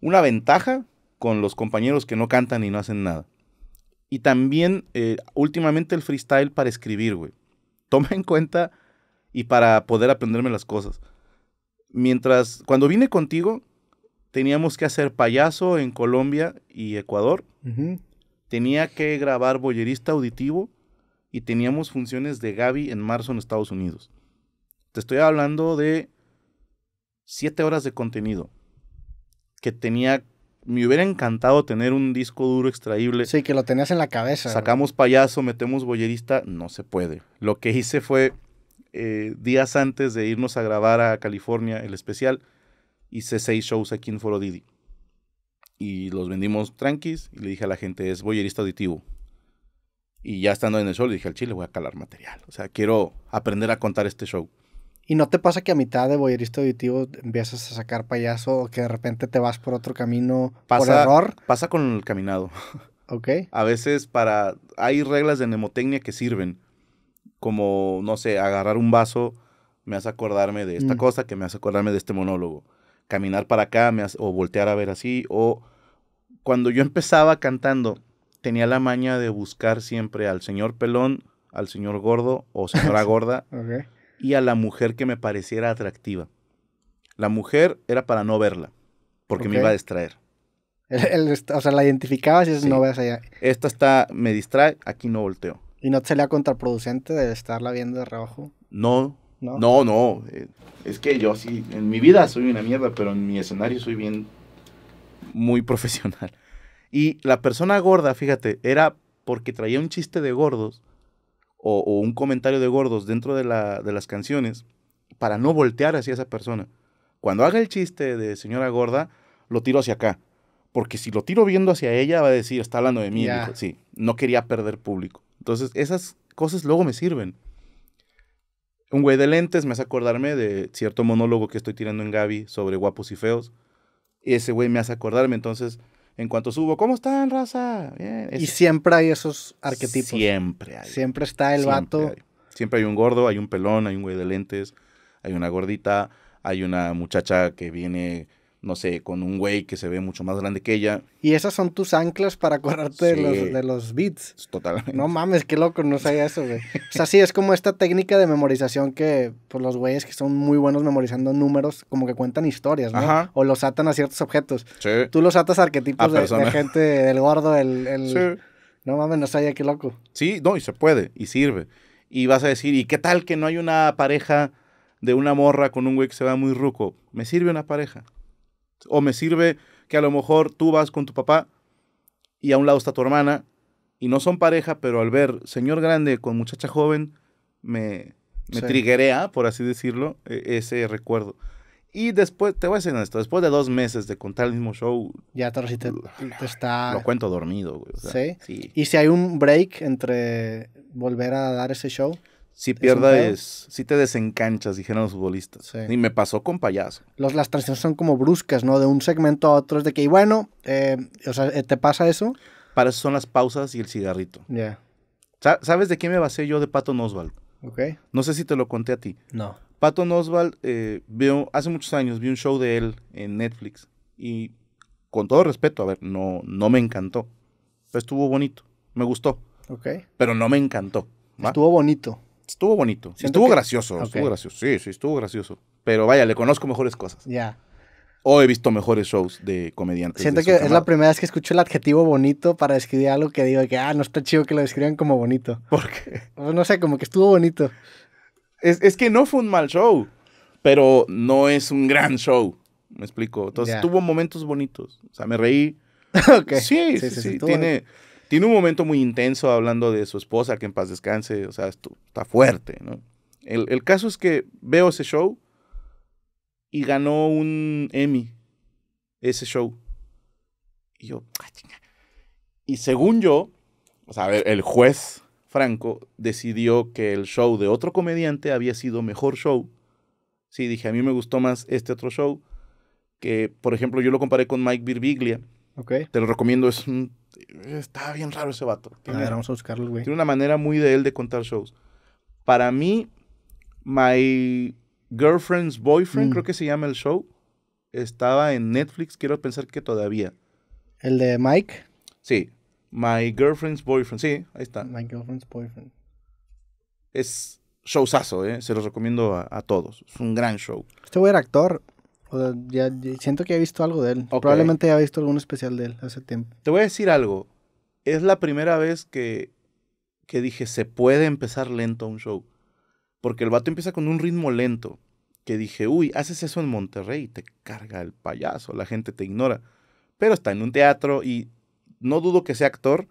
una ventaja con los compañeros que no cantan y no hacen nada. Y también, eh, últimamente, el freestyle para escribir, güey. Toma en cuenta y para poder aprenderme las cosas. Mientras, cuando vine contigo, teníamos que hacer payaso en Colombia y Ecuador. Tenía que grabar boyerista auditivo y teníamos funciones de Gaby en marzo en Estados Unidos. Te estoy hablando de siete horas de contenido que tenía me hubiera encantado tener un disco duro extraíble. Sí, que lo tenías en la cabeza. Sacamos payaso, metemos boyerista, no se puede. Lo que hice fue, eh, días antes de irnos a grabar a California el especial, hice seis shows aquí en Foro Didi. Y los vendimos tranquis y le dije a la gente, es boyerista auditivo. Y ya estando en el sol le dije al chile, voy a calar material. O sea, quiero aprender a contar este show. ¿Y no te pasa que a mitad de voyerista auditivo empiezas a sacar payaso o que de repente te vas por otro camino por error? Pasa con el caminado. Ok. A veces para... Hay reglas de mnemotecnia que sirven. Como, no sé, agarrar un vaso me hace acordarme de esta mm. cosa que me hace acordarme de este monólogo. Caminar para acá me o voltear a ver así. O cuando yo empezaba cantando tenía la maña de buscar siempre al señor pelón, al señor gordo o señora gorda y a la mujer que me pareciera atractiva. La mujer era para no verla, porque me iba a distraer. o sea, la identificabas y no veas allá. Esta está, me distrae, aquí no volteo. ¿Y no te sería contraproducente de estarla viendo de reojo? No, no, no. no. Eh, es que yo sí, en mi vida soy una mierda, pero en mi escenario soy bien, muy profesional. Y la persona gorda, fíjate, era porque traía un chiste de gordos o, un comentario de gordos dentro de, la, las canciones para no voltear hacia esa persona. Cuando haga el chiste de señora gorda, lo tiro hacia acá. Porque si lo tiro viendo hacia ella, va a decir, está hablando de mí. Sí, no quería perder público. Entonces, esas cosas luego me sirven. Un güey de lentes me hace acordarme de cierto monólogo que estoy tirando en Gaby sobre guapos y feos. Y ese güey me hace acordarme. Entonces, en cuanto subo, ¿cómo están, raza? y siempre hay esos arquetipos. Siempre hay. Siempre está el vato. Siempre hay un gordo, hay un pelón, hay un güey de lentes, hay una gordita, hay una muchacha que viene no sé, con un güey que se ve mucho más grande que ella. Y esas son tus anclas para acordarte de, los, de los beats. Totalmente. No mames, qué loco, no sabía eso, güey. o sea, sí, es como esta técnica de memorización que por pues, los güeyes que son muy buenos memorizando números, como que cuentan historias, ¿no? Ajá. O los atan a ciertos objetos. Tú los atas a arquetipos de, gente, del gordo, el... No mames, no sabía qué loco. Sí, no, y se puede, y sirve. Y vas a decir, ¿y qué tal que no hay una pareja de una morra con un güey que se va muy ruco? Me sirve una pareja. O me sirve que a lo mejor tú vas con tu papá y a un lado está tu hermana y no son pareja, pero al ver señor grande con muchacha joven, me, me por así decirlo, e, ese recuerdo. Y después, te voy a decir esto, después de dos meses de contar el mismo show... Ya, te, está... Lo cuento dormido, ¿Sí? ¿Y si hay un break entre volver a dar ese show? si pierdas, si te desencanchas, dijeron los futbolistas. Y me pasó con payaso. Los, las transiciones son como bruscas, ¿no? De un segmento a otro, es de que, y bueno, eh, o sea, eh, ¿te pasa eso? Para eso son las pausas y el cigarrito. Ya. ¿Sabes de qué me basé yo de Pato Oswald? Ok. No sé si te lo conté a ti. No. Pato Oswald, eh, veo, hace muchos años vi un show de él en Netflix y con todo respeto, a ver, no, no me encantó. estuvo bonito, me gustó. Ok. Pero no me encantó. Estuvo bonito. Estuvo bonito. Sí, estuvo gracioso. Estuvo gracioso. Sí, sí, estuvo gracioso. Pero vaya, le conozco mejores cosas. Ya. O he visto mejores shows de comediantes. Siento que es la primera vez que escucho el adjetivo bonito para describir algo que digo que, ah, no está chido que lo describan como bonito. ¿Por qué? no sé, como que estuvo bonito. Es, es, que no fue un mal show, pero no es un gran show. Me explico. Entonces tuvo momentos bonitos. O sea, me reí. Sí, sí, sí. Tiene tiene un momento muy intenso hablando de su esposa, que en paz descanse, o sea, está fuerte, ¿no? El, caso es que veo ese show y ganó un Emmy ese show. Y yo, ah, y según yo, o sea, el juez Franco decidió que el show de otro comediante había sido mejor show. Sí, dije, a mí me gustó más este otro show, que por ejemplo yo lo comparé con Mike Birbiglia te lo recomiendo, es Está bien raro ese vato. Tiene, vamos a buscarlo, güey. Tiene una manera muy de él de contar shows. Para mí, My Girlfriend's Boyfriend, mm. creo que se llama el show, estaba en Netflix, quiero pensar que todavía. ¿El de Mike? Sí. My Girlfriend's Boyfriend, sí, ahí está. My Girlfriend's Boyfriend. Es showzazo, ¿eh? se los recomiendo a, a todos. Es un gran show. Este güey era actor o sea, ya, siento que he visto algo de él. Probablemente haya visto algún especial de él hace tiempo. Te voy a decir algo. Es la primera vez que, que dije, se puede empezar lento un show. Porque el vato empieza con un ritmo lento. Que dije, uy, haces eso en Monterrey y te carga el payaso, la gente te ignora. Pero está en un teatro y no dudo que sea actor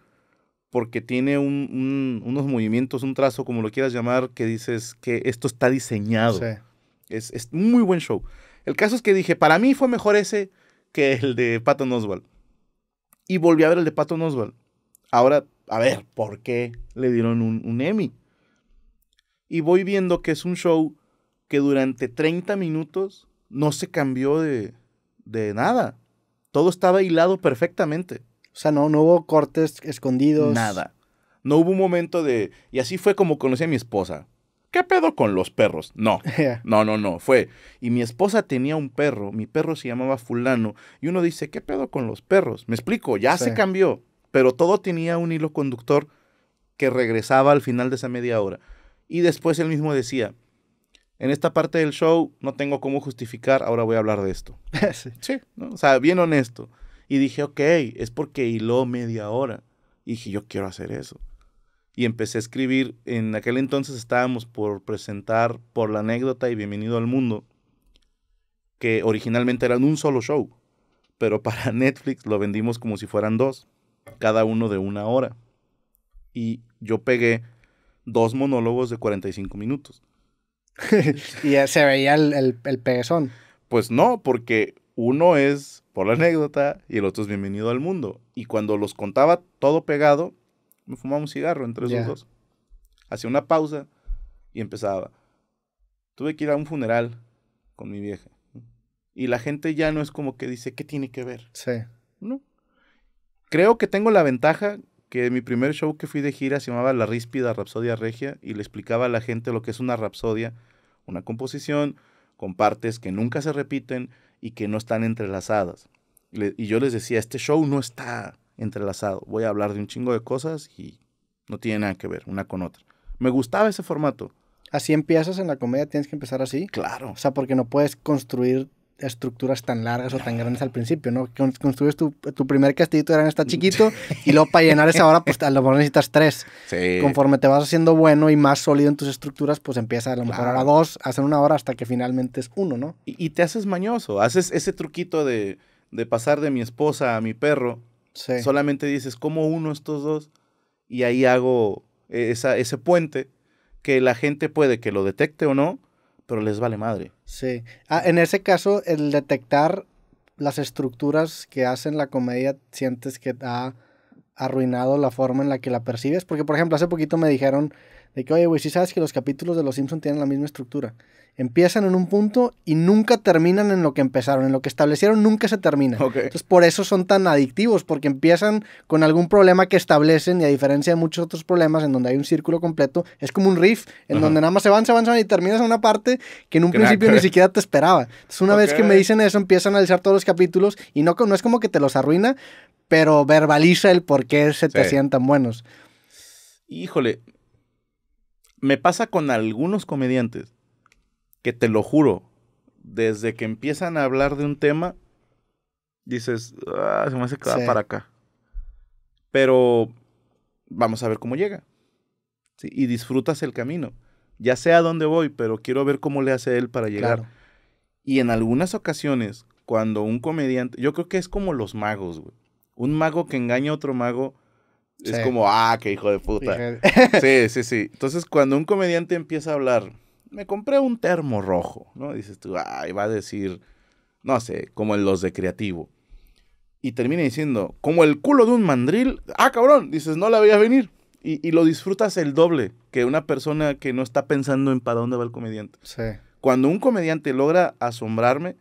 porque tiene un, unos movimientos, un trazo, como lo quieras llamar, que dices que esto está diseñado. Es, es, muy buen show. El caso es que dije, para mí fue mejor ese que el de Patton Oswald. Y volví a ver el de Patton Oswald. Ahora, a ver, ¿por qué le dieron un, Emmy? Y voy viendo que es un show que durante 30 minutos no se cambió de, nada. Todo estaba hilado perfectamente. O sea, no, no hubo cortes escondidos. Nada. No hubo un momento de... Y así fue como conocí a mi esposa. ¿qué pedo con los perros? No, no, no, no, fue. Y mi esposa tenía un perro, mi perro se llamaba fulano, y uno dice, ¿qué pedo con los perros? Me explico, ya se cambió, pero todo tenía un hilo conductor que regresaba al final de esa media hora. Y después él mismo decía, en esta parte del show no tengo cómo justificar, ahora voy a hablar de esto. sí, o sea, bien honesto. Y dije, ok, es porque hiló media hora. Y dije, yo quiero hacer eso y empecé a escribir. En aquel entonces estábamos por presentar Por la anécdota y Bienvenido al Mundo, que originalmente eran un solo show, pero para Netflix lo vendimos como si fueran dos, cada uno de una hora. Y yo pegué dos monólogos de 45 minutos. y se veía el, el, Pues no, porque uno es por la anécdota y el otro es bienvenido al mundo. Y cuando los contaba todo pegado, me fumaba un cigarro entre esos dos. Hacía una pausa y empezaba. Tuve que ir a un funeral con mi vieja. Y la gente ya no es como que dice, ¿qué tiene que ver? Sí. No. Creo que tengo la ventaja que mi primer show que fui de gira se llamaba La Ríspida Rapsodia Regia y le explicaba a la gente lo que es una rapsodia, una composición con partes que nunca se repiten y que no están entrelazadas. y yo les decía, este show no está entrelazado. Voy a hablar de un chingo de cosas y no tiene nada que ver una con otra. Me gustaba ese formato. Así empiezas en la comedia, tienes que empezar así. Claro. O sea, porque no puedes construir estructuras tan largas o tan grandes al principio, ¿no? Construyes tu, tu primer castillito eran está chiquito y luego para llenar esa hora, pues a lo mejor necesitas tres. Sí. Conforme te vas haciendo bueno y más sólido en tus estructuras, pues empiezas a lo mejor a dos, hacen una hora hasta que finalmente es uno, ¿no? Y, te haces mañoso, haces ese truquito de pasar de mi esposa a mi perro Solamente dices, ¿cómo uno estos dos? Y ahí hago e, ese puente que la gente puede que lo detecte o no, pero les vale madre. Sí. Ah, en ese caso, el detectar las estructuras que hacen la comedia, sientes que ha arruinado la forma en la que la percibes. Porque, por ejemplo, hace poquito me dijeron de que, oye, güey, si sabes que los capítulos de Los Simpsons tienen la misma estructura. Empiezan en un punto y nunca terminan en lo que empezaron, en lo que establecieron nunca se termina. Entonces por eso son tan adictivos, porque empiezan con algún problema que establecen y a diferencia de muchos otros problemas en donde hay un círculo completo, es como un riff, en donde nada más se van, se van, y terminas en una parte que en un principio ni siquiera te esperaba. Entonces una vez que me dicen eso, empiezan a analizar todos los capítulos y no, no es como que te los arruina, pero verbaliza el por qué se te sientan hacían tan buenos. Híjole, me pasa con algunos comediantes que te lo juro, desde que empiezan a hablar de un tema, dices, ah, se me hace quedar para acá. Pero vamos a ver cómo llega. Y disfrutas el camino. Ya sé a dónde voy, pero quiero ver cómo le hace él para llegar. Y en algunas ocasiones, cuando un comediante, yo creo que es como los magos, güey. Un mago que engaña a otro mago es como, ah, qué hijo de puta. sí, sí, sí. Entonces, cuando un comediante empieza a hablar me compré un termo rojo, ¿no? Dices tú, ay, va a decir, no sé, como en los de creativo. Y termina diciendo, como el culo de un mandril, ah, cabrón, dices, no la a venir. Y, lo disfrutas el doble que una persona que no está pensando en para dónde va el comediante. Sí. Cuando un comediante logra asombrarme,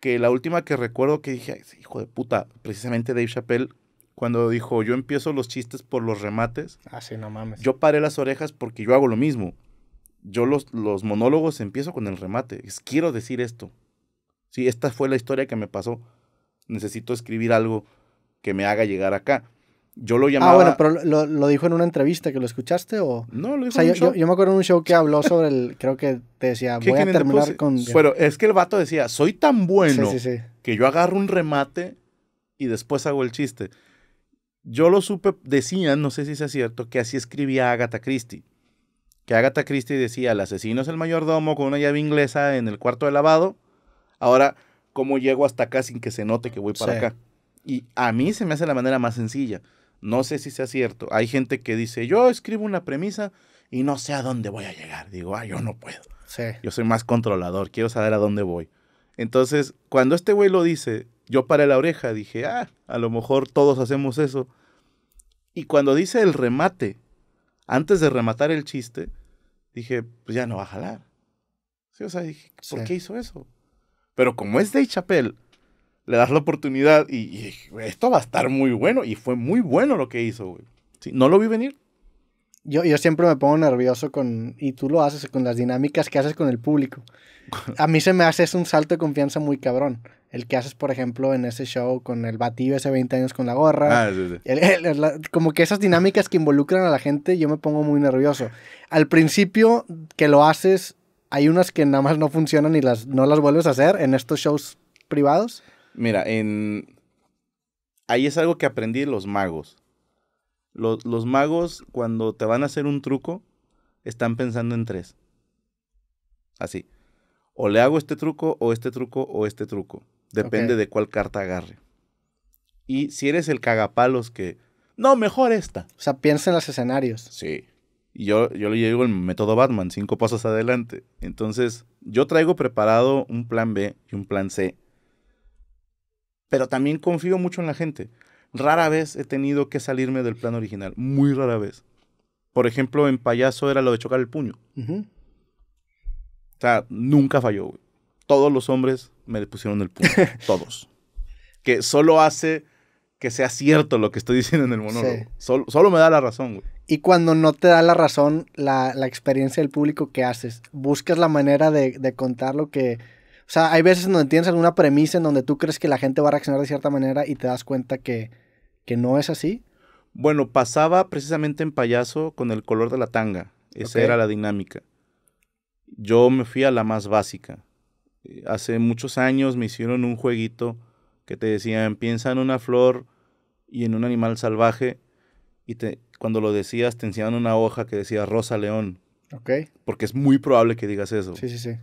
que la última que recuerdo que dije, hijo de puta, precisamente Dave Chappelle, cuando dijo, yo empiezo los chistes por los remates. Ah, sí, no mames. Yo paré las orejas porque yo hago lo mismo yo los, monólogos empiezo con el remate. quiero decir esto. Sí, esta fue la historia que me pasó. Necesito escribir algo que me haga llegar acá. Yo lo ah, llamaba... Ah, bueno, pero lo, dijo en una entrevista que lo escuchaste o... No, lo dijo yo, Yo, me acuerdo en un show que habló sobre el... creo que te decía, voy a terminar con... Pero es que el vato decía, soy tan bueno que yo agarro un remate y después hago el chiste. Yo lo supe, decían, no sé si sea cierto, que así escribía Agatha Christie que Agatha Christie decía, el asesino es el mayordomo con una llave inglesa en el cuarto de lavado. Ahora, ¿cómo llego hasta acá sin que se note que voy para acá? Y a mí se me hace la manera más sencilla. No sé si sea cierto. Hay gente que dice, yo escribo una premisa y no sé a dónde voy a llegar. Digo, ah, yo no puedo. Sí. Yo soy más controlador, quiero saber a dónde voy. Entonces, cuando este güey lo dice, yo paré la oreja, dije, ah, a lo mejor todos hacemos eso. Y cuando dice el remate, antes de rematar el chiste, dije, pues ya no va a jalar. o sea, dije, ¿por qué hizo eso? Pero como es de Chapel, le das la oportunidad y, esto va a estar muy bueno. Y fue muy bueno lo que hizo, güey. No lo vi venir, yo, siempre me pongo nervioso con, y tú lo haces, con las dinámicas que haces con el público. A mí se me hace es un salto de confianza muy cabrón. El que haces, por ejemplo, en ese show con el batido hace 20 años con la gorra. Ah, como que esas dinámicas que involucran a la gente, yo me pongo muy nervioso. Al principio que lo haces, hay unas que nada más no funcionan y las, no las vuelves a hacer en estos shows privados. Mira, en... ahí es algo que aprendí los magos. Los, magos, cuando te van a hacer un truco, están pensando en tres. Así. O le hago este truco, o este truco, o este truco. Depende de cuál carta agarre. Y si eres el cagapalos que. No, mejor esta. O sea, piensa en los escenarios. Sí. Y yo, le llevo el método Batman, cinco pasos adelante. Entonces, yo traigo preparado un plan B y un plan C. Pero también confío mucho en la gente. Rara vez he tenido que salirme del plan original, muy rara vez. Por ejemplo, en Payaso era lo de chocar el puño. O sea, nunca falló, güey. Todos los hombres me pusieron el puño, todos. Que solo hace que sea cierto lo que estoy diciendo en el monólogo. Solo, solo, me da la razón, güey. Y cuando no te da la razón, la, experiencia del público, ¿qué haces? ¿Buscas la manera de, de contar lo que o sea, hay veces donde tienes alguna premisa en donde tú crees que la gente va a reaccionar de cierta manera y te das cuenta que, no es así. Bueno, pasaba precisamente en payaso con el color de la tanga. Esa era la dinámica. Yo me fui a la más básica. Eh, hace muchos años me hicieron un jueguito que te decían, piensa en una flor y en un animal salvaje. Y te, cuando lo decías, te enseñaban una hoja que decía Rosa León. Ok. Porque es muy probable que digas eso. Sí, sí, sí.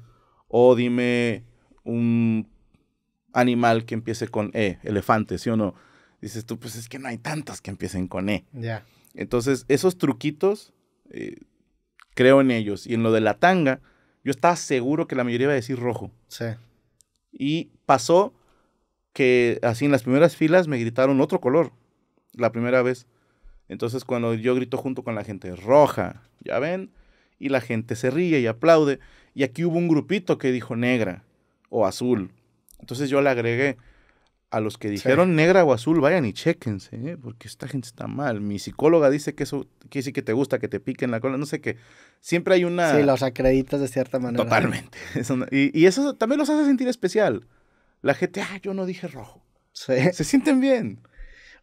O dime un animal que empiece con E, elefante, ¿sí o no? Dices tú, pues es que no hay tantas que empiecen con E. Ya. Entonces, esos truquitos, eh, creo en ellos. Y en lo de la tanga, yo estaba seguro que la mayoría iba a decir rojo. Sí. Y pasó que así en las primeras filas me gritaron otro color, la primera vez. Entonces, cuando yo grito junto con la gente, roja, ya ven, y la gente se ríe y aplaude. Y aquí hubo un grupito que dijo negra o azul. Entonces yo le agregué, a los que dijeron negra o azul, vayan y chéquense, ¿eh? porque esta gente está mal. Mi psicóloga dice que eso, que decir que te gusta, que te piquen la cola, no sé qué. Siempre hay una... Sí, los acreditas de cierta manera. Totalmente. y, eso también los hace sentir especial. La gente, ah, yo no dije rojo. Sí. Se sienten bien.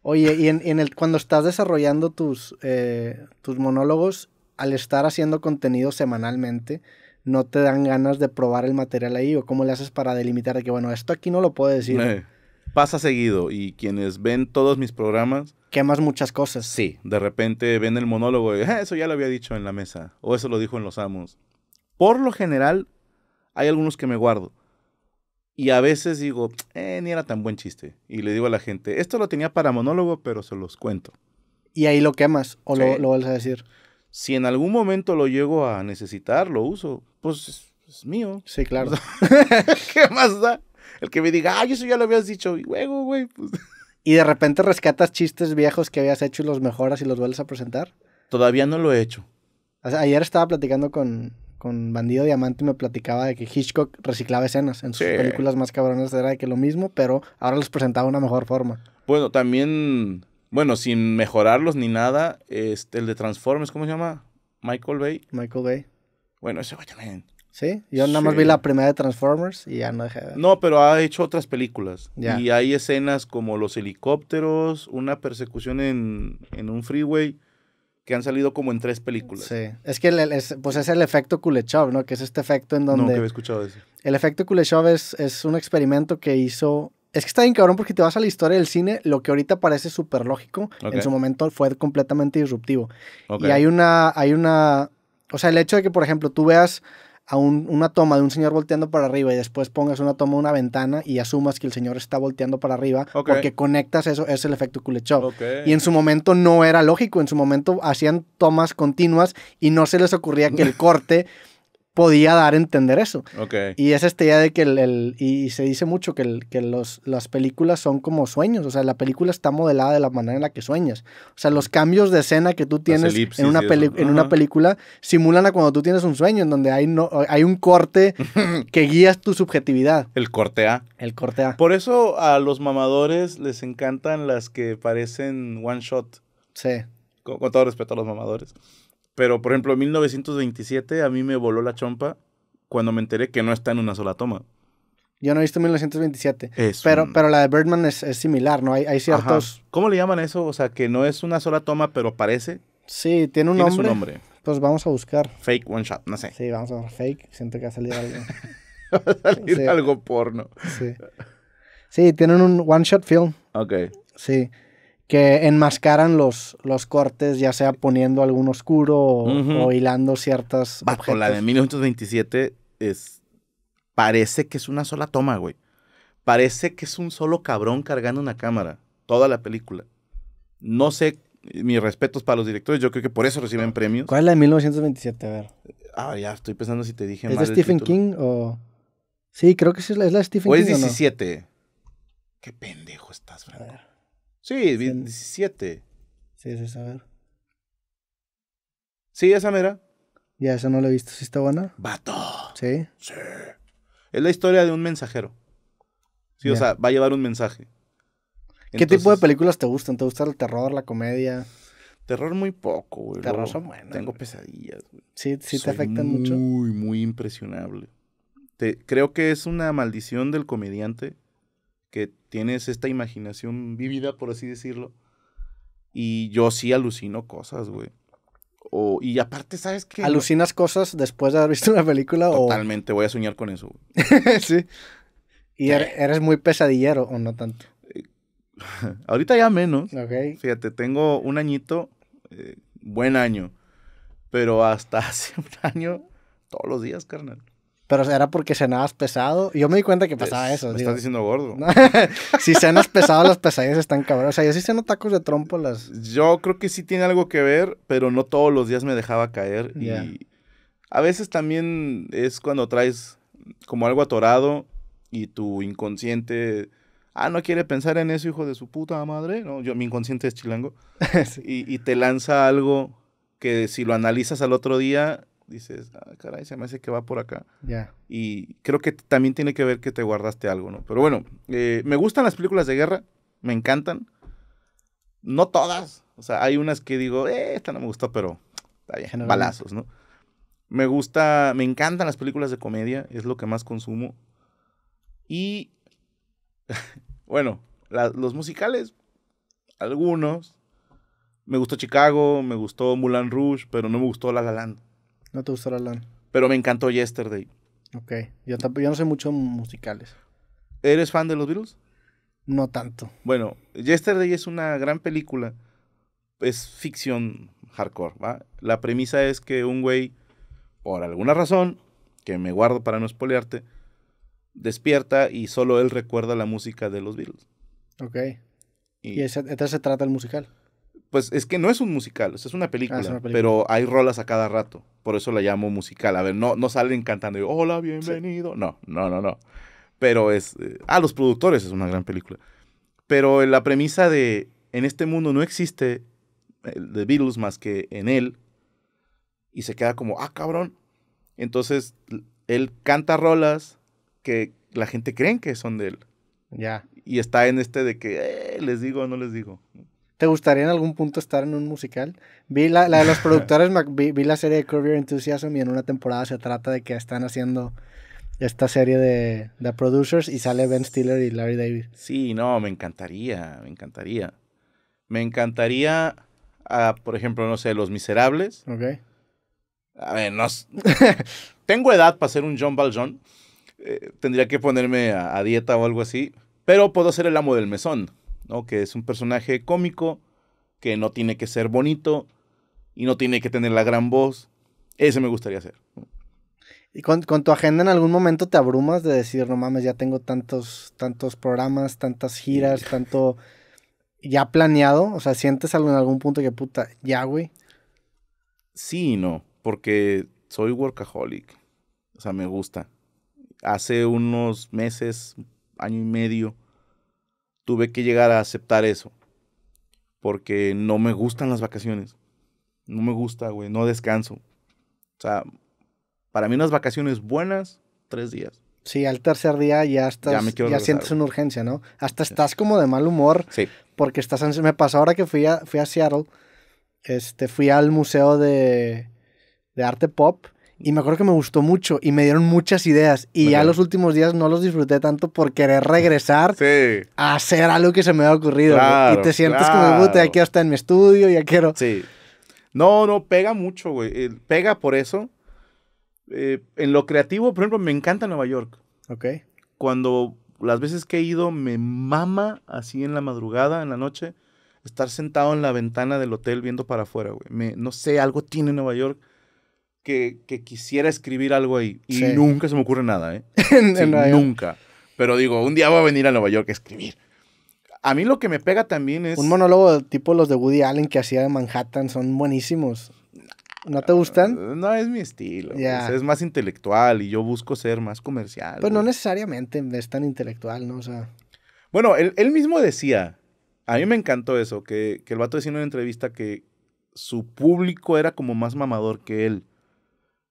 Oye, y en, el, cuando estás desarrollando tus, eh, tus monólogos, al estar haciendo contenido semanalmente, no te dan ganas de probar el material ahí o cómo le haces para delimitar de que, bueno, esto aquí no lo puedo decir. Eh, pasa seguido y quienes ven todos mis programas... Quemas muchas cosas. Sí, de repente ven el monólogo y ah, eso ya lo había dicho en la mesa o eso lo dijo en Los Amos. Por lo general, hay algunos que me guardo. Y a veces digo, eh, ni era tan buen chiste. Y le digo a la gente, esto lo tenía para monólogo, pero se los cuento. Y ahí lo quemas o lo, lo vuelves a decir. Si en algún momento lo llego a necesitar, lo uso, pues es, mío. Sí, claro. ¿Qué más da? El que me diga, ay, eso ya lo habías dicho, y güey, pues. ¿Y de repente rescatas chistes viejos que habías hecho y los mejoras y los vuelves a presentar? Todavía no lo he hecho. ayer estaba platicando con, Bandido Diamante y me platicaba de que Hitchcock reciclaba escenas. En sus películas más cabronas era de que lo mismo, pero ahora los presentaba de una mejor forma. Bueno, también bueno, sin mejorarlos ni nada, este, el de Transformers, ¿cómo se llama? Michael Bay. Michael Bay. Bueno, ese güey también. Sí, yo nada más vi la primera de Transformers y ya no dejé de ver. No, pero ha hecho otras películas. Y hay escenas como los helicópteros, una persecución en, un freeway que han salido como en tres películas. Sí, es que el, es, pues es el efecto Kuleshov, ¿no? Que es este efecto en donde... No, que había escuchado eso. El efecto Kuleshov es, es un experimento que hizo es que está bien cabrón porque te vas a la historia del cine, lo que ahorita parece súper lógico, en su momento fue completamente disruptivo. Y hay una, hay una, o sea, el hecho de que, por ejemplo, tú veas a una toma de un señor volteando para arriba y después pongas una toma de una ventana y asumas que el señor está volteando para arriba porque conectas eso, es el efecto Kulechov. Y en su momento no era lógico, en su momento hacían tomas continuas y no se les ocurría que el corte podía dar a entender eso. Okay. Y es esta idea de que el, y se dice mucho que, el, que las películas son como sueños, o sea, la película está modelada de la manera en la que sueñas. O sea, los cambios de escena que tú tienes en una, en una película simulan a cuando tú tienes un sueño, en donde hay, no, hay un corte que guías tu subjetividad. El corte A. El corte A. Por eso a los mamadores les encantan las que parecen one shot. Sí. Con, con todo respeto a los mamadores. Pero, por ejemplo, 1927 a mí me voló la chompa cuando me enteré que no está en una sola toma. Yo no he visto 1927. pero, pero la de Birdman es, similar, ¿no? Hay, ciertos... ¿Cómo le llaman eso? O sea, que no es una sola toma, pero parece. Sí, tiene un nombre. Su nombre. Pues vamos a buscar. Fake One Shot, no sé. Sí, vamos a ver fake. Siento que va a algo. algo porno. Sí. Sí, tienen un One Shot Film. Ok. Sí que enmascaran los, los cortes, ya sea poniendo algún oscuro o, hilando ciertas. Bajo la de 1927 es. Parece que es una sola toma, güey. Parece que es un solo cabrón cargando una cámara. Toda la película. No sé, mis respetos para los directores, yo creo que por eso reciben premios. ¿Cuál es la de 1927? A ver. Ah, ya, estoy pensando si te dije ¿Es de Stephen King o.? Sí, creo que sí es la, de Stephen o King. Es 17. Qué pendejo estás, Franco. Sí, 17. Sí, sí, a ver. Sí, esa mera. Ya, esa no la he visto. ¿Sí está buena? ¡Vato! ¿Sí? Sí. Es la historia de un mensajero. Sí, o sea, va a llevar un mensaje. ¿Qué tipo de películas te gustan? ¿Te gusta el terror, la comedia? Terror muy poco, güey. Terror son buenas. Tengo pesadillas, Sí, sí te afectan mucho. Muy, muy impresionable. Te, creo que es una maldición del comediante que tienes esta imaginación vivida, por así decirlo. Y yo sí alucino cosas, güey. O, y aparte, ¿sabes qué? ¿Alucinas cosas después de haber visto una película? Totalmente, voy a soñar con eso. Güey. sí. ¿Y er-, eres muy pesadillero o no tanto? Eh, ahorita ya menos. Fíjate, tengo un añito, eh, buen año, pero hasta hace un año, todos los días, carnal. Pero era porque cenabas pesado. yo me di cuenta que pasaba eso. Me estás diciendo gordo. si cenas pesado, las pesadillas están cabrón. O sea, yo sí ceno tacos de trompo. las... Yo creo que sí tiene algo que ver, pero no todos los días me dejaba caer. Y a veces también es cuando traes como algo atorado y tu inconsciente. Ah, no quiere pensar en eso, hijo de su puta madre. No, yo, mi inconsciente es chilango. y te lanza algo que si lo analizas al otro día dices, ah, caray, se me hace que va por acá. Ya. Y creo que también tiene que ver que te guardaste algo, ¿no? Pero bueno, eh, me gustan las películas de guerra, me encantan. No todas. O sea, hay unas que digo, eh, esta no me gustó, pero está bien, balazos, ¿no? Me gusta, me encantan las películas de comedia, es lo que más consumo. Y, bueno, los musicales, algunos. Me gustó Chicago, me gustó Mulan Rouge, pero no me gustó La La no te gustó La Pero me encantó Yesterday. Ok. Yo, tampoco, yo no sé mucho musicales. ¿Eres fan de los Beatles? No tanto. Bueno, Yesterday es una gran película. Es ficción hardcore, ¿va? La premisa es que un güey, por alguna razón, que me guardo para no espolearte, despierta y solo él recuerda la música de los Beatles. Ok. Y, se trata el musical pues es que no es un musical, ah, es una, película, pero hay rolas a cada rato. Por eso la llamo musical. A ver, no, no salen cantando, hola, bienvenido. No, no, no, no. Pero es. a eh, ah, los productores es una gran película. Pero la premisa de en este mundo no existe The virus más que en él. Y se queda como, ah, cabrón. Entonces él canta rolas que la gente cree que son de él. Ya. Y está en este de que eh, les digo no les digo. ¿Te gustaría en algún punto estar en un musical? Vi la, de los productores, vi, la serie de Curb Enthusiasm y en una temporada se trata de que están haciendo esta serie de, producers y sale Ben Stiller y Larry David. Sí, no, me encantaría, me encantaría. Me encantaría, ah, por ejemplo, no sé, Los Miserables. Ok. A ver, no... tengo edad para ser un John Valjean. Eh, tendría que ponerme a, a dieta o algo así. Pero puedo ser el amo del mesón. Que es un personaje cómico, que no tiene que ser bonito y no tiene que tener la gran voz. Ese me gustaría hacer. ¿Y con, con, tu agenda en algún momento te abrumas de decir, no mames, ya tengo tantos, tantos programas, tantas giras, tanto ya planeado? O sea, ¿sientes algo en algún punto que puta, ya, güey? Sí y no, porque soy workaholic. O sea, me gusta. Hace unos meses, año y medio, tuve que llegar a aceptar eso. Porque no me gustan las vacaciones. No me gusta, güey. No descanso. O sea, para mí unas vacaciones buenas, tres días. Sí, al tercer día ya estás, ya, sientes una urgencia, ¿no? Hasta estás como de mal humor. Sí. Porque estás, en, me pasó ahora que fui a, fui a Seattle, este, fui al museo de, de arte pop y me acuerdo que me gustó mucho y me dieron muchas ideas. Y ya los últimos días no los disfruté tanto por querer regresar a hacer algo que se me había ocurrido. y te sientes como, puta, ya quiero estar en mi estudio, ya quiero. Sí. No, no, pega mucho, güey. Eh, pega por eso. Eh, en lo creativo, por ejemplo, me encanta Nueva York. Ok. Cuando las veces que he ido, me mama así en la madrugada, en la noche, estar sentado en la ventana del hotel viendo para afuera, güey. no sé, algo tiene Nueva York que, quisiera escribir algo ahí. Y nunca se me ocurre nada, ¿eh? nunca. Pero digo, un día voy a venir a Nueva York a escribir. A mí lo que me pega también es... Un monólogo tipo los de Woody Allen que hacía en Manhattan son buenísimos. ¿No te ah, gustan? No, es mi estilo. es más intelectual y yo busco ser más comercial. Pues no necesariamente es tan intelectual, ¿no? O sea... Bueno, él, mismo decía, a mí me encantó eso, que, que el vato decía en una entrevista que su público era como más mamador que él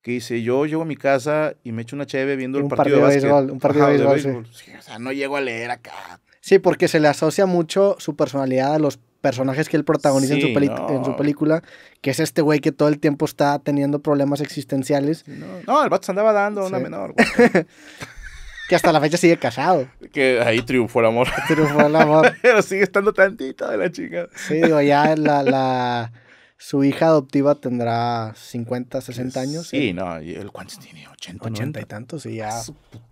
que dice, yo llego a mi casa y me echo una cheve viendo un el partido, de béisbol. Un partido de béisbol, Sí. O sea, no llego a leer acá. Sí, porque se le asocia mucho su personalidad a los personajes que él protagoniza en, su película, que es este güey que todo el tiempo está teniendo problemas existenciales. No, el vato se andaba dando a una menor. que hasta la fecha sigue casado. Que ahí triunfó el amor. Triunfó el amor. Pero sigue estando tantito de la chica. Sí, digo, ya la su hija adoptiva tendrá 50, 60 años. Sí, no, ¿y el tiene? 80, 80 90? y tantos y ya.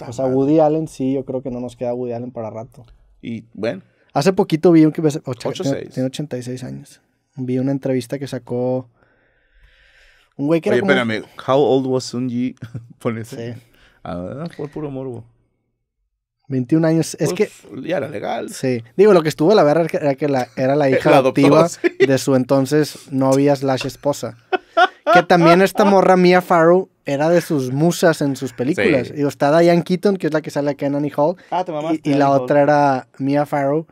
o sea, Woody Allen sí, yo creo que no nos queda Woody Allen para rato. Y bueno. Hace poquito vi un que ocho, hace tiene, tiene, 86 años. Vi una entrevista que sacó un güey que Oye, era como... espérame, how old was Sunji? Ponese. Sí. Ah, por puro morbo. 21 años. Es que. Ya era legal. Sí. Digo, lo que estuvo la verdad era que era la hija adoptiva de su entonces novia slash esposa. que también esta morra Mia Farrow era de sus musas en sus películas. y Digo, está Diane Keaton, que es la que sale acá en Annie Hall. Ah, te y, y la otra era Mia Farrow.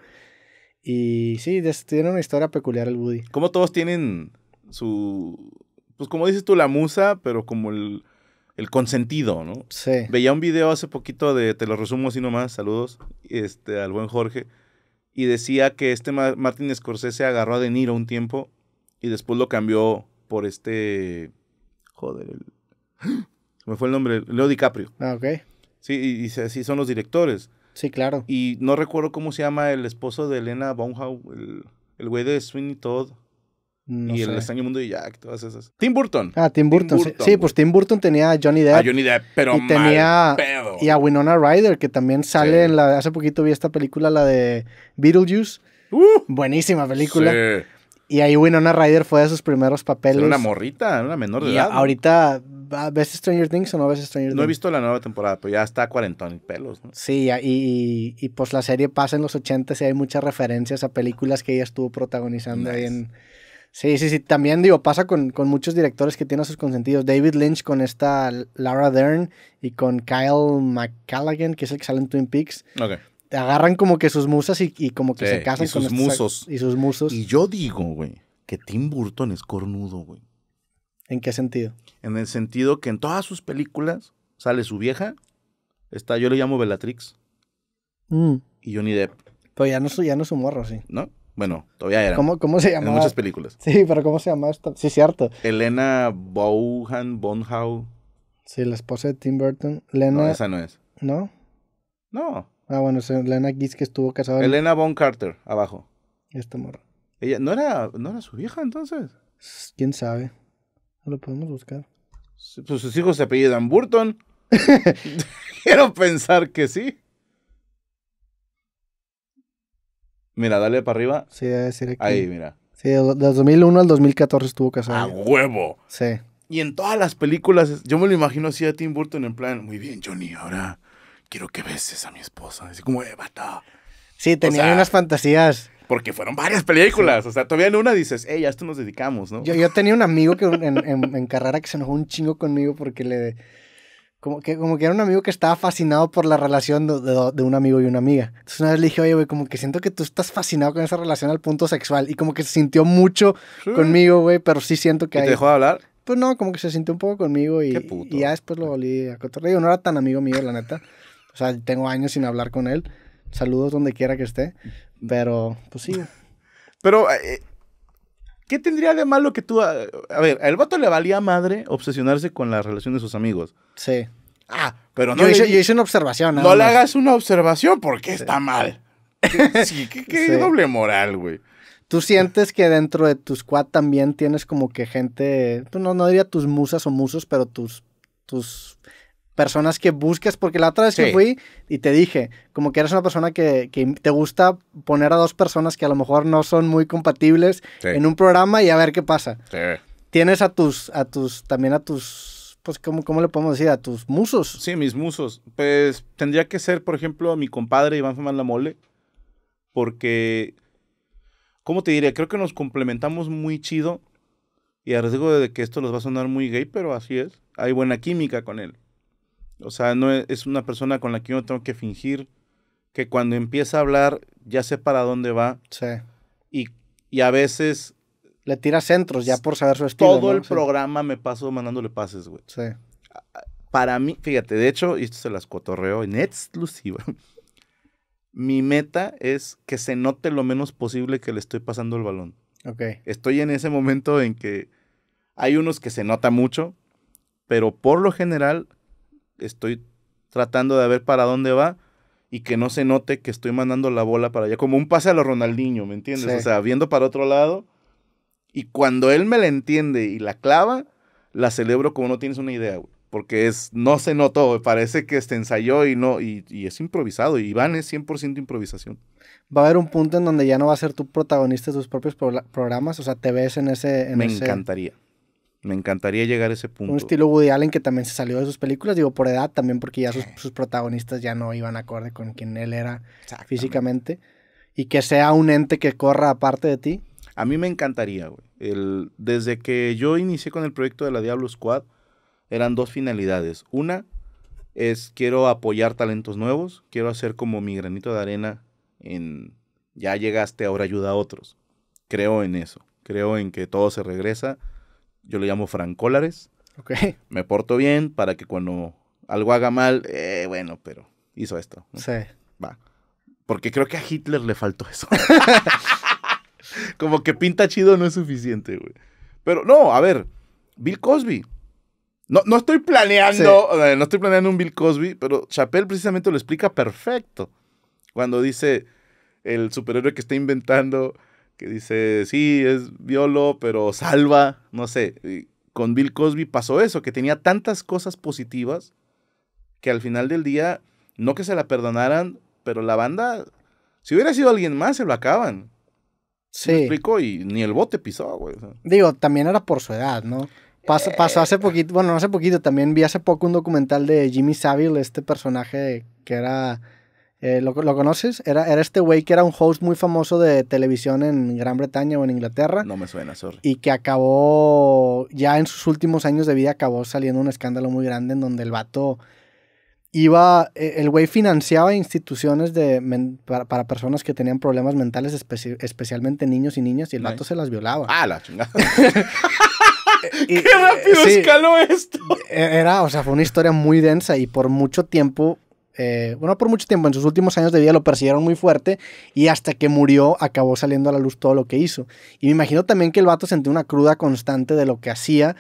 Y sí, tiene una historia peculiar el Woody. Como todos tienen su. Pues como dices tú, la musa, pero como el el consentido, ¿no? Sí. Veía un video hace poquito de, te lo resumo así nomás, saludos, este, al buen Jorge, y decía que este Martin Scorsese agarró a De Niro un tiempo y después lo cambió por este, joder, el... ¡Ah! me fue el nombre, Leo DiCaprio. Ah, ok. Sí, y, son los directores. Sí, claro. Y no recuerdo cómo se llama el esposo de Elena Bonham, el, el güey de Sweeney Todd y El extraño mundo de Jack, todas esas. Tim Burton. Ah, Tim Burton. sí, pues Tim Burton tenía a Johnny Depp. A Johnny Depp, pero tenía Y a Winona Ryder, que también sale en la... Hace poquito vi esta película, la de Beetlejuice. Uh, Buenísima película. Y ahí Winona Ryder fue de sus primeros papeles. una morrita, una menor de edad. ahorita, ¿ves Stranger Things o no ves Stranger Things? No he visto la nueva temporada, pero ya está cuarentón y pelos. ¿no? Sí, y, pues la serie pasa en los 80 y hay muchas referencias a películas que ella estuvo protagonizando ahí en Sí, sí, sí. También, digo, pasa con, muchos directores que tienen a sus consentidos. David Lynch con esta Lara Dern y con Kyle McCallaghan, que es el que sale en Twin Peaks. Ok agarran como que sus musas y, como que se casan y sus musos. Y sus musos. Y yo digo, güey, que Tim Burton es cornudo, güey. ¿En qué sentido? En el sentido que en todas sus películas sale su vieja, está, yo le llamo Bellatrix, mm. y Johnny Depp. Pero ya no, ya no es morro, sí. ¿No? Bueno, todavía era. ¿Cómo, se llamaba? En muchas películas. Sí, pero ¿cómo se llamaba esta? Sí, cierto. Elena Bohan Bonhau. Sí, la esposa de Tim Burton. Elena... No, esa no es. ¿No? No. Ah, bueno, es Elena Giz que estuvo casada. Elena Von Carter, abajo. Esta morra. Ella, ¿no era, ¿no era su vieja entonces? ¿Quién sabe? No lo podemos buscar. Pues sus hijos se apellidan Burton. Quiero pensar que sí. Mira, dale para arriba. Sí, debe decir aquí. Ahí, mira. Sí, del 2001 al 2014 estuvo casado. ¡A huevo! Sí. Y en todas las películas, yo me lo imagino así a Tim Burton en plan, muy bien, Johnny, ahora quiero que beses a mi esposa. Así como, eh, bata. Sí, tenía unas fantasías. Porque fueron varias películas. O sea, todavía en una dices, hey, a esto nos dedicamos, ¿no? Yo, tenía un amigo que en, en, que se enojó un chingo conmigo porque le como que, como que era un amigo que estaba fascinado por la relación de, un amigo y una amiga. Entonces una vez le dije, oye, güey, como que siento que tú estás fascinado con esa relación al punto sexual. Y como que se sintió mucho conmigo, güey, pero sí siento que... ¿Y hay... ¿Te dejó de hablar? Pues no, como que se sintió un poco conmigo y, ya después lo volví a Yo No era tan amigo mío, la neta. O sea, tengo años sin hablar con él. Saludos donde quiera que esté. Pero, pues sí. pero... Eh, eh, ¿Qué tendría de malo que tú.? A, a ver, al vato le valía madre obsesionarse con la relación de sus amigos. Sí. Ah, pero no. Yo, hice, una observación. No le hagas una observación porque está mal. Sí, qué, doble moral, güey. ¿Tú sientes que dentro de tus squad también tienes como que gente, pues no, diría tus musas o musos, pero tus, tus personas que buscas? Porque la otra vez que fui y te dije, como que eres una persona que, te gusta poner a dos personas que a lo mejor no son muy compatibles en un programa y a ver qué pasa. Tienes a tus, a tus, también a tus pues, ¿cómo, le podemos decir? A tus musos. Sí, mis musos. Pues tendría que ser, por ejemplo, mi compadre Iván Femán La Mole, porque, ¿cómo te diría? Creo que nos complementamos muy chido y a riesgo de que esto nos va a sonar muy gay, pero así es. Hay buena química con él. O sea, no es una persona con la que yo tengo que fingir que cuando empieza a hablar ya sé para dónde va. Sí. Y, y a veces le tira centros ya por saber su estilo. Todo el programa me paso mandándole pases, güey. Sí. Para mí, fíjate, de hecho, y esto se las cotorreo en exclusiva. Mi meta es que se note lo menos posible que le estoy pasando el balón. Ok. Estoy en ese momento en que hay unos que se nota mucho, pero por lo general estoy tratando de ver para dónde va y que no se note que estoy mandando la bola para allá, como un pase a lo Ronaldinho, ¿me entiendes? O sea, viendo para otro lado y cuando él me la entiende y la clava, la celebro como no tienes una idea, güey. Porque es, no se notó, parece que se ensayó y no, y, es improvisado. Y Iván es 100% improvisación. Va a haber un punto en donde ya no va a ser tu protagonista de tus propios programas, o sea, te ves en ese... me encantaría. Me encantaría llegar a ese punto. Un estilo Woody Allen que también se salió de sus películas, digo, por edad también, porque ya sus, sus protagonistas ya no iban acorde con quien él era físicamente. Y que sea un ente que corra aparte de ti. A mí me encantaría, güey. desde que yo inicié con el proyecto de la Diablo Squad, eran dos finalidades. Una es quiero apoyar talentos nuevos, quiero hacer como mi granito de arena en ya llegaste, ahora ayuda a otros. Creo en eso, creo en que todo se regresa. Yo le llamo francólares. Okay. Me porto bien para que cuando algo haga mal, eh, bueno, pero hizo esto. Sí. Va. Porque creo que a Hitler le faltó eso. Como que pinta chido no es suficiente, güey. Pero no, a ver, Bill Cosby. No, no estoy planeando, no estoy planeando un Bill Cosby, pero Chappelle precisamente lo explica perfecto. Cuando dice el superhéroe que está inventando, que dice, sí, es violo, pero salva, no sé. con Bill Cosby pasó eso, que tenía tantas cosas positivas que al final del día, no que se la perdonaran, pero la banda, si hubiera sido alguien más, se lo acaban. Sí. Me y ni el bote pisó, güey. Digo, también era por su edad, ¿no? Eh, pasó, hace eh. poquito, bueno, no hace poquito, también vi hace poco un documental de Jimmy Savile, este personaje que era. Eh, ¿lo, ¿lo, conoces? Era, era este güey que era un host muy famoso de televisión en Gran Bretaña o en Inglaterra. No me suena, sorry. Y que acabó, ya en sus últimos años de vida, acabó saliendo un escándalo muy grande en donde el vato iba, eh, el güey financiaba instituciones de, para, personas que tenían problemas mentales, especialmente niños y niñas, y el vato se las violaba. Ah, la chingada. ¡Qué rápido eh, escaló esto! E, era, o sea, fue una historia muy densa y por mucho tiempo, eh, bueno, por mucho tiempo, en sus últimos años de vida lo persiguieron muy fuerte y hasta que murió acabó saliendo a la luz todo lo que hizo. Y me imagino también que el vato sentía una cruda constante de lo que hacía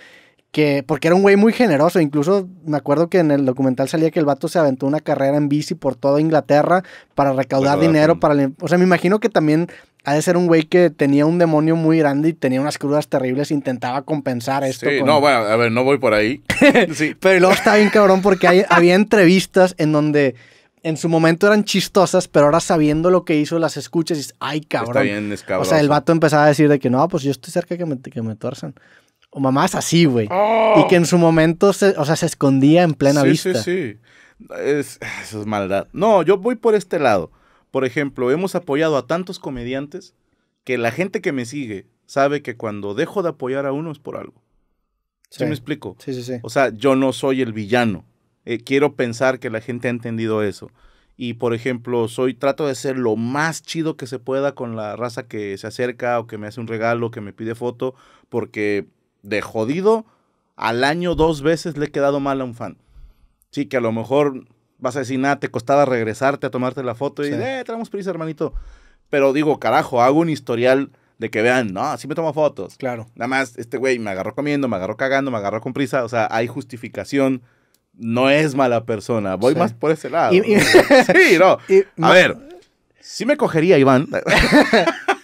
que porque era un güey muy generoso, incluso me acuerdo que en el documental salía que el vato se aventó una carrera en bici por toda Inglaterra para recaudar dinero para, o sea, me imagino que también ha de ser un güey que tenía un demonio muy grande y tenía unas crudas terribles, intentaba compensar esto. Sí, no, bueno, a ver, no voy por ahí. sí. Pero luego está bien cabrón porque había entrevistas en donde en su momento eran chistosas, pero ahora sabiendo lo que hizo, las escuchas y dices, ay, cabrón. Está bien, cabrón. O sea, el vato empezaba a decir de que no, pues yo estoy cerca que me, que me tuerzan o mamás así, güey. Oh. Y que en su momento, o sea, se escondía en plena vista. Sí, sí, es, eso es maldad. No, yo voy por este lado. Por ejemplo, hemos apoyado a tantos comediantes que la gente que me sigue sabe que cuando dejo de apoyar a uno es por algo. ¿Sí, me explico? Sí, sí, sí. O sea, yo no soy el villano. Eh, quiero pensar que la gente ha entendido eso. Y por ejemplo, soy trato de ser lo más chido que se pueda con la raza que se acerca o que me hace un regalo, que me pide foto, porque de jodido, al año dos veces le he quedado mal a un fan. Sí, que a lo mejor vas a decir, nada, te costaba regresarte a tomarte la foto y, eh, tenemos prisa, hermanito. Pero digo, carajo, hago un historial de que vean, no, así me tomo fotos. Claro. Nada más, este güey me agarró comiendo, me agarró cagando, me agarró con prisa. O sea, hay justificación. No es mala persona. Voy más por ese lado. sí, no. a ver, sí me cogería, Iván.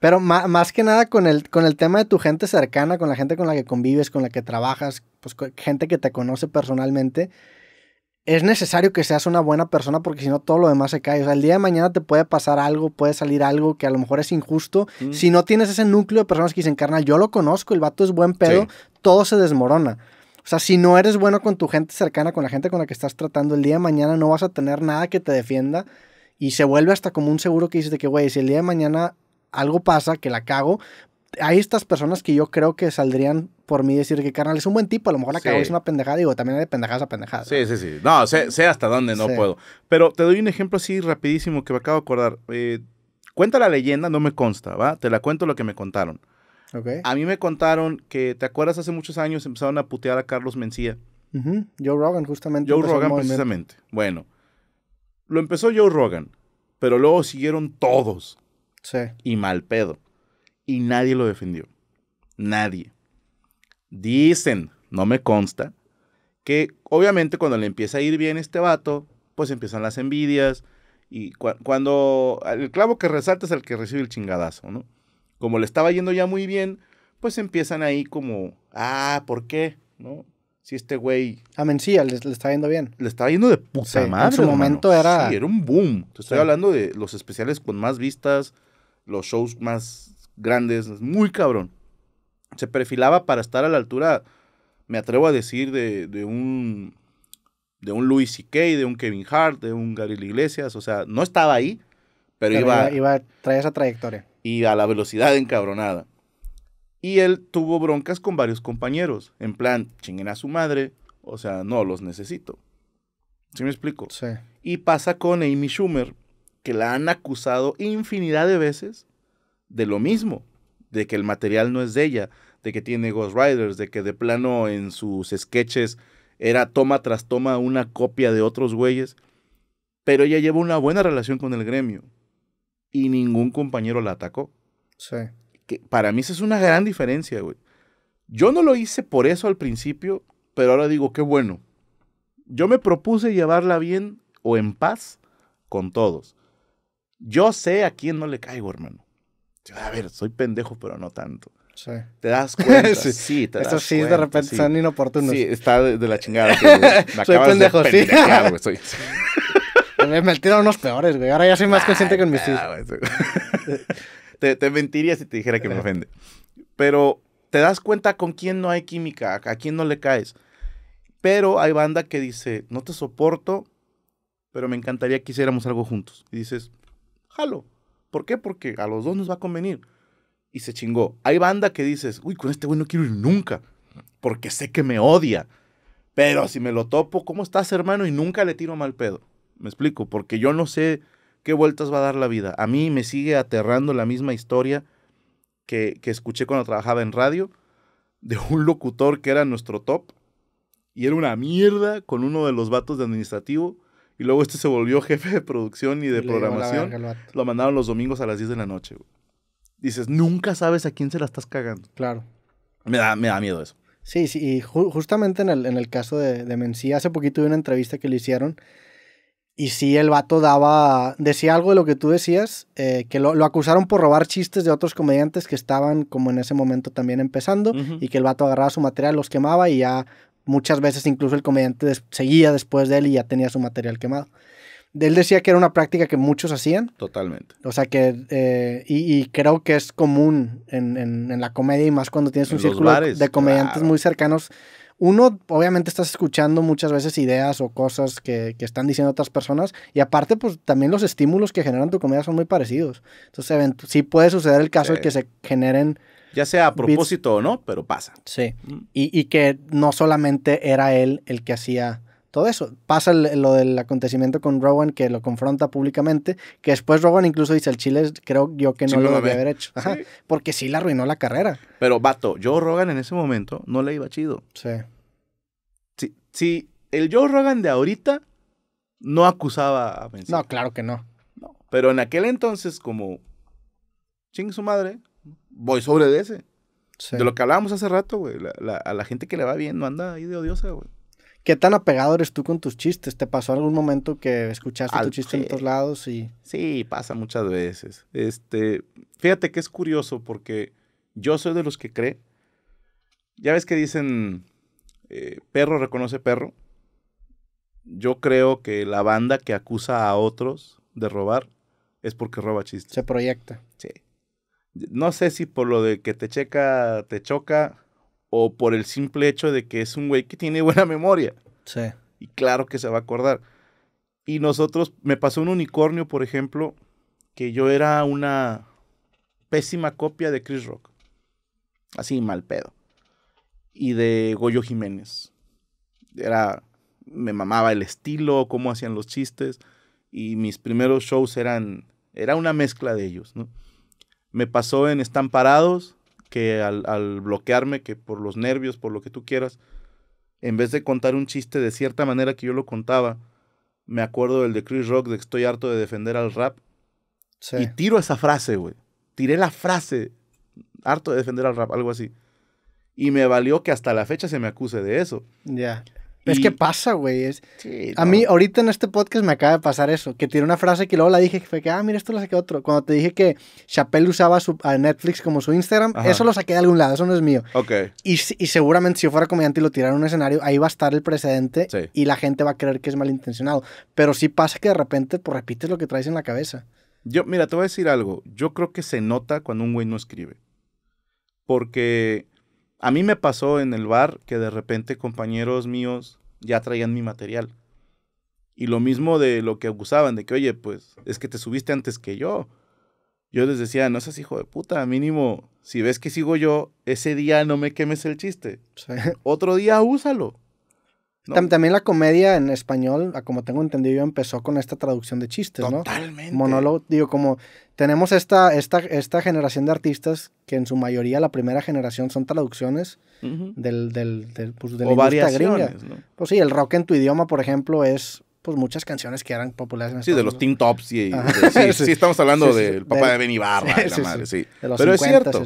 Pero más, que nada con el, con el tema de tu gente cercana, con la gente con la que convives, con la que trabajas, pues gente que te conoce personalmente, es necesario que seas una buena persona porque si no todo lo demás se cae. O sea, el día de mañana te puede pasar algo, puede salir algo que a lo mejor es injusto. Mm. Si no tienes ese núcleo de personas que dicen, carnal, yo lo conozco, el vato es buen pedo, todo se desmorona. O sea, si no eres bueno con tu gente cercana, con la gente con la que estás tratando, el día de mañana no vas a tener nada que te defienda y se vuelve hasta como un seguro que dices de que, güey, si el día de mañana algo pasa, que la cago, hay estas personas que yo creo que saldrían por mí decir que carnal es un buen tipo, a lo mejor la cago es una pendejada, digo, también hay de pendejadas a pendejadas. Sí, sí, sí. No, sé, hasta dónde no puedo. Pero te doy un ejemplo así rapidísimo que me acabo de acordar. Eh, cuenta la leyenda, no me consta, ¿va? Te la cuento lo que me contaron. A mí me contaron que, ¿te acuerdas? Hace muchos años empezaron a putear a Carlos Mencía. Joe Rogan, justamente. Joe Rogan, precisamente. Bueno, lo empezó Joe Rogan, pero luego siguieron todos. Y mal pedo. Y nadie lo defendió. Nadie. Dicen, no me consta, que obviamente cuando le empieza a ir bien este vato, pues empiezan las envidias. Y cuando el clavo que resalta es el que recibe el chingadazo, ¿no? Como le estaba yendo ya muy bien, pues empiezan ahí como, ah, ¿por qué? ¿No? Si este güey. A ah, Mencía le, le está yendo bien. Le estaba yendo de puta madre. En su momento era. Sí, era un boom. estoy hablando de los especiales con más vistas, los shows más grandes, muy cabrón. Se perfilaba para estar a la altura, me atrevo a decir, de, un de un Louis C.K., de un Kevin Hart, de un Gabriel Iglesias, o sea, no estaba ahí, pero, iba, iba a traer esa trayectoria. Y a la velocidad encabronada. Y él tuvo broncas con varios compañeros, en plan, chinguen a su madre, o sea, no, los necesito. ¿Sí me explico? Sí. Y pasa con Amy Schumer, que la han acusado infinidad de veces de lo mismo, de que el material no es de ella, de que tiene Ghost Riders, de que de plano en sus sketches era toma tras toma una copia de otros güeyes, pero ella lleva una buena relación con el gremio y ningún compañero la atacó. Sí. Que para mí es una gran diferencia, güey. Yo no lo hice por eso al principio, pero ahora digo, qué bueno. Yo me propuse llevarla bien o en paz con todos. Yo sé a quién no le caigo, hermano. A ver, soy pendejo, pero no tanto. Sí. Te das cuenta. sí, sí te Estos sí, de repente son inoportunos. Sí, está de, la chingada. soy pendejo, sí. Wey, soy... me metieron unos peores, güey. Ahora ya soy más consciente con mis hijos. te, te mentiría si te dijera que me ofende. Pero te das cuenta con quién no hay química, a quién no le caes. Pero hay banda que dice, no te soporto, pero me encantaría que hiciéramos algo juntos. Y dices, jalo. ¿Por qué? Porque a los dos nos va a convenir. Y se chingó. Hay banda que dices, uy, con este güey no quiero ir nunca, porque sé que me odia. Pero si me lo topo, ¿cómo estás, hermano? Y nunca le tiro mal pedo. Me explico, porque yo no sé qué vueltas va a dar la vida. A mí me sigue aterrando la misma historia que, escuché cuando trabajaba en radio de un locutor que era nuestro top y era una mierda con uno de los vatos de administrativo y luego este se volvió jefe de producción y de programación. lo mandaron los domingos a las 10 de la noche, Dices, nunca sabes a quién se la estás cagando. Claro. Me da, me da miedo eso. Sí, sí, y justamente en el, caso de, de Mencía, hace poquito vi una entrevista que le hicieron y sí, el vato daba, decía algo de lo que tú decías, eh, que lo, acusaron por robar chistes de otros comediantes que estaban como en ese momento también empezando y que el vato agarraba su material, los quemaba y ya Muchas veces incluso el comediante seguía después de él y ya tenía su material quemado. Él decía que era una práctica que muchos hacían. Totalmente. O sea que, eh, y, creo que es común en, la comedia y más cuando tienes un círculo de comediantes muy cercanos. Uno, obviamente estás escuchando muchas veces ideas o cosas que, están diciendo otras personas y aparte, pues también los estímulos que generan tu comedia son muy parecidos. Entonces, sí puede suceder el caso de que se generen ya sea a propósito o no, pero pasa. Sí, y, que no solamente era él el que hacía todo eso. Pasa lo del acontecimiento con Rowan, que lo confronta públicamente, que después Rowan incluso dice, el Chile creo yo que no lo debía haber hecho, porque sí le arruinó la carrera. Pero vato, Joe Rogan en ese momento no le iba chido. Sí. Si, el Joe Rogan de ahorita no acusaba a Benzema. No, claro que no. no. Pero en aquel entonces, como ching su madre, voy sobre de ese. De lo que hablábamos hace rato, güey. a la gente que le va bien no anda ahí de odiosa, güey. ¿Qué tan apegado eres tú con tus chistes? ¿Te pasó algún momento que escuchaste tu chiste en otros lados? Sí, pasa muchas veces. Este, fíjate que es curioso porque yo soy de los que cree. Ya ves que dicen, eh, perro reconoce perro. Yo creo que la banda que acusa a otros de robar es porque roba chistes. Se proyecta. Sí. No sé si por lo de que te checa, te choca, o por el simple hecho de que es un güey que tiene buena memoria. Sí. Y claro que se va a acordar. Y nosotros, me pasó un unicornio, por ejemplo, que yo era una pésima copia de Chris Rock. Así, mal pedo. Y de Goyo Jiménez. Era, me mamaba el estilo, cómo hacían los chistes. Y mis primeros shows eran, era una mezcla de ellos, ¿no? Me pasó en Están Parados, que al, bloquearme, que por los nervios, por lo que tú quieras, en vez de contar un chiste de cierta manera que yo lo contaba, me acuerdo del de Chris Rock, de que estoy harto de defender al rap. Y tiro esa frase, güey. Tiré la frase, harto de defender al rap, algo así. Y me valió que hasta la fecha se me acuse de eso. Ya. Es que pasa, güey. A mí, ahorita en este podcast me acaba de pasar eso, que tiene una frase que luego la dije, que fue que, ah, mira, esto lo saqué otro. Cuando te dije que Chappelle usaba a Netflix como su Instagram, eso lo saqué de algún lado, eso no es mío. Ok. Y, y seguramente si yo fuera comediante y lo tirara en un escenario, ahí va a estar el precedente y la gente va a creer que es malintencionado. Pero sí pasa que de repente pues, repites lo que traes en la cabeza. Yo, mira, te voy a decir algo. Yo creo que se nota cuando un güey no escribe. Porque a mí me pasó en el bar que de repente compañeros míos ya traían mi material. Y lo mismo de lo que acusaban, de que, oye, pues es que te subiste antes que yo. Yo les decía, no seas hijo de puta, mínimo, si ves que sigo yo, ese día no me quemes el chiste. Otro día úsalo también la comedia en español, como tengo entendido yo, empezó con esta traducción de chistes, ¿no? Totalmente. Monólogo, digo, como tenemos esta, esta, esta generación de artistas que en su mayoría, la primera generación, son traducciones del, del, pues, o variaciones, Pues sí, el rock en tu idioma, por ejemplo, es pues muchas canciones que eran populares en Sí, de los Team Tops y, sí, sí, estamos hablando del papá de Benny la sí. Pero es cierto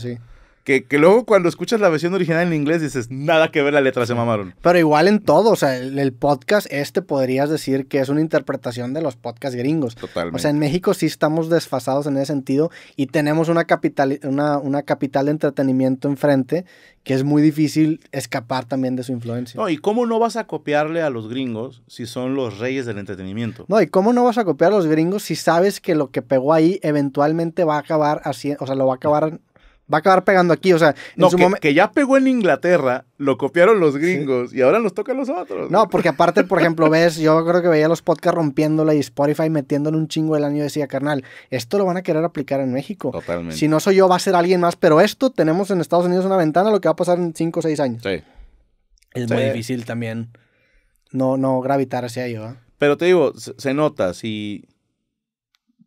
que, luego cuando escuchas la versión original en inglés dices, nada que ver la letra, se mamaron. Pero igual en todo, o sea, el, podcast este podrías decir que es una interpretación de los podcasts gringos. Totalmente. O sea, en México sí estamos desfasados en ese sentido y tenemos una capital, una, capital de entretenimiento enfrente que es muy difícil escapar también de su influencia. No, y cómo no vas a copiarle a los gringos si son los reyes del entretenimiento. No, y cómo no vas a copiar a los gringos si sabes que lo que pegó ahí eventualmente va a acabar así, o sea, lo va a acabar va a acabar pegando aquí. O sea, que, que, ya pegó en Inglaterra, lo copiaron los gringos y ahora nos toca a los otros. No, porque aparte, por ejemplo, ves, yo creo que veía los podcasts rompiéndola y Spotify metiéndole un chingo el año y decía, carnal, esto lo van a querer aplicar en México. Totalmente. Si no soy yo, va a ser alguien más, pero esto tenemos en Estados Unidos una ventana, lo que va a pasar en 5 o 6 años. Sí. Es muy difícil también no, no gravitar hacia ello. ¿eh? Pero te digo, se nota, si,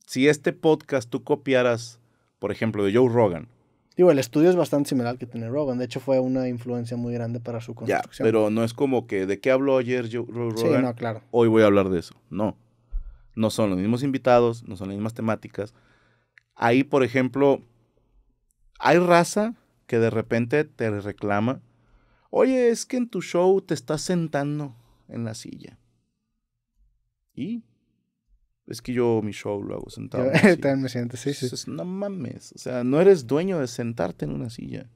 si este podcast tú copiaras, por ejemplo, de Joe Rogan, Digo, el estudio es bastante similar al que tiene Rogan. De hecho, fue una influencia muy grande para su construcción. Ya, pero no es como que de qué habló ayer yo, Rogan. Sí, no, claro. Hoy voy a hablar de eso. No. No son los mismos invitados, no son las mismas temáticas. Ahí, por ejemplo, hay raza que de repente te reclama. Oye, es que en tu show te estás sentando en la silla. ¿Y? Es que yo mi show lo hago sentado. Yo, también me siento, sí, sí. no mames. O sea, no eres dueño de sentarte en una silla.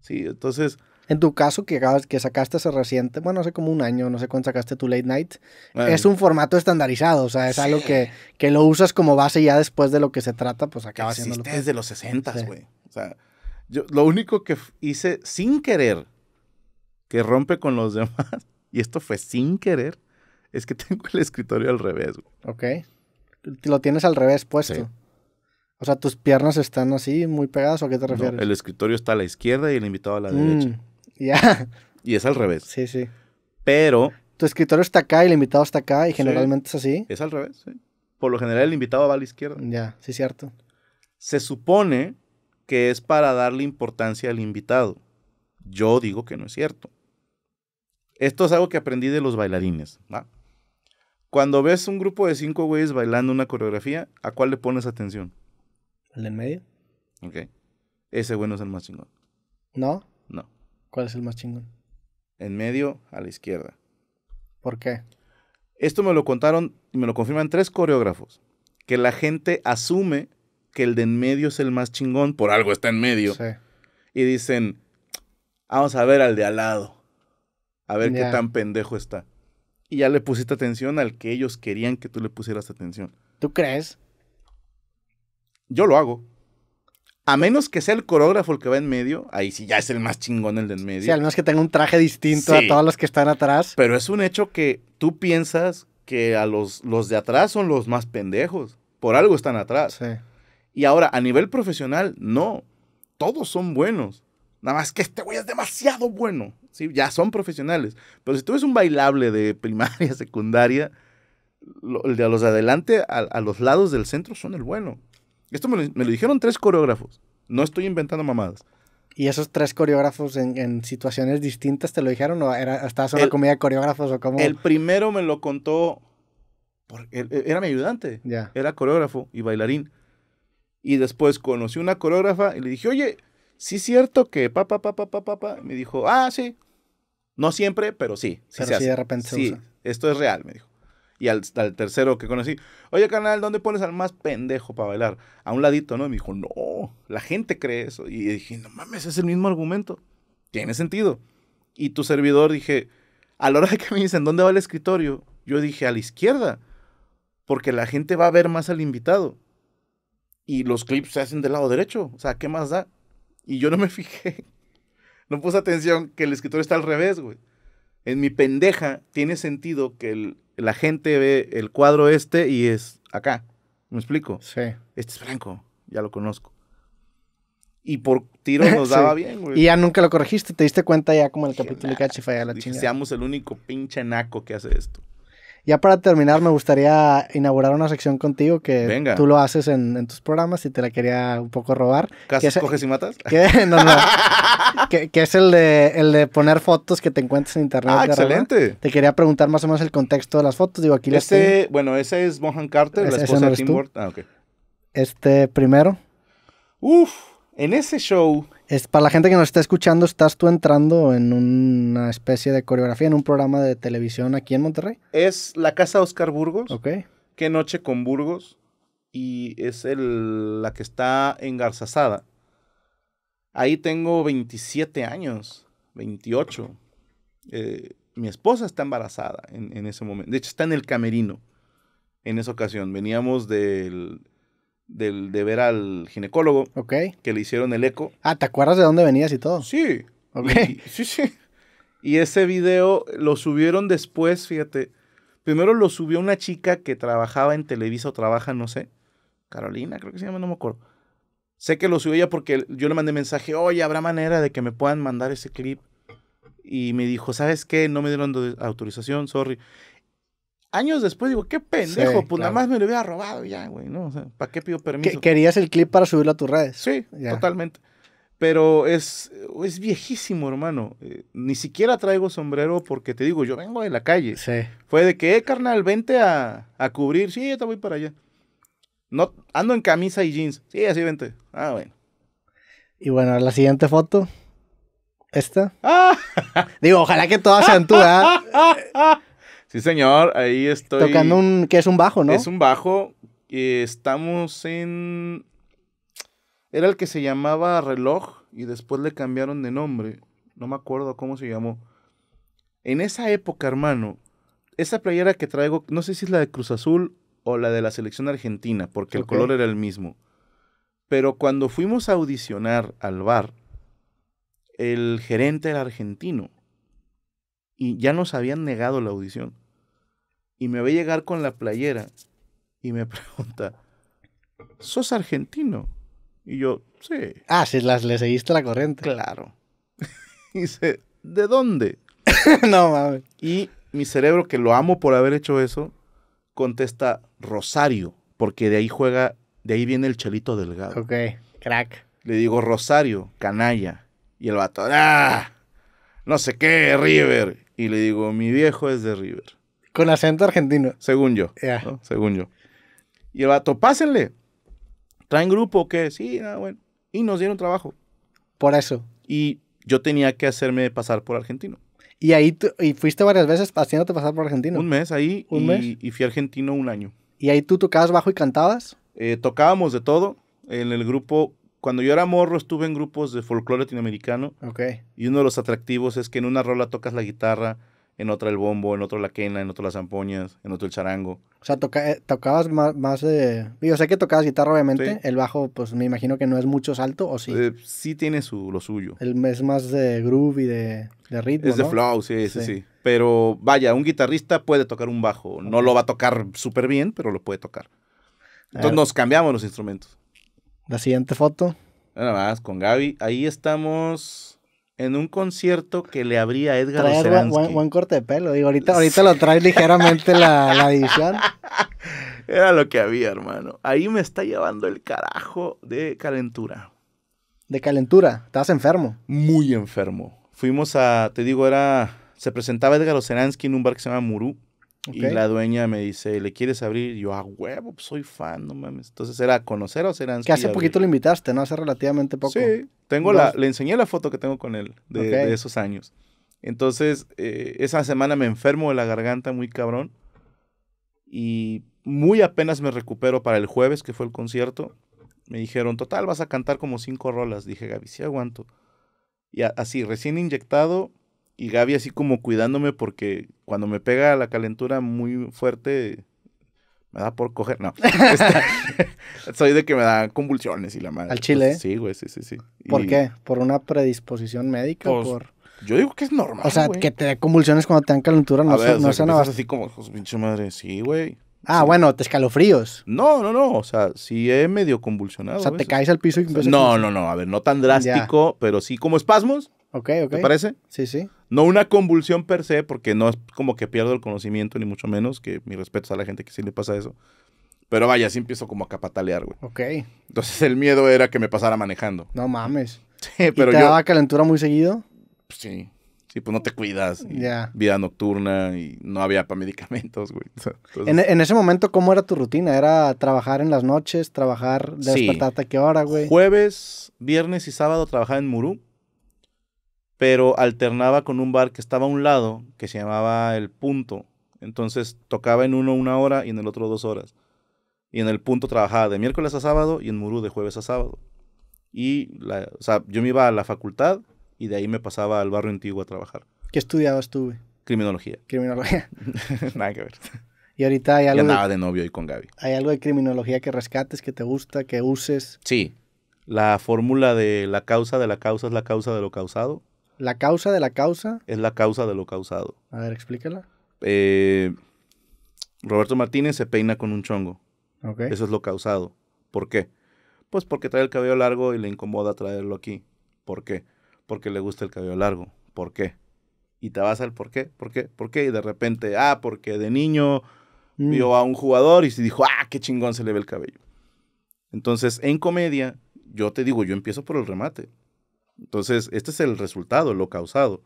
Sí, entonces. En tu caso, que, que sacaste hace reciente, bueno, hace como un año, no sé cuándo sacaste tu late night, es un formato estandarizado, o sea, es algo que, que lo usas como base ya después de lo que se trata, pues acaba siendo. desde los 60, güey. O sea, yo lo único que hice sin querer, que rompe con los demás, y esto fue sin querer, es que tengo el escritorio al revés, güey. Ok lo tienes al revés puesto. O sea, tus piernas están así, muy pegadas, ¿o a qué te refieres? el escritorio está a la izquierda y el invitado a la mm, derecha. Ya. Y es al revés. Sí, sí. Pero. Tu escritorio está acá y el invitado está acá, y generalmente es así. Es al revés, sí. Por lo general, el invitado va a la izquierda. Ya, sí es cierto. Se supone que es para darle importancia al invitado. Yo digo que no es cierto. Esto es algo que aprendí de los bailarines. ¿va? Cuando ves un grupo de cinco güeyes bailando una coreografía, ¿a cuál le pones atención? ¿Al de en medio? Ok. Ese güey no es el más chingón. ¿No? No. ¿Cuál es el más chingón? En medio, a la izquierda. ¿Por qué? Esto me lo contaron y me lo confirman tres coreógrafos. Que la gente asume que el de en medio es el más chingón, por algo está en medio. Sí. Y dicen, vamos a ver al de al lado, a ver qué tan pendejo está y ya le pusiste atención al que ellos querían que tú le pusieras atención. ¿Tú crees? Yo lo hago. A menos que sea el coreógrafo el que va en medio, ahí sí ya es el más chingón el de en medio. Sí, al menos que tenga un traje distinto a todos los que están atrás. Pero es un hecho que tú piensas que a los, los de atrás son los más pendejos. Por algo están atrás. Sí. Y ahora, a nivel profesional, no. Todos son buenos. Nada más que este güey es demasiado bueno. ¿sí? Ya son profesionales. Pero si tú ves un bailable de primaria, secundaria, de a los de adelante, a, los lados del centro son el bueno. Esto me lo, dijeron tres coreógrafos. No estoy inventando mamadas. ¿Y esos tres coreógrafos en, en situaciones distintas te lo dijeron? ¿O era, estabas en una comida de coreógrafos o cómo? El primero me lo contó. E, e, era mi ayudante. Era coreógrafo y bailarín. Y después conocí una coreógrafa y le dije, oye, sí es cierto que papá, papá, papá, pa pa, me dijo, ah, sí. No siempre, pero sí. de repente esto es real, me dijo. Y al, tercero que conocí, oye, canal, ¿dónde pones al más pendejo para bailar? A un ladito, ¿no? me dijo, no, la gente cree eso. Y dije, no mames, es el mismo argumento. Tiene sentido. Y tu servidor, dije, a la hora de que me dicen, ¿dónde va el escritorio? Yo dije, a la izquierda. Porque la gente va a ver más al invitado. Y los clips se hacen del lado derecho. O sea, ¿qué más da? Y yo no me fijé. No puse atención que el escritor está al revés, güey. En mi pendeja tiene sentido que la gente ve el cuadro este y es acá. ¿Me explico? Sí. Este es franco ya lo conozco. Y por tiro nos daba bien, güey. Y ya nunca lo corregiste, te diste cuenta ya como el capítulo de Cachifa la chingada. Seamos el único pinche naco que hace esto. Ya para terminar, me gustaría inaugurar una sección contigo que tú lo haces en, tus programas y te la quería un poco robar. ¿Casi coges y matas? no, no. que, es el de, poner fotos que te encuentres en internet. Ah, excelente. Te quería preguntar más o menos el contexto de las fotos. Digo, aquí este, Bueno, ese es Mohan Carter, la esposa de Tim Burton. Ah, Este primero. Uf, en ese show es, para la gente que nos está escuchando, ¿estás tú entrando en una especie de coreografía, en un programa de televisión aquí en Monterrey? Es la casa Oscar Burgos. Ok. Qué noche con Burgos. Y es la que está engarzazada. Ahí tengo 27 años, 28. Eh, mi esposa está embarazada en, ese momento. De hecho, está en el camerino en esa ocasión. Veníamos del del, de ver al ginecólogo. Ok. Que le hicieron el eco. Ah, ¿te acuerdas de dónde venías y todo? Sí. Ok. sí, sí. Y ese video lo subieron después, fíjate. Primero lo subió una chica que trabajaba en Televisa o trabaja, no sé. Carolina, creo que se llama, no me acuerdo. Sé que lo subió ella porque yo le mandé mensaje, oye, ¿habrá manera de que me puedan mandar ese clip? Y me dijo, ¿sabes qué? No me dieron autorización, sorry años después digo, qué pendejo, pues nada más me lo había robado ya, güey, ¿no? O sea, ¿para qué pido permiso? ¿Querías el clip para subirlo a tus redes? Sí, totalmente. Pero es, es viejísimo, hermano. Eh, ni siquiera traigo sombrero porque te digo, yo vengo de la calle. Sí. Fue de que, eh, carnal, vente a, a cubrir. Sí, yo te voy para allá. No, ando en camisa y jeans. Sí, así vente. Ah, bueno. Y bueno, la siguiente foto. ¿Esta? Ah. Digo, ojalá que todas sean tú, ah. Sí, señor, ahí estoy. Tocando un, que es un bajo, ¿no? Es un bajo. estamos en... Era el que se llamaba Reloj y después le cambiaron de nombre. No me acuerdo cómo se llamó. En esa época, hermano, esa playera que traigo, no sé si es la de Cruz Azul o la de la selección argentina, porque el color era el mismo. Pero cuando fuimos a audicionar al bar, el gerente era argentino y ya nos habían negado la audición y me ve llegar con la playera y me pregunta, ¿sos argentino? Y yo, sí. Ah, si las, le seguiste la corriente. Claro. y dice, ¿de dónde? no mames. Y mi cerebro, que lo amo por haber hecho eso, contesta Rosario, porque de ahí juega, de ahí viene el chelito delgado. Ok, crack. Le digo Rosario, canalla. Y el vato, ¡ah! No sé qué, River. Y le digo, mi viejo es de River. Con acento argentino. Según yo. Según yo. Y el vato, pásenle. ¿Traen grupo que Sí, nada, ah, bueno. Y nos dieron trabajo. Por eso. Y yo tenía que hacerme pasar por argentino. Y ahí y fuiste varias veces haciéndote pasar por argentino. Un mes ahí. ¿Un y, mes? y fui argentino un año. ¿Y ahí tú tocabas bajo y cantabas? Eh, tocábamos de todo. En el grupo, cuando yo era morro, estuve en grupos de folclore latinoamericano. Ok. Y uno de los atractivos es que en una rola tocas la guitarra, en otra el bombo, en otro la quena, en otro las zampoñas, en otro el charango. O sea, eh, tocabas más, yo sé que tocabas guitarra obviamente, el bajo pues me imagino que no es mucho salto, ¿o sí? Eh, sí tiene su, lo suyo. El, es más de groove y de, ritmo, Es de flow, sí, sí, sí, Pero vaya, un guitarrista puede tocar un bajo, no lo va a tocar súper bien, pero lo puede tocar. Entonces ah. nos cambiamos los instrumentos. La siguiente foto. Nada más, con Gaby. Ahí estamos en un concierto que le abría Edgar Traer buen, buen, corte de pelo, digo, ahorita, ahorita lo trae ligeramente la, la edición. Era lo que había, hermano. Ahí me está llevando el carajo de calentura. ¿De calentura? ¿Estás enfermo? Muy enfermo. Fuimos a, te digo, era, se presentaba Edgar Oceransky en un bar que se llama Muru. Y la dueña me dice, ¿le quieres abrir? yo, a huevo, pues, soy fan, no mames. Entonces, ¿era conocer o será Que hace poquito lo invitaste, ¿no? Hace relativamente poco. Sí, tengo la, le enseñé la foto que tengo con él de, esos años. Entonces, eh, esa semana me enfermo de la garganta muy cabrón. Y muy apenas me recupero para el jueves, que fue el concierto. Me dijeron, total, vas a cantar como cinco rolas. Dije, Gaby, sí aguanto. Y así, recién inyectado, y Gaby así como cuidándome porque cuando me pega la calentura muy fuerte, me da por coger, no. Este, soy de que me da convulsiones y la madre. ¿Al chile? sí, güey, sí, sí, sí. ¿Por qué? ¿Por una predisposición médica? Pues, yo digo que es normal, O sea, que te dé convulsiones cuando te dan calentura, no, no así como, pinche madre, sí, güey. Ah, bueno, te escalofríos. No, no, no. O sea, sí he medio convulsionado. O sea, te caes al piso y empiezas No, no, no. A ver, no tan drástico, pero sí como espasmos. Ok, ¿Te parece? Sí, sí. No una convulsión per se, porque no es como que pierdo el conocimiento, ni mucho menos, que mi respeto a la gente que sí le pasa eso. Pero vaya, sí empiezo como a capatalear, güey. Ok. Entonces el miedo era que me pasara manejando. No mames. Sí, pero ¿Y te daba calentura muy seguido? sí. Sí, pues no te cuidas. Ya. Vida nocturna y no había para medicamentos, güey. En, ese momento, ¿cómo era tu rutina? ¿Era trabajar en las noches, trabajar, de sí. despertarte a qué hora, güey? Jueves, viernes y sábado trabajaba en Muru pero alternaba con un bar que estaba a un lado, que se llamaba El Punto. Entonces tocaba en uno una hora y en el otro dos horas. Y en El Punto trabajaba de miércoles a sábado y en Muru de jueves a sábado. Y, o sea, yo me iba a la facultad y de ahí me pasaba al barrio antiguo a trabajar. ¿Qué estudiabas tú, Criminología. Criminología. Nada que ver. Y ahorita hay algo. andaba de, novio y con Gaby. ¿Hay algo de criminología que rescates, que te gusta, que uses? Sí. La fórmula de la causa de la causa es la causa de lo causado. ¿La causa de la causa? Es la causa de lo causado. A ver, explícala. Eh, Roberto Martínez se peina con un chongo. Eso es lo causado. ¿Por qué? Pues porque trae el cabello largo y le incomoda traerlo aquí. ¿Por qué? Porque le gusta el cabello largo. ¿Por qué? Y te vas al por qué, por qué, por qué. Y de repente, ah, porque de niño mm. vio a un jugador y se dijo, ah, qué chingón se le ve el cabello. Entonces, en comedia, yo te digo, yo empiezo por el remate. Entonces, este es el resultado, lo causado.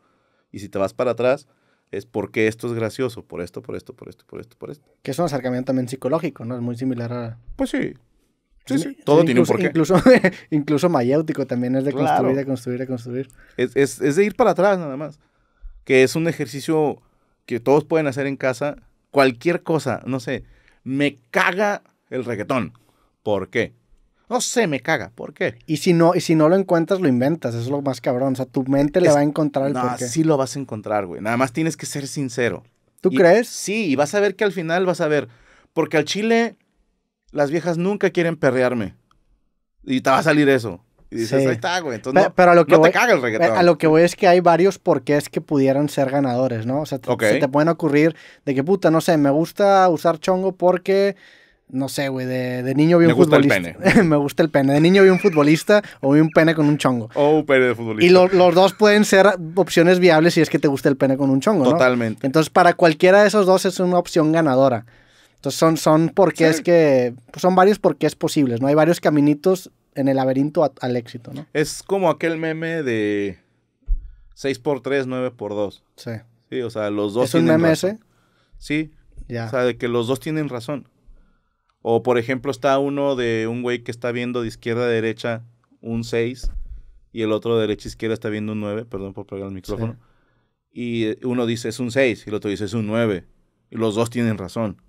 Y si te vas para atrás, es porque esto es gracioso, por esto, por esto, por esto, por esto, por esto. Que es un acercamiento también psicológico, ¿no? Es muy similar a... Pues sí. Sí, sí. Todo tiene un porqué. Incluso, incluso mayéutico también es de construir, de construir, de construir. Es, es, es de ir para atrás nada más. Que es un ejercicio que todos pueden hacer en casa. Cualquier cosa, no sé, me caga el reggaetón. ¿Por qué? No sé, me caga. ¿Por qué? Y si no, y si no lo encuentras, lo inventas. Eso es lo más cabrón. O sea, tu mente le va a encontrar el no, porqué. Sí lo vas a encontrar, güey. Nada más tienes que ser sincero. ¿Tú crees? Sí, y vas a ver que al final vas a ver. Porque al chile, las viejas nunca quieren perrearme. Y te va a salir eso. Y dices, ahí está, güey. Entonces, pero, no, a lo que te caga el reggaetón. A lo que voy es que hay varios porqués que pudieran ser ganadores, ¿no? O sea, se te pueden ocurrir de que, puta, no sé, me gusta usar chongo porque no sé, güey, de, niño vi un me gusta El pene. me gusta el pene. De niño vi un futbolista o vi un pene con un chongo. O oh, un pene de futbolista. Y los dos pueden ser opciones viables si es que te gusta el pene con un chongo, Totalmente. Entonces, para cualquiera de esos dos es una opción ganadora. Entonces, son, son porque es que. Pues, son varios es posibles, ¿no? Hay varios caminitos en el laberinto al éxito, ¿no? Es como aquel meme de 6x3, 9x2. Sí. Sí, o sea, los dos. ¿Es un meme ese? Sí. Ya. O sea, de que los dos tienen razón. O por ejemplo está uno de un güey que está viendo de izquierda a derecha un 6 y el otro de derecha a izquierda está viendo un 9, perdón por pegar el micrófono. Y eh, uno dice es un 6 y el otro dice es un 9. Y los dos tienen razón.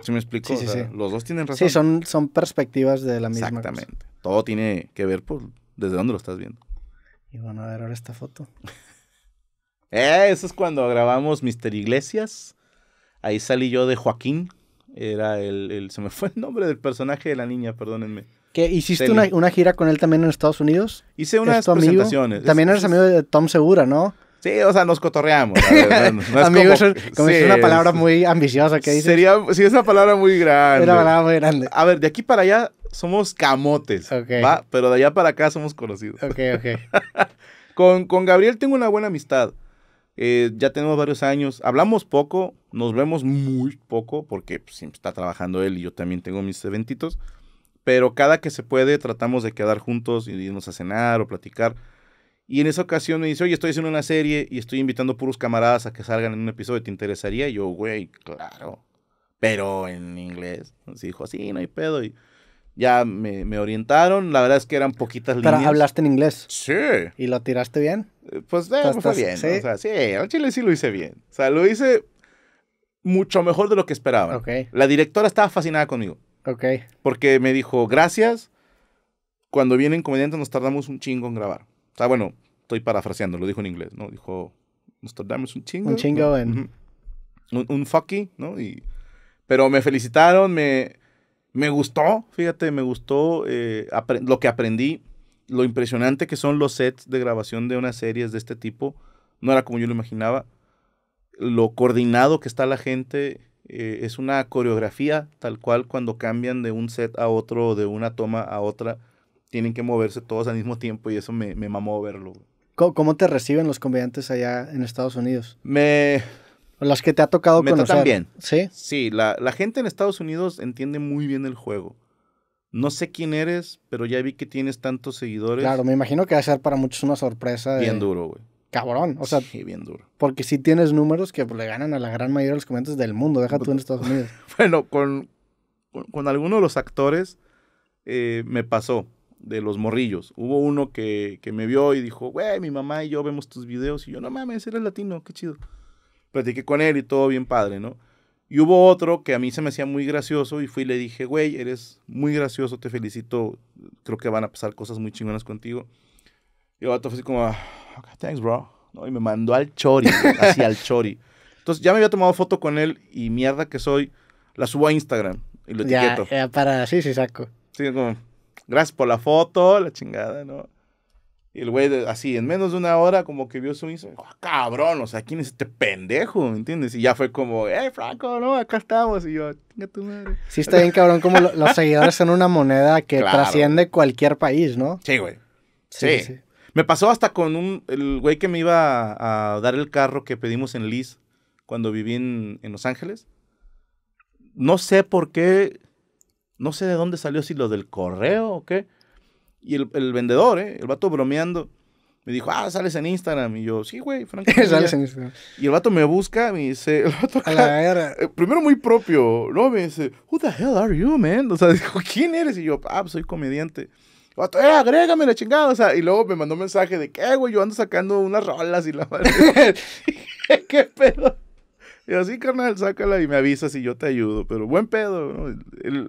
¿Sí me explico? Sí, sí, los dos tienen razón. Sí, son, son perspectivas de la misma Exactamente. Todo tiene que ver por desde dónde lo estás viendo. Y bueno, a ver ahora esta foto. Eh, eso es cuando grabamos Mister Iglesias. Ahí salí yo de Joaquín. Era el, Se me fue el nombre del personaje de la niña, perdónenme. ¿Que hiciste una, gira con él también en Estados Unidos? Hice unas presentaciones. También eres amigo de Tom Segura, ¿no? Sí, o sea, nos cotorreamos. Amigo, como, es, una palabra muy ambiciosa que dice Sería, sí, es una palabra muy grande. Una palabra muy grande. A ver, de aquí para allá somos camotes, ¿va? Pero de allá para acá somos conocidos. Ok, ok. con, Gabriel tengo una buena amistad. Eh, ya tenemos varios años. Hablamos poco, nos vemos muy poco porque pues, está trabajando él y yo también tengo mis eventitos. Pero cada que se puede tratamos de quedar juntos y irnos a cenar o platicar. Y en esa ocasión me dice, oye, estoy haciendo una serie y estoy invitando puros camaradas a que salgan en un episodio, ¿te interesaría? yo, güey, claro. Pero en inglés. Entonces dijo, así, no hay pedo. Y ya me, orientaron. La verdad es que eran poquitas líneas. Pero hablaste en inglés. Sí. ¿Y lo tiraste bien? Eh, pues, eh, fue bien. ¿sí? O sí, chile sí lo hice bien. O sea, lo hice mucho mejor de lo que esperaba, La directora estaba fascinada conmigo. Porque me dijo, gracias, cuando vienen comediantes nos tardamos un chingo en grabar. O bueno, estoy parafraseando, lo dijo en inglés, ¿no? Dijo, nos tardamos un chingo. Un chingo en... Un, un fucky, ¿no? Y, pero me felicitaron, me, me gustó, fíjate, me gustó eh, lo que aprendí, lo impresionante que son los sets de grabación de unas series de este tipo. No era como yo lo imaginaba lo coordinado que está la gente. Eh, es una coreografía tal cual cuando cambian de un set a otro o de una toma a otra. Tienen que moverse todos al mismo tiempo y eso me, me mamó verlo. ¿Cómo, te reciben los comediantes allá en Estados Unidos? Me... Las que te ha tocado me conocer. ¿Sí? Sí, la, la gente en Estados Unidos entiende muy bien el juego. No sé quién eres, pero ya vi que tienes tantos seguidores. Claro, me imagino que va a ser para muchos una sorpresa. Bien duro, güey cabrón. O sea, sí, bien duro. Porque si tienes números que le ganan a la gran mayoría de los comentarios del mundo, deja tú en Estados Unidos. bueno, con, con, alguno de los actores eh, me pasó de los morrillos. Hubo uno que, que me vio y dijo, güey, mi mamá y yo vemos tus videos. Y yo, no mames, eres latino, qué chido. Platiqué con él y todo bien padre, ¿no? Y hubo otro que a mí se me hacía muy gracioso y fui y le dije, güey, eres muy gracioso, te felicito, creo que van a pasar cosas muy chingonas contigo. Y el vato fue así como, ah, thanks, bro. y me mandó al chori, así al chori. Entonces ya me había tomado foto con él y mierda que soy, la subo a Instagram y lo etiqueto. Ya, para, sí, sí saco. Sí, como, gracias por la foto, la chingada, ¿no? Y el güey, así, en menos de una hora, como que vio su Instagram. Ah, cabrón, o sea, ¿quién es este pendejo? entiendes? Y ya fue como, eh Franco, no, acá estamos. Y yo, chinga tu madre. Sí, está bien, cabrón, como los seguidores son una moneda que trasciende cualquier país, ¿no? Sí, güey. sí. Me pasó hasta con un, el güey que me iba a, dar el carro que pedimos en Liz cuando viví en, Los Ángeles. No sé por qué, no sé de dónde salió, si lo del correo o qué. Y el, el vendedor, ¿eh? el vato bromeando, me dijo, ah, sales en Instagram. Y yo, sí, güey, francamente. sales en Instagram. Y el vato me busca, me dice, el vato a la eh, primero muy propio, no me dice, who the hell are you, man? O sea, ¿quién eres? Y yo, ah, pues soy comediante eh, agrégame la chingada. O sea, y luego me mandó un mensaje de que, eh, güey, yo ando sacando unas rolas y la madre. ¿Qué pedo? Y así, carnal, sácala y me avisas y yo te ayudo. Pero buen pedo, ¿no?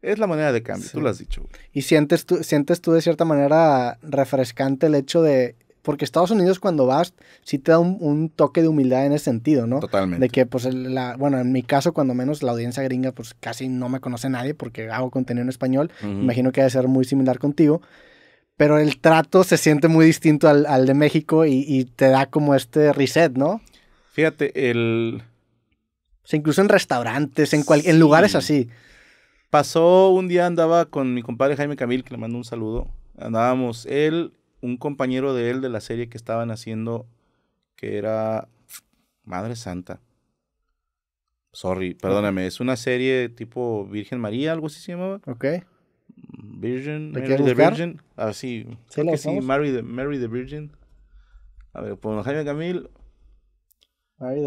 es la manera de cambio, tú lo has dicho. Y sientes tú, sientes tú de cierta manera refrescante el hecho de porque Estados Unidos cuando vas, sí te da un, toque de humildad en ese sentido, ¿no? Totalmente. De que, pues, la, bueno, en mi caso, cuando menos la audiencia gringa, pues casi no me conoce nadie porque hago contenido en español. Imagino que debe ser muy similar contigo. Pero el trato se siente muy distinto al, de México y, te da como este reset, ¿no? Fíjate, el... O sea, incluso en restaurantes, en, en lugares así. Pasó un día, andaba con mi compadre Jaime Camil, que le mandó un saludo. Andábamos él, un compañero de él de la serie que estaban haciendo, que era Madre Santa. Sorry, perdóname, es una serie tipo Virgen María, algo así se llamaba. Ok. Virgin, Mary the Virgin. Ah, sí, que sí Mary, the, Mary the Virgin. A ver, por pues, Jaime Camil.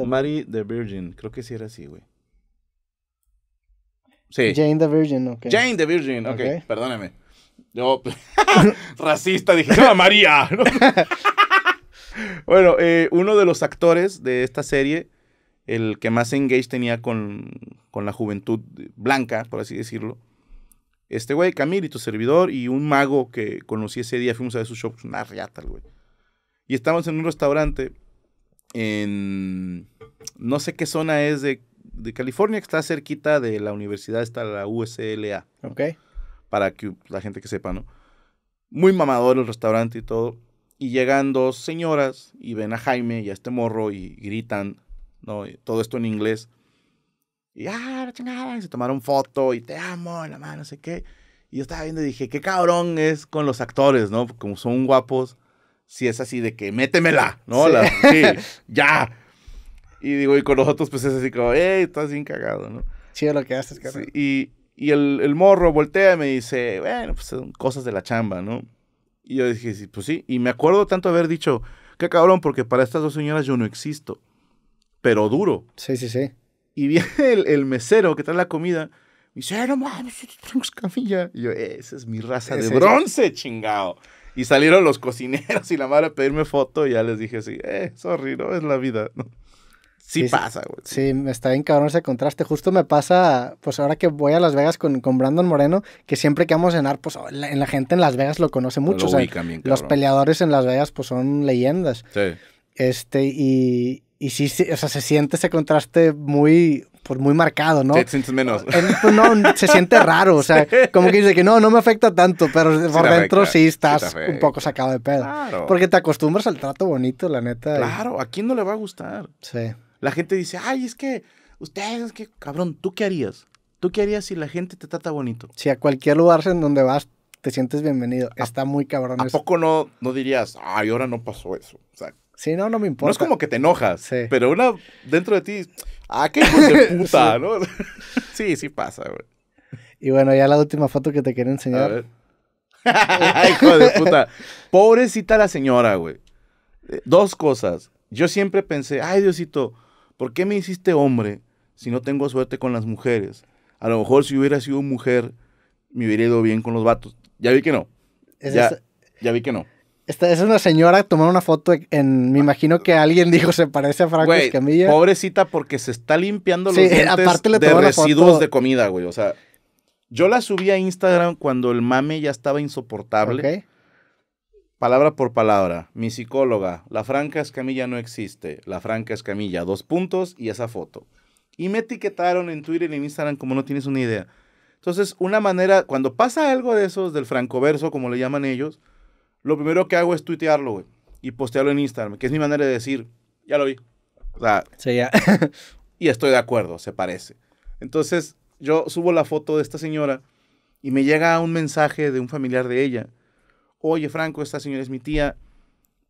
Mary the, Virgin, creo que sí era así, güey. Sí. Jane the Virgin, ok. Jane the Virgin, ok, okay. perdóname. ¡No! Pues, racista, dije, María! bueno, eh, uno de los actores de esta serie, el que más engage tenía con, con la juventud blanca, por así decirlo, este güey, Camil y tu servidor, y un mago que conocí ese día, fuimos a ver su show, pues, una riata, güey. Y estábamos en un restaurante en. No sé qué zona es de, de California, que está cerquita de la universidad, está la USLA. Ok para que la gente que sepa, ¿no? Muy mamador el restaurante y todo. Y llegan dos señoras y ven a Jaime y a este morro y gritan, ¿no? todo esto en inglés. Y, ah, la chingada, se tomaron foto y te amo, la mano, no sé qué. Y yo estaba viendo y dije, qué cabrón es con los actores, ¿no? como son guapos, si es así de que métemela, ¿no? ya. Y digo, y con los otros, pues es así como, hey, estás bien cagado, ¿no? Chido lo que haces, cabrón. Sí, y, y el, el morro voltea y me dice, bueno, pues son cosas de la chamba, ¿no? Y yo dije, sí, pues sí. Y me acuerdo tanto haber dicho, qué cabrón, porque para estas dos señoras yo no existo. Pero duro. Sí, sí, sí. Y viene el, el mesero que trae la comida. Me dice, no mames, tengo camilla. Y yo, esa es mi raza de bronce, chingado. Y salieron los cocineros y la madre a pedirme foto y ya les dije así, eh, sorry, no es la vida. ¿no? Sí, pasa, güey. Sí, me está bien cabrón ese contraste. Justo me pasa, pues ahora que voy a Las Vegas con, con Brandon Moreno, que siempre que vamos a cenar, pues oh, la, la gente en Las Vegas lo conoce mucho. o sea, los peleadores en Las Vegas, pues son leyendas. Sí. Este, y, y sí, o sea, se siente ese contraste muy, pues muy marcado, ¿no? Te sientes menos. Pues, no, se siente raro, o sea, como que dice que no, no me afecta tanto, pero por dentro sí estás un poco sacado de pedo. Claro. Porque te acostumbras al trato bonito, la neta. Claro, ¿a quién no le va a gustar? Sí. La gente dice, ay, es que ustedes, es que cabrón, ¿tú qué harías? ¿Tú qué harías si la gente te trata bonito? Si a cualquier lugar en donde vas te sientes bienvenido. Está muy cabrón ¿A poco no, no dirías, ay, ahora no pasó eso? O sí, no, no me importa. No es como que te enojas, sí. pero una dentro de ti, ah, qué hijo de puta, ¿no? sí, sí pasa, güey. Y bueno, ya la última foto que te quiero enseñar. A ver. hijo de puta. Pobrecita la señora, güey. Eh, dos cosas. Yo siempre pensé, ay, Diosito, ¿Por qué me hiciste hombre si no tengo suerte con las mujeres? A lo mejor si hubiera sido mujer, me hubiera ido bien con los vatos. Ya vi que no. ya, vi que no. Esta es una señora tomó una foto en. Me imagino que alguien dijo se parece a Franco Escamilla. Pobrecita porque se está limpiando los de residuos de comida, güey. O sea, yo la subí a Instagram cuando el mame ya estaba insoportable. Palabra por palabra, mi psicóloga, la Franca Escamilla no existe, la Franca Escamilla, dos puntos y esa foto. Y me etiquetaron en Twitter y en Instagram como no tienes una idea. Entonces, una manera, cuando pasa algo de esos, del francoverso, como le llaman ellos, lo primero que hago es tuitearlo, y postearlo en Instagram, que es mi manera de decir, ya lo vi. y estoy de acuerdo, se parece. Entonces, yo subo la foto de esta señora y me llega un mensaje de un familiar de ella oye Franco, esta señora es mi tía,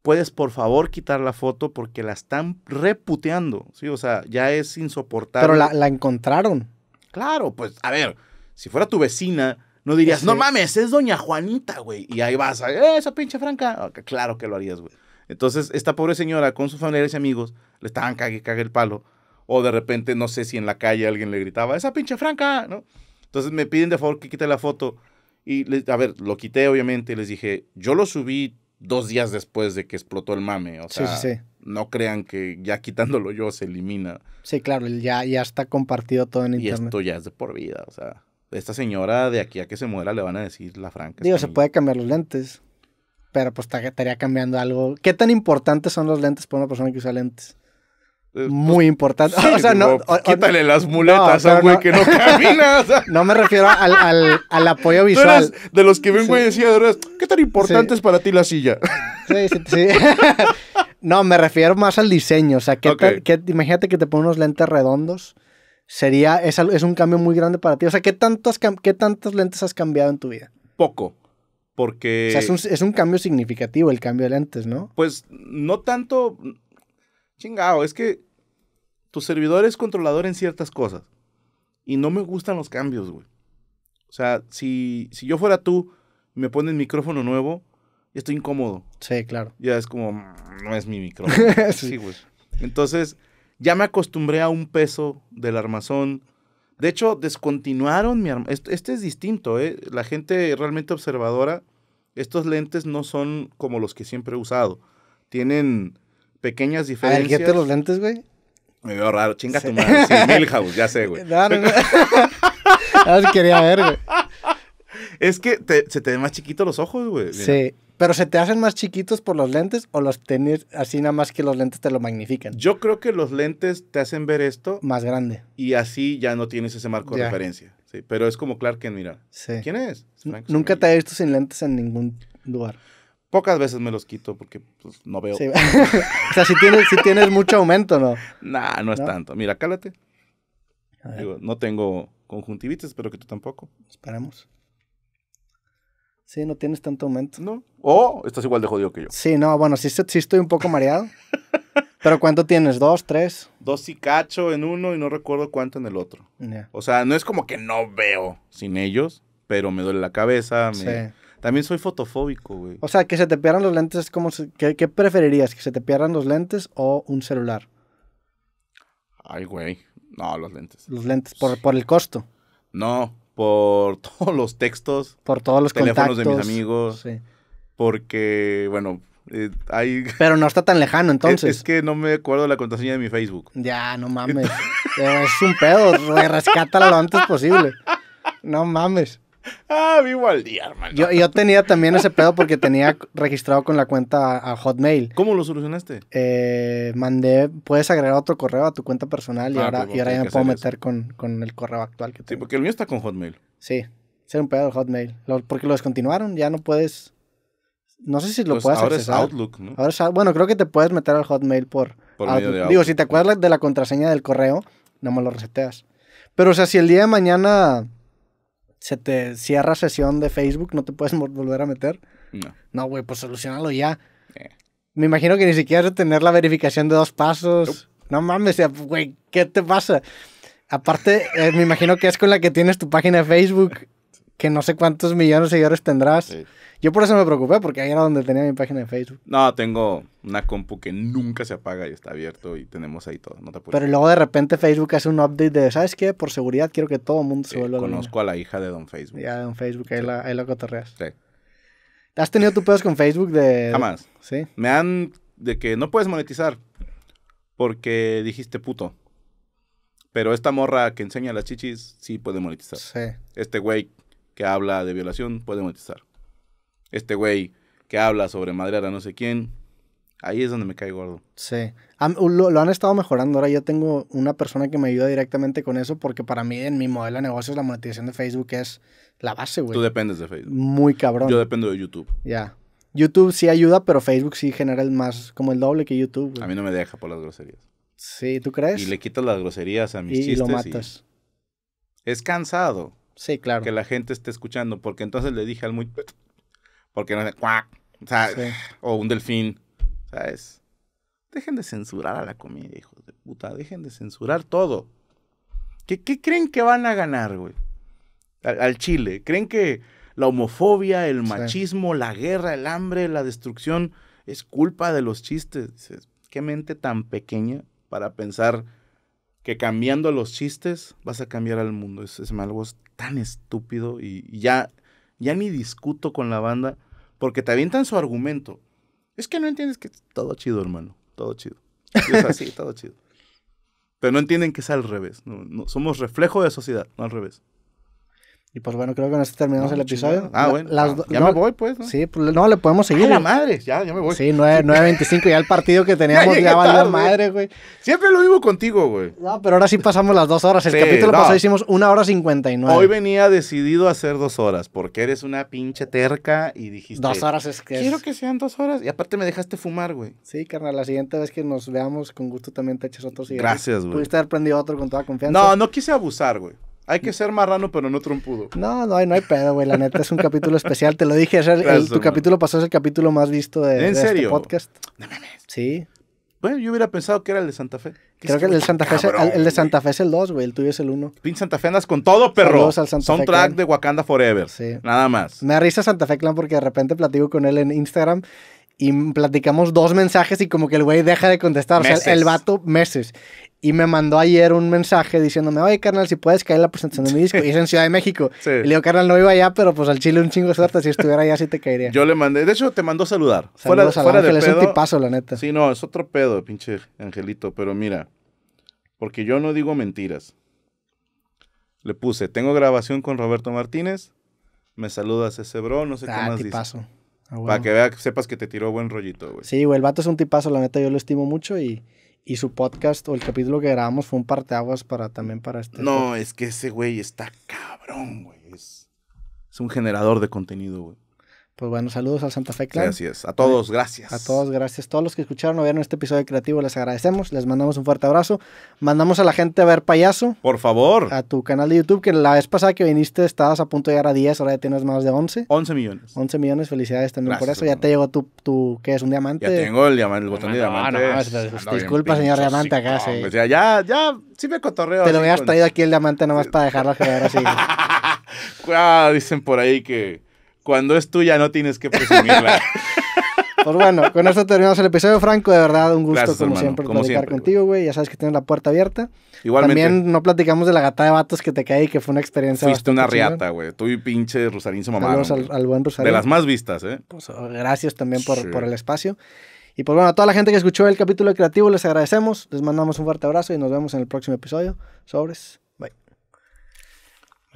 puedes por favor quitar la foto porque la están reputeando, ¿sí? O sea, ya es insoportable. Pero la, encontraron. Claro, pues a ver, si fuera tu vecina, no dirías, no mames, es doña Juanita, güey. Y ahí vas, esa pinche franca. claro que lo harías, güey. Entonces, esta pobre señora con sus familiares y amigos le estaban cague, cague el palo. O de repente, no sé si en la calle alguien le gritaba, esa pinche franca, ¿no? Entonces me piden de favor que quite la foto. Y, a ver, lo quité obviamente y les dije, yo lo subí dos días después de que explotó el mame. O sea, no crean que ya quitándolo yo se elimina. Sí, claro, ya, ya está compartido todo en internet. Y esto ya es de por vida, o sea. Esta señora de aquí a que se muera le van a decir la franca. Digo, se puede cambiar los lentes, pero pues estaría cambiando algo. ¿Qué tan importantes son los lentes para una persona que usa lentes? muy importante. quítale las muletas a un güey que no camina. No me refiero al, apoyo visual. de los que ven, güey, decía, ¿qué tan importante es para ti la silla? Sí, sí, no, me refiero más al diseño. O sea, imagínate que te ponen unos lentes redondos. Sería, es, un cambio muy grande para ti. O sea, ¿qué tantos, ¿qué tantos lentes has cambiado en tu vida? Poco. Porque. O sea, es un, es un cambio significativo el cambio de lentes, ¿no? Pues no tanto chingado, es que tu servidor es controlador en ciertas cosas. Y no me gustan los cambios, güey. O sea, si, si yo fuera tú, me ponen micrófono nuevo, estoy incómodo. Sí, claro. Ya es como, mm, no es mi micrófono. sí, güey. Entonces, ya me acostumbré a un peso del armazón. De hecho, descontinuaron mi armazón. Este, este, es distinto, ¿eh? La gente realmente observadora, estos lentes no son como los que siempre he usado. Tienen pequeñas diferencias. ver, te los lentes, güey? Me veo raro, chinga tu madre. Sí, Milhouse, ya sé, güey. quería ver, güey. Es que se te ven más chiquitos los ojos, güey. Sí. Pero se te hacen más chiquitos por los lentes o los tenés así nada más que los lentes te lo magnifican. Yo creo que los lentes te hacen ver esto más grande. Y así ya no tienes ese marco de referencia. Sí, pero es como Clark Kent, mira. Sí. ¿Quién es? Nunca te he visto sin lentes en ningún lugar. Pocas veces me los quito porque pues, no veo. o sea, si tienes, si tienes mucho aumento, ¿no? Nah, no es tanto. Mira, cálate. no tengo conjuntivitis, espero que tú tampoco. Esperemos. Sí, no tienes tanto aumento. No. O oh, estás igual de jodido que yo. Sí, no, bueno, sí, estoy un poco mareado. ¿Pero cuánto tienes? ¿Dos, tres? Dos y cacho en uno y no recuerdo cuánto en el otro. O sea, no es como que no veo sin ellos, pero me duele la cabeza, Sí también soy fotofóbico, güey. O sea, que se te pierdan los lentes, como qué, preferirías? ¿Que se te pierdan los lentes o un celular? Ay, güey. No, los lentes. Los lentes, por, el costo. No, por todos los textos. Por todos los teléfonos de mis amigos. Sí. Porque, bueno, eh, hay... Pero no está tan lejano entonces. Es, que no me acuerdo la contraseña de mi Facebook. Ya, no mames. es un pedo. Rescátala lo antes posible. No mames. Ah, vivo al día, hermano. Yo, tenía también ese pedo porque tenía registrado con la cuenta a Hotmail. ¿Cómo lo solucionaste? Eh, mandé, puedes agregar otro correo a tu cuenta personal y ah, ahora, pues, ya me puedo meter con, el correo actual que tengo. Sí, porque el mío está con Hotmail. Sí, ser un pedo de Hotmail. porque lo descontinuaron, ya no puedes. No sé si lo pues, puedes ahora es Outlook, ¿no? Ahora bueno, creo que te puedes meter al Hotmail por. Digo, si te acuerdas de la contraseña del correo, no me lo reseteas. Pero, o sea, si el día de mañana se te cierra sesión de Facebook, no te puedes volver a meter. No. No, güey, pues solucionalo ya. Eh. Me imagino que ni siquiera tener la verificación de dos pasos. No, mames, güey, ¿qué te pasa? Aparte, eh, me imagino que es con la que tienes tu página de Facebook que no sé cuántos millones de seguidores tendrás. Yo por eso me preocupé, porque ahí era donde tenía mi página de Facebook. No, tengo una compu que nunca se apaga y está abierto y tenemos ahí todo. Pero luego de repente Facebook hace un update de, ¿sabes qué? Por seguridad quiero que todo el mundo se vuelva. conozco a la hija de Don Facebook. Ya, Don Facebook, ahí, la, cotorreas. Sí. ¿Has tenido tu pedos con Facebook de...? Jamás. Sí. Me han... De que no puedes monetizar porque dijiste puto. Pero esta morra que enseña las chichis sí puede monetizar. Sí. Este güey que habla de violación puede monetizar. Este güey que habla sobre madrear no sé quién, ahí es donde me cae gordo. Sí. Lo, han estado mejorando. Ahora yo tengo una persona que me ayuda directamente con eso porque para mí en mi modelo de negocios la monetización de Facebook es la base, güey. Tú dependes de Facebook. Muy cabrón. Yo dependo de YouTube. Ya. YouTube sí ayuda, pero Facebook sí genera el más, como el doble que YouTube. A mí no me deja por las groserías. Sí, ¿tú crees? Y le quitas las groserías a mis chistes. Y lo matas. Es cansado. Sí, claro. Que la gente esté escuchando, porque entonces le dije al muy... Porque no o, o un delfín, ¿sabes? Dejen de censurar a la comida, hijos de puta, dejen de censurar todo. ¿Qué, creen que van a ganar, güey? Al, Chile, ¿creen que la homofobia, el machismo, la guerra, el hambre, la destrucción es culpa de los chistes. qué mente tan pequeña para pensar que cambiando los chistes vas a cambiar al mundo. Es, es algo tan estúpido y, ya, ya ni discuto con la banda porque te avientan su argumento. Es que no entiendes que todo chido, hermano, todo chido. así, todo chido. Pero no entienden que es al revés. No, somos reflejo de la sociedad, no al revés. Y pues bueno, creo que con esto terminamos el episodio. Ah, bueno. ya me voy, pues. ¿no? Sí, pues no, le podemos seguir. ¡A la madre! Ya, ya me voy. Sí, 9.25, ya el partido que teníamos ya, ya valió madre, güey. Siempre lo vivo contigo, güey. No, pero ahora sí pasamos las dos horas. El capítulo pasado hicimos una hora cincuenta y nueve. Hoy venía decidido a hacer dos horas, porque eres una pinche terca y dijiste... Dos horas es que Quiero que sean dos horas. Y aparte me dejaste fumar, güey. Sí, carnal, la siguiente vez que nos veamos, con gusto también te eches otro cigarro. Gracias, güey. Pudiste haber prendido otro con toda confianza. No, no quise abusar, güey. Hay que ser marrano, pero no trompudo. No, no, no hay pedo, güey. La neta es un capítulo especial. Te lo dije, tu capítulo pasó es el capítulo más visto de, este podcast. Sí. Bueno, yo hubiera pensado que era el de Santa Fe. Creo que el de Santa Fe, es, el, de Santa Fe es el 2, güey. El tuyo es el 1. Pin Santa Fe andas con todo, perro. Al Son track de Wakanda Forever. Sí. Nada más. Me da Santa Fe Clan porque de repente platico con él en Instagram y platicamos dos mensajes y como que el güey deja de contestar. O sea, el vato meses. Y me mandó ayer un mensaje diciéndome, oye, carnal, si puedes caer la presentación de mi disco. Y es en Ciudad de México. Y le digo, carnal, no iba allá, pero pues al Chile un chingo suerte. Si estuviera allá, sí te caería. Yo le mandé. De hecho, te mandó saludar. fuera, fuera de pedo. Es un tipazo, la neta. Sí, no, es otro pedo, pinche angelito. Pero mira, porque yo no digo mentiras. Le puse, tengo grabación con Roberto Martínez. Me saludas ese bro, no sé qué ah, más dice. Ah, Para que sepas que te tiró buen rollito, güey. Sí, güey, el vato es un tipazo, la neta, yo lo estimo mucho y y su podcast o el capítulo que grabamos fue un parteaguas para también para este. No, es que ese güey está cabrón, güey. Es, es un generador de contenido, güey. Pues bueno, saludos al Santa Fe Clan. Gracias A todos, gracias. A todos, gracias. Todos los que escucharon o vieron este episodio creativo, les agradecemos. Les mandamos un fuerte abrazo. Mandamos a la gente a ver payaso. Por favor. A tu canal de YouTube, que la vez pasada que viniste estabas a punto de llegar a 10, ahora ya tienes más de 11. 11 millones. 11 millones, felicidades también por eso. Ya te llegó tu, tu, ¿qué es? ¿Un diamante? Ya tengo el, diamante, el botón de diamante. disculpa, señor diamante, acá sí. Pues ya, ya, sí me cotorreo. Te lo habías traído aquí el diamante nomás para dejarlo así. dicen por ahí que cuando es tuya no tienes que presumirla. Pues bueno, con esto terminamos el episodio, Franco. De verdad, un gusto, como siempre, contigo, güey. Ya sabes que tienes la puerta abierta. Igualmente. También no platicamos de la gata de vatos que te caí que fue una experiencia. Fuiste una riata, güey. Tú y pinche Rosarín su mamá. De las más vistas, ¿eh? Pues, oh, gracias también por, por el espacio. Y pues bueno, a toda la gente que escuchó el capítulo de Creativo, les agradecemos. Les mandamos un fuerte abrazo y nos vemos en el próximo episodio. Sobres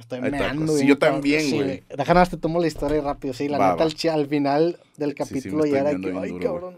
estoy meando. sí, yo también, güey. Sí, hasta te tomo la historia rápido. Sí, la va, neta, Al, final del capítulo sí, sí, ya era que, ay, cabrón.